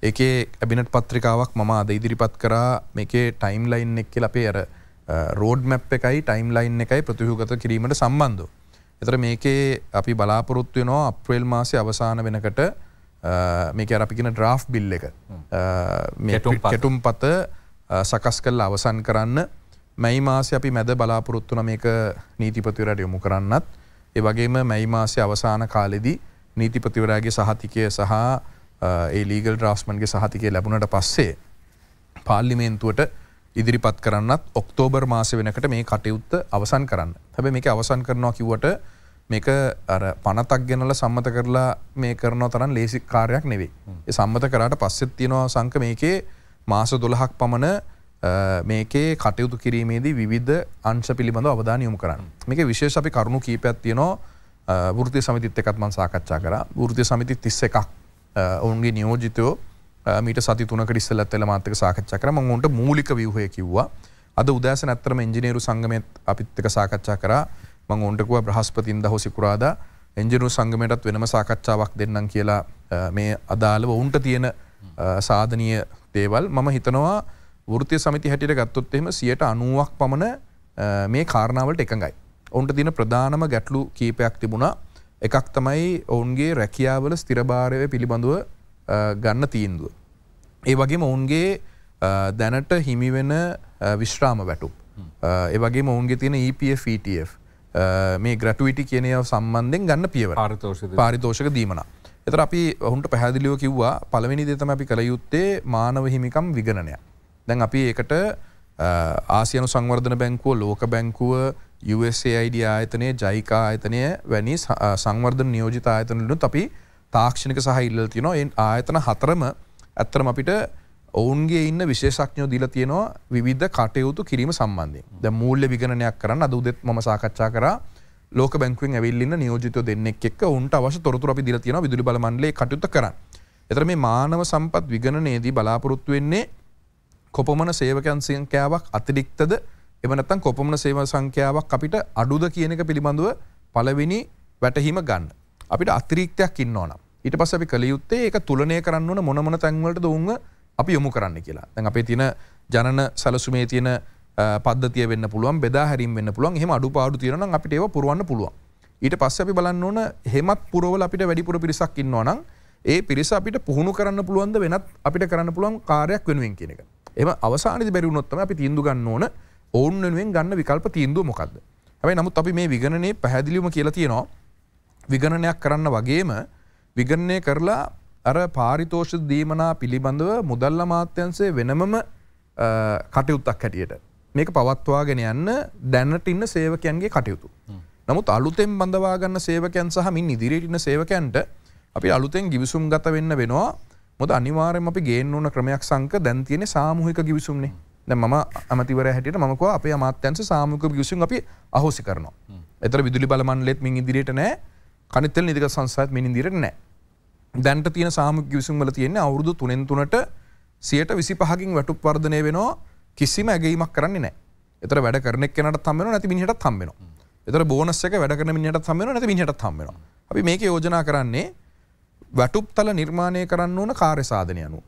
ඒකේ ඇබිනට පත්‍රිකාවක් මම අද ඉදිරිපත් කරා මේකේ ටයිම් ලයින් එක් කියල අපේ අර රෝඩ් මැප් එකයි ටයිම් ලයින් එකයි ප්‍රතිහගත කිරීමට සම්බන්ධ. එතර මේකේ අපි බලාපොරොත්තු වෙනවා අප්‍රේල් මාසය අවසාන වෙනකට මේක අරපිගෙන ඩ්‍රාෆ් බිල් එක කෙටුම් පත සකස් කල් අවසන් කරන්න මැයි මාසය අපි මැද බලාපොරොත්තුන මේක නීතිපතිවරට යොමු කරන්නත් ඒ වගේම මැයි මාසය අවසාන කාලෙදී නීතිපතිවරාගේ සහතිකය සහ ඒ ලීගල් ්‍රස්මන්ගේ සහතිකය ලැබුණට පස්සේ පාල්ලිමේන්තුවට ඉදිරිපත් කරන්නත් ඔක්තෝබර් මාස වෙනකට මේ කටයුත්ත අවසන් කරන්න හැබ මේක අවසන් කරනවා කිවට මේක පනතක් ගැනල සම්මත කරලා මේ කරන තරන් ලේසික් කාරයක් නෙවේ සම්මත කරට පස්සෙත් තියෙනවා සංක මේකේ මාස දොළහක් පමණ මේකේ කටයුතු කිරීමේදී විධ අංශ පිළිබඳ අවධානයොම් කරන්න මේක විශේෂ අපි කරුණු කීපයක් තියනවා ෘතිය සමතිත් එකත්මන් සාකච්ඡා කර ෘතිය සමති තිස්ස එකක් ඔවුන්ගේ නියෝජිතයෝ මීට සති තුන ිස්සල්ලත් එල මාතක සාකච්ඡා කරම ඔුන්ට මූලික වියහය කිව්වා අද උදෑස නැත්තරම එංජිනේරු සංගමත් අපිත්තක සාකච්ඡා කර මං ඔන්ටකුව බ්‍රහස්පතින්ද හොසිකුරාද එංජිනු සංගමයටත් වෙනම සාකච්ඡාවක් දෙන්නම් කියලා මේ අදාළව ඔවුන්ට තියෙන සාධනය දේවල් මම හිතනවා වෘතිය සමති හැටියට ගත්තොත් එෙම සියට අනුවක් පමණ මේ කාරණාවට එකඟයි ඔවුන්ට දින ප්‍රධානම ගැටලු කීපයක් තිබුණා එකක් තමයි ඔවුන්ගේ රැකියාවල ස්තිරභාරය පිළිබඳුව ගන්න තීන්දුව. ඒ වගේම ඔවුන්ගේ දැනට හිමිවෙන විශ්‍රාම වැටුප්. ඒවගේ ඔවුන්ගේ තියෙන EPFTF e මේ ග්‍රටවිටි කියනය සම්බන්ධෙන් ගන්න පියව පාරිතෝෂක දීමනා. එතර අපි ඔහුන්ට පැහැදිලිව කිව්වා පළවෙනි දෙතම අපි කළ යුත්තේ මානව හිමිකම් විගණනය. දැන් අපි ඒකට ආසියනු සංවර්ධන බැංකුව ලෝක බැංකුව USAID ආයතනය ජයිකා ආයතනය වැනි සංවර්ධ නියෝජිත ආයතනලනුත් අපි තාක්ෂණක සහ ඉල්ල තියනවා එන් ආයතන හතරම ඇත්තරම අපිට ඔවුන්ගේ ඉන්න විශේෂක්ඥෝ දීල තියෙනවා විධ කටයුතු කිරීම සම්බන්ධය ද මූල්ල විගණනයක් කරන්න අද උදෙත් ම සාකච්ඡා කර ලෝක බැංකුවෙන් ඇවිල්ලන්න නියෝජිත දෙන්නෙක් එක් උන්ට අවශ තොරතුර අපි දිල තියෙන විදුලි බලමන්ලේ කටයුතු කරන්න. එතර මේ මානව සම්පත් විගණනයේදී බලාපොරොත්තු වෙන්නේ කොපමණ සේවකයන් සියංකෑවක් අතිරික්තද එමනත්තන් කොපමණ සේව සංඛ්‍යාවක් අපිට අඩුද කියනක පිළිබඳව පලවෙනි වැටහීම ගන්න. අපිට අතිරීක්තයක් ඉන්න ඕනම් ඊට පස්ස අපි කළ යුත්තේ ඒ තුලනය කරන්න ඕන මොනමන තැන්වලට දුන්ව අපි යොමු කරන්න කියලා තැන් අපේ තින ජනන සැලසුමේ තියෙන පද්ධතිය වෙන්න පුළුවන් බෙදා හැරීම් වෙන්න පුළුවන් එහෙම අඩුපාඩු තියෙනවා අපිට ඒව පුරවන්න පුළුවන් ඊට පස්සේ අපි බලන්න ඕන එහෙමත් පුරවල අපිට වැඩිපුර පිරිසක් ඉන්නවා නම් ඒ පිරිස අපිට පුහුණු කරන්න පුළුවන්ද වෙනත් අපිට කරන්න පුළුවන් කාර්යයක් වෙනුවෙන් කියන එක. එහෙම අවසානයේදී බැරි වුණොත් තමයි අපි තීන්දුව ගන්න ඕන ඔවුන් වෙනුවෙන් ගන්න විකල්ප තීන්දුව මොකක්ද හැබැයි නමුත් අපි මේ විගණනේ පැහැදිලිවම කියලා තියෙනවා විගණනයක් කරන්න වගේම විගණනය කරලා අර පාරිතෝෂ දීමනා පිළිබඳව මුදල්ල මාත්‍යන්සේ වෙනමම කටයුත්තක් හැටියට මේක පවත්වාගෙන යන්න දැන්නට ඉන්න සේවකයන්ගේ කටයුතු. නමුත් අලුතෙන් බඳවාගන්න සේවකයන් සහ මින් ඉදිරියටඉන්න සේවකයන්ට අපි අලුතෙන් ගිවිසුම් ගත වෙන්න වෙනවා මොද අනිවාරෙන් අපි ගේන්න ඕන ක්‍රමයක් සංක දැන්තියෙන සාමූහික ගිවිසුම්න්නේ ම අමතිවර හැට මක අප අමාත්‍යන්ස සාමක ගිසින් අපි අහෝසි කරනවා එතර විදුලි බලමන් ලෙත් මින් ඉදිරිට නෑ කනිතල් නිදික සංසාත් මිනි දිරට නෑ දැන්ට තියෙන සාමක ගිවිසුම් වල තියෙන්නේ අවුරුදු තුනෙන් තුනට සියට විසි පහකින් වැටුප වර්ධනය වෙනවා කිසිම ඇගීමක් කරන්නේ නෑ එතර වැඩ කරනෙක් කෙනට තම්මෙන නැති මිනිහට තම්බෙනවා එතර බෝනස්සක වැඩ කරන මිනිහට තම්බෙන නැති මිනිහට තම්බෙනවා අපි මේක යෝජනා කරන්නේ වැටුප් තල නිර්මාණය කරන්න ඕන කාර්යසාධනය අනුව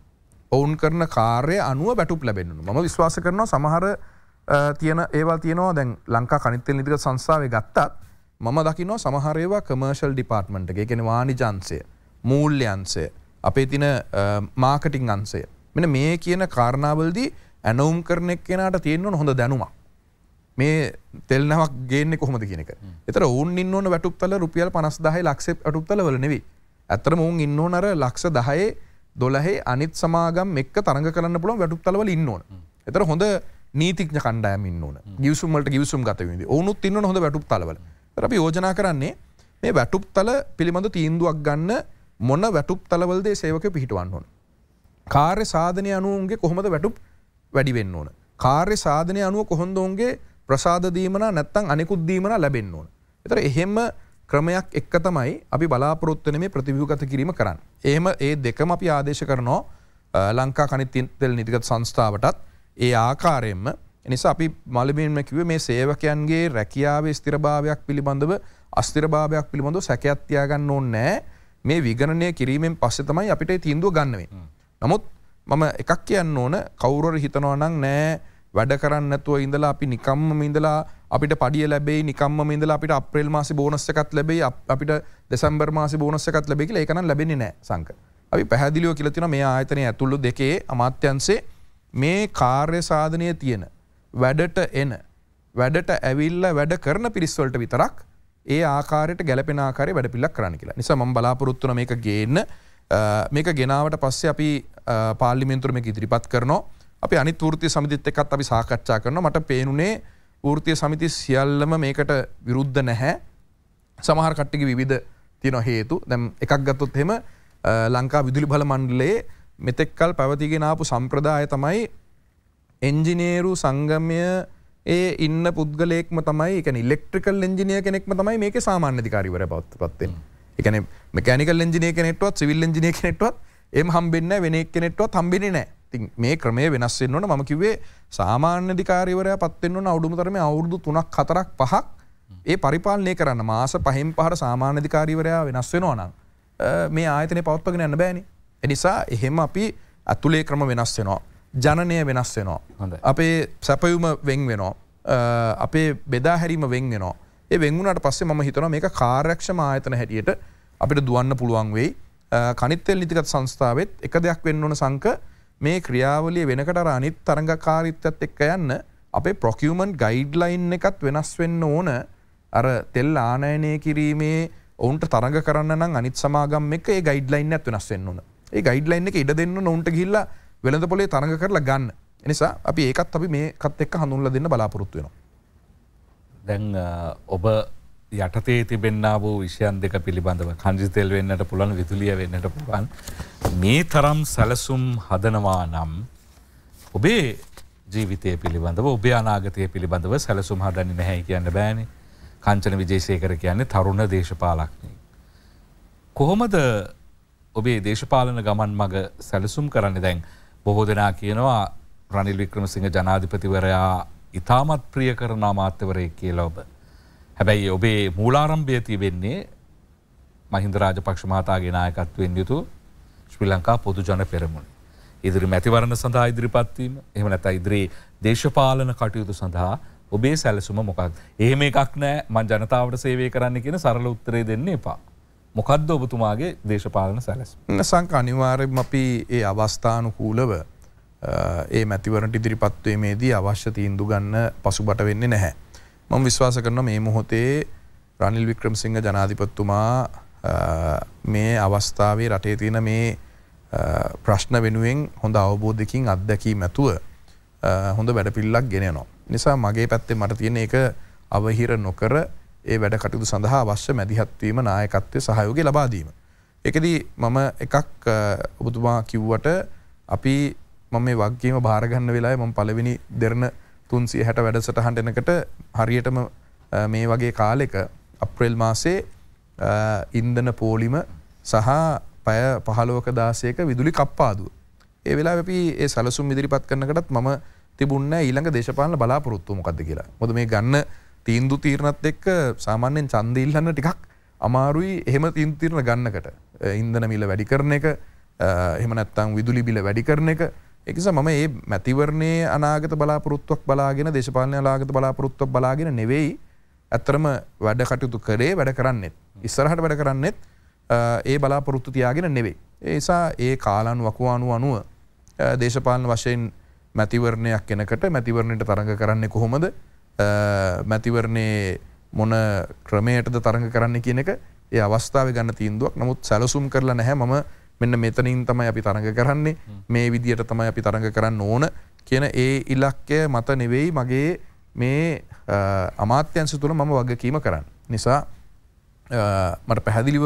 ඔවුන් කරන කාරය අනුව බැටුප ලැබෙන්නු ම විශ්වාස කරනවා සමහර තියන ඒවා තියනවා දැන් ලංකා කනිත්තෙල් නිතික සංසාාව ගත්තත් මම දකිනෝ සමහරේවා කමර්ශල් ඩිපාර්ට්මට එක කෙන වානිජන්සය මූල්්‍යන්සය අපේ තින මාකටිං අන්සය මෙන මේ කියන කාරණාවලදී ඇනවුම් කරනෙක් කෙනට තියෙන්වන හොඳ දැනුමක් මේ තෙල්නවක් ගේන්න කොහොමද කියනක එතර ඔවන් ඉන්න වැටුපතල රුපියල් පනස්දාහයි ලක්ෂ අටුත්තල වලනෙවී ඇතර මුවන් ඉන්න නර ලක්ෂ දහයේ දොලහේ අනිත් සමාගම් එක්ක තරඟ කරන්න පුළුවන් වැටුප් තලවල ඉන්න ඕන. එතන හොඳ නීතිඥ කණ්ඩායම් ඉන්න ඕන. ගිවිසුම් වලට ගිවිසුම් ගත වෙන්නේ. ඔවුනුත් ඉන්න ඕන හොඳ වැටුප් තලවල. ඒතර අපි යෝජනා කරන්නේ මේ වැටුප් තල පිළිබඳ තීන්දුවක් ගන්න මොන වැටුප් තලවලද ඒ සේවකයෝ පිහිටවන්න ඕන. කාර්ය සාධනය අනුවගේ කොහොමද වැටුප් වැඩි වෙන්න ඕන. කාර්ය සාධනය අනුව කොහොඳ ඔවුන්ගේ ප්‍රසාද දීමනා නැත්තම් අනිකුත් දීමනා ලැබෙන්න ඕන. ඒතර එහෙම ක්‍රමයක් එක්ක තමයි අපි බලාපොරොත්වන මේ ප්‍රතිව්‍යගත කිරීම කරන්න. එහෙම ඒ දෙකම අපි ආදේශ කරනවා ලංකා කනිත්තෙල් නිතිගත සංස්ථාවටත් ඒ ආකාරයෙන්ම එනිසා අපි මලබෙන්ම කිව මේ සේවකයන්ගේ රැකියාවේ ස්තිරභාවයක් පිළිබඳව අස්තිරභාවයක් පිළිබඳව සැකඇත්තියාගන්න ඕන්නෑ මේ විගණනය කිරීමෙන් පස්සෙ තමයි අපිට තිීන්දුව ගන්නවෙන්. නමුත් මම එකක් කියන්න ඕන කවුරර හිතනවනක් නෑ වැඩ කරන්න නැතුව ඉඳලා අපි නිකම්ම ඉඳලා අපිට පඩිය ලැබේ නිකම්ම ඉඳලා අපිට අප්‍රේල් මාසේ බෝනස් එකක් ලැබෙයි අපිට දෙසැම්බර් මාසේ බෝනස් එකක් ලැබෙයි කියලා ඒක නම් ලැබෙන්නේ නැහැ සංක. අපි පැහැදිලිව කියලා තියෙනවා මේ ආයතනයේ ඇතුළු දෙකේ අමාත්‍යංශේ මේ කාර්ය සාධනය තියෙන වැඩට එන වැඩට ඇවිල්ල වැඩ කරන පිරිස්වලට විතරක් ඒ ආකාරයට ගැලපෙන ආකාරය වැඩ පිල්ලක් කරන්න කියලා නිසා මම බලාපොරොත්තුන මේක ගේන්න මේක ගෙනාවට පස්සේ අපි පාර්ලිමේන්තුවට මේක ඉදිරිපත් කරනවා අපි අනි ෘතිය සමිතිත් එකත් අපි සාකච්ඡා කරන මට පේනුනේ ෘතිය සමිති සියල්ලම මේකට විරුද්ධ නැහැ සමහර කට්ටික විධ තියෙන හේතු දැම් එකක් ගත්තොත් හෙම ලංකා විදුලි බල මණ්ඩලේ මෙතෙක්කල් පැවතිගෙන ආපු සම්ප්‍රදාය තමයි එන්ජිනේරු සංගමය ඒ ඉන්න පුද්ගලෙක්ම තමයි එක ඉල්ෙක්ට්‍රිකල් එජිනිය කෙනෙක්ම තමයි මේක සාමාන්‍යධිකාරිවර පත් පත්වෙන් එකන මෙකනික ලෙජිනය කෙනෙටවත් සිවිල් ලෙජිනය කෙනෙටවත් එම හම්බෙන්න වෙනෙක් කෙනෙටවත් හම්බෙන නෑ ඉතින් මේ ක්‍රමේ වෙනස් වෙන්න ඕන මම කිව්වේ සාමාන්‍ය අධිකාරීවරයා පත් වෙන්න ඕන අඩුමතරමේ අවුරුදු 3ක් 4ක් 5ක් ඒ පරිපාලනය කරන්න මාස පහෙන් පහට සාමාන්‍ය අධිකාරීවරයා වෙනස් වෙනවා නම් මේ ආයතනය පවත්වාගෙන යන්න බෑනේ. ඒ නිසා එහෙම අපි අතුලේ ක්‍රම වෙනස් වෙනවා. ජනනය වෙනස් වෙනවා. අපේ සැපයුම වෙන් වෙනවා. අපේ බෙදා හැරීම වෙන් වෙනවා. ඒ වෙන්ගුණට පස්සේ මම හිතනවා මේක කාර්යක්ෂම ආයතන හැටියට අපිට දුවන්න පුළුවන් වෙයි. කනිත්තෙල් නිතිගත් සංස්ථාවත් එක දෙයක් වෙන්න ඕන සංක මේ ක්‍රියාවලිය වෙනකට අර අනිත් තරඟකාරීත්වයත් එක්ක යන්න අපේ procurement guideline එකත් වෙනස් වෙන්න ඕන අර තෙල් ආනයනය කිරීමේ ඔවුන්ට තරඟ කරන්න නම් අනිත් සමාගම් එක ඒ ගයිඩ්ලයින් එකත් වෙනස් වෙන්න ඕන. ඒ ගයිඩ්ලයින් එක ඉඩ දෙන්න ඕන උන්ට ගිහිල්ලා වෙළඳ පොලේ තරඟ කරලා ගන්න. ඒ නිසා අපි ඒකත් අපි මේකත් එක්ක හඳුන්වලා දෙන්න බලාපොරොත්තු වෙනවා. දැන් ඔබ යටතේ තිබෙන්න්න වූ විෂයන් දෙක පිළිබඳව කංජිතෙල් වෙන්නට පුළන් විදුලිය වෙන්නට පුළුවන් මේ තරම් සැලසුම් හදනවා නම් ඔබේ ජීවිතය පිළිබඳව ඔබේ අනාගතය පිළිබඳව සැලසුම් හදන්න නැහැ කියන්න බෑන කංචන විජේසයකර කියන්නේ තරුණ දේශපාලක්නී. කොහොමද ඔබේ දේශපාලන ගමන් මග සැලසුම් කරන්න දැන් බොහෝ දෙනා කියනවා රනිල් වික්‍රමසිංහ ජනාධිපතිවරයා ඉතාමත් ප්‍රිය කරනා මාත්‍යවරය කියලා ඔබ. හැබැයි ඔබේ මූලාරම්භය තිබෙන්නේ මහින්ද රාජපක්ෂ මහතාගේ නායකත්වයෙන් යුතු ශ්‍රී ලංකා පොදු ජන පෙරමුණ. ඉදිරි මැතිවරණ සඳහා ඉදිරිපත්වීම එහම නැත ඉදිරි දේශපාලන කටයුතු සඳහා ඔබේ සැලසුම මොකක් එහෙම එකක් නෑ මං ජනතාවට සේවය කරන්න කියෙන සරල උත්තරේ දෙන්න එපා. මොකක්ද ඔබතුමාගේ දේශපාලන සැලස්. සංක අනිවාරෙන් අපි ඒ අවස්ථානු කූලව ඒ මැතිවරට ඉදිරිපත්වීමේදී අවශ්‍ය තීන්දු ගන්න පසුබට වෙන්නේ නැහැ. මම විශ්වාස කරන මේ මොහොතේ රනිල් වික්‍රමසිංහ ජනාධිපත්තුමා මේ අවස්ථාවේ රටේ තියෙන මේ ප්‍රශ්න වෙනුවෙන් හොඳ අවබෝධකින් අත්දැකී මැතුව හොඳ වැඩපිල්ලක් ගෙනනවා. නිසා මගේ පැත්තේ මට තියෙන එක අවහිර නොකර ඒ වැඩ කටයුතු සඳහා අවශ්‍ය මැදිහත්වීම නායකත්වය සහයෝගය ලබාදීම. එකද මම එකක් ඔබතුමා කිව්වට අපි මම මේ වගේම භාරගන්න වෙලා ම පලවෙනි දෙරන තුන්සිය හැට වැඩසටහන්ට එනකට හරියටම මේ වගේ කාලෙක අප්‍රෙල් මාසේ ඉන්දන පෝලිම සහ පය පහලෝක දාසයක විදුලි කප්පාදුව. ඒ වෙලා අපි ඒ සැලසුම් ඉදිරිපත් කරනකටත් මම තිබුන්න ඊළඟ දේශපාලන බලාපොරොත්තුම කද කියලා මොද මේ ගන්න තීන්දු තීරණත් එක්ක සාමාන්‍යෙන් චන්දීල්ලන්න ටිකක් අමාරුයි එහෙම තින්තිරණ ගන්නකට ඉන්දන මිල වැඩි කරන එක එහෙම නැත්තං විදුලි බිල වැඩි කරන එක එකස මම ඒ මැතිවරණයේ අනාගත බලාපොරොත්තුවක් බලාගෙන දේශපාලන ලාගත බලාපොරොත්තුවක් බලාගෙන නෙවෙයි ඇත්තරම වැඩ කටයුතු කරේ වැඩ කරන්නෙත්. ඉස්සරහට වැඩ කරන්නෙත් ඒ බලාපොරොත්තු තියාගෙන නෙවෙයි. ඒසා ඒ කාලන් වකුවානු අනුව දේශපාලන වශයෙන් මැතිවරණයක් එනකට මැතිවරණයට තරඟ කරන්නේ කොහොමද මැතිවරණයේ මොන ක්‍රමයටද තරඟ කරන්න කියන එක ඒ අවස්ථාව ගන්න තීන්දුවක් නමුත් සැලසුම් කරලා නැහැ මම මෙන්න මෙතනින් තමයි අපි තරඟ කරන්නේ මේ විදියට තමයි අපි තරඟ කරන්න ඕන කියන ඒ ඉලක්කය මත නෙවෙයි මගේ මේ අමාත්‍යන්සි තුළ මම වගකීම කරන්න. නිසා මට පැහැදිලිව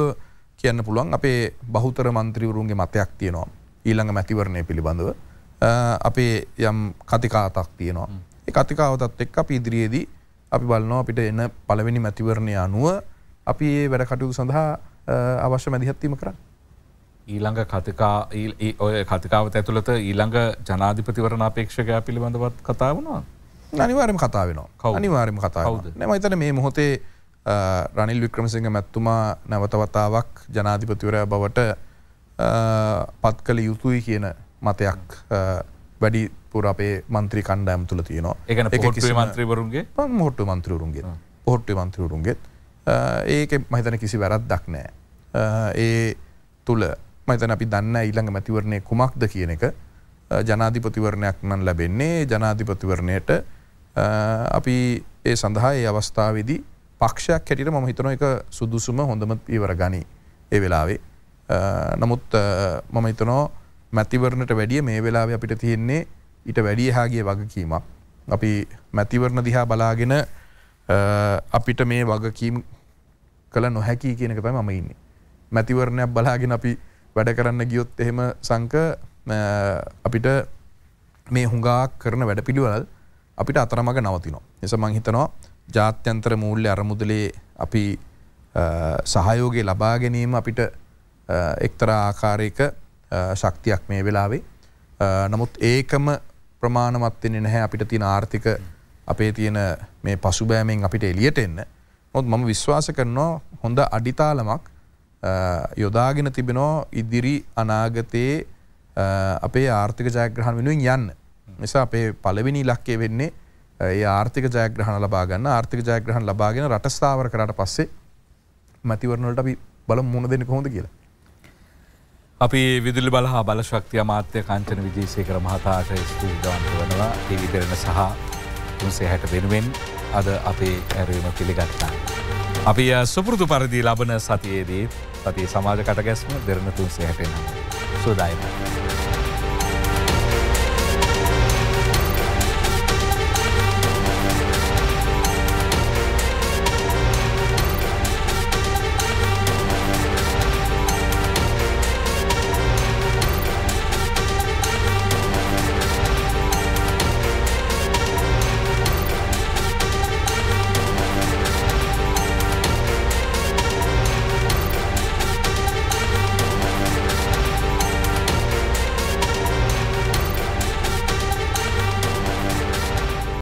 කියන්න පුළුවන් අපේ බහුතර මන්ත්‍රීවරුන්ගේ මතයක් තියෙනවා ඊළඟ මැතිවරණය පිළිබඳව අපේ යම් කතිකාතක් තියෙනවා. ඒ කතිකාවතත් එක් අපි ඉදිරියේදී අපි බලනවා අපිට එන පළවෙනි මැතිවරණය අනුව අපි ඒ වැඩ කටයුතු සඳහා අවශ්‍ය මැදිහත්වීම කරන්න. ඊළඟ කතිකා ඔය කතිකාවත ඇතුළත ඊළඟ ජනාධිපතිවරණ අපේක්ෂකයා පිළිබඳවත් කතා වුණා අනිවාරම කතා වෙනවා කවනිවාරම කතාවද නැමයිතන මේ මොහොතේ රනිල් වික්‍රමසිංහ මැත්තුමා නැවතවතාවක් ජනාධිපතිවරය බවට පත් කළ යුතුයි කියන මතයක් වැඩි පුර අපේ මන්ත්‍රී කණ්ඩයම් තුළ තියනවා එක මන්ත්‍රීවරුන්ගේ හොට්ටු මන්ත්‍රවරුන්ගේ පොහොට්ටු මන්ත්‍රවරුන්ගෙත් ඒක මහිතන කිසි වැරත් දක්නෑ ඒ තුළ මතන අපි දන්න ඊළඟ මැතිවරණය කුමක්ද කියන එක ජනාධිපතිවරණයක් නන් ලැබෙන්නේ ජනාධිපතිවරණයට අපි ඒ සඳහා ඒ අවස්ථාවේදී පක්ෂයක් හැටියට මම හිතන එක සුදුසුම හොඳම ඉවර ගනී ඒ වෙලාවේ. නමුත් මම හිතනෝ මැතිවරණට වැඩිය මේ වෙලාව අපිට තියෙන්නේ ඊට වැඩිය හාගේ වගකීමක්. අපි මැතිවරණ දිහා බලාගෙන අපිට මේ වගකීම් කළ නොහැකි කියනක පැ මම ඉන්නේ. මැතිවරණයක් බලාගෙන අපි වැඩ කරන්න ගියොත් එහෙම සංක අපිට මේ හුඟා කරන වැඩ පිළිවල් අපිට අතරමඟ නවතිනවා. එස මංහිතනවා ජාත්‍යන්තර මූල්්‍ය අරමුදලේ අපි සහයෝගේ ලබා ගැනීම අපිට එක්තර ආකාරයක ශක්තියක් මේ වෙලාවේ. නමුත් ඒකම ප්‍රමාණමත්වෙන්නේ නැහැ අපිට තින ආර්ථික අපේ තියෙන මේ පසුබෑමෙන් අපිට එලියට එන්න. මොත් මම විශ්වාස කරනවා හොඳ අඩිතාලමක් යොදාගෙන තිබෙනෝ ඉදිරි අනාගතයේ අපේ ආර්ථික ජයග්‍රහණ වෙනුවෙන් යන්න. නිසා අපේ පළවෙනි ඉලක්කය වෙන්නේ ඒ ආර්ථික ජයග්‍රහණ ලබා ගන්න ආර්ථික ජයග්‍රහණ ලබාගෙන රට ස්ථාවර කරාට පස්සේ මැතිවරණ වලට අපි බලමු මුණ දෙන්නේ කොහොමද කියලා. අපි විදුලි බලහා බලශක්තිය මාත්‍ය කංචන විජේසේකර මහතාට ස්තුතිවන්ත වෙනවා ඒ විතරන සහ උන්සේ හැට වෙනුවෙන් අද අපේ ඇරීම පිළිගත්තා. අපි සුපුරුදු පරිදි ලබන සතියේදී සති සමාජ කටගැස්ම දෙරන තුන්සේ හැටෙන සුදායින.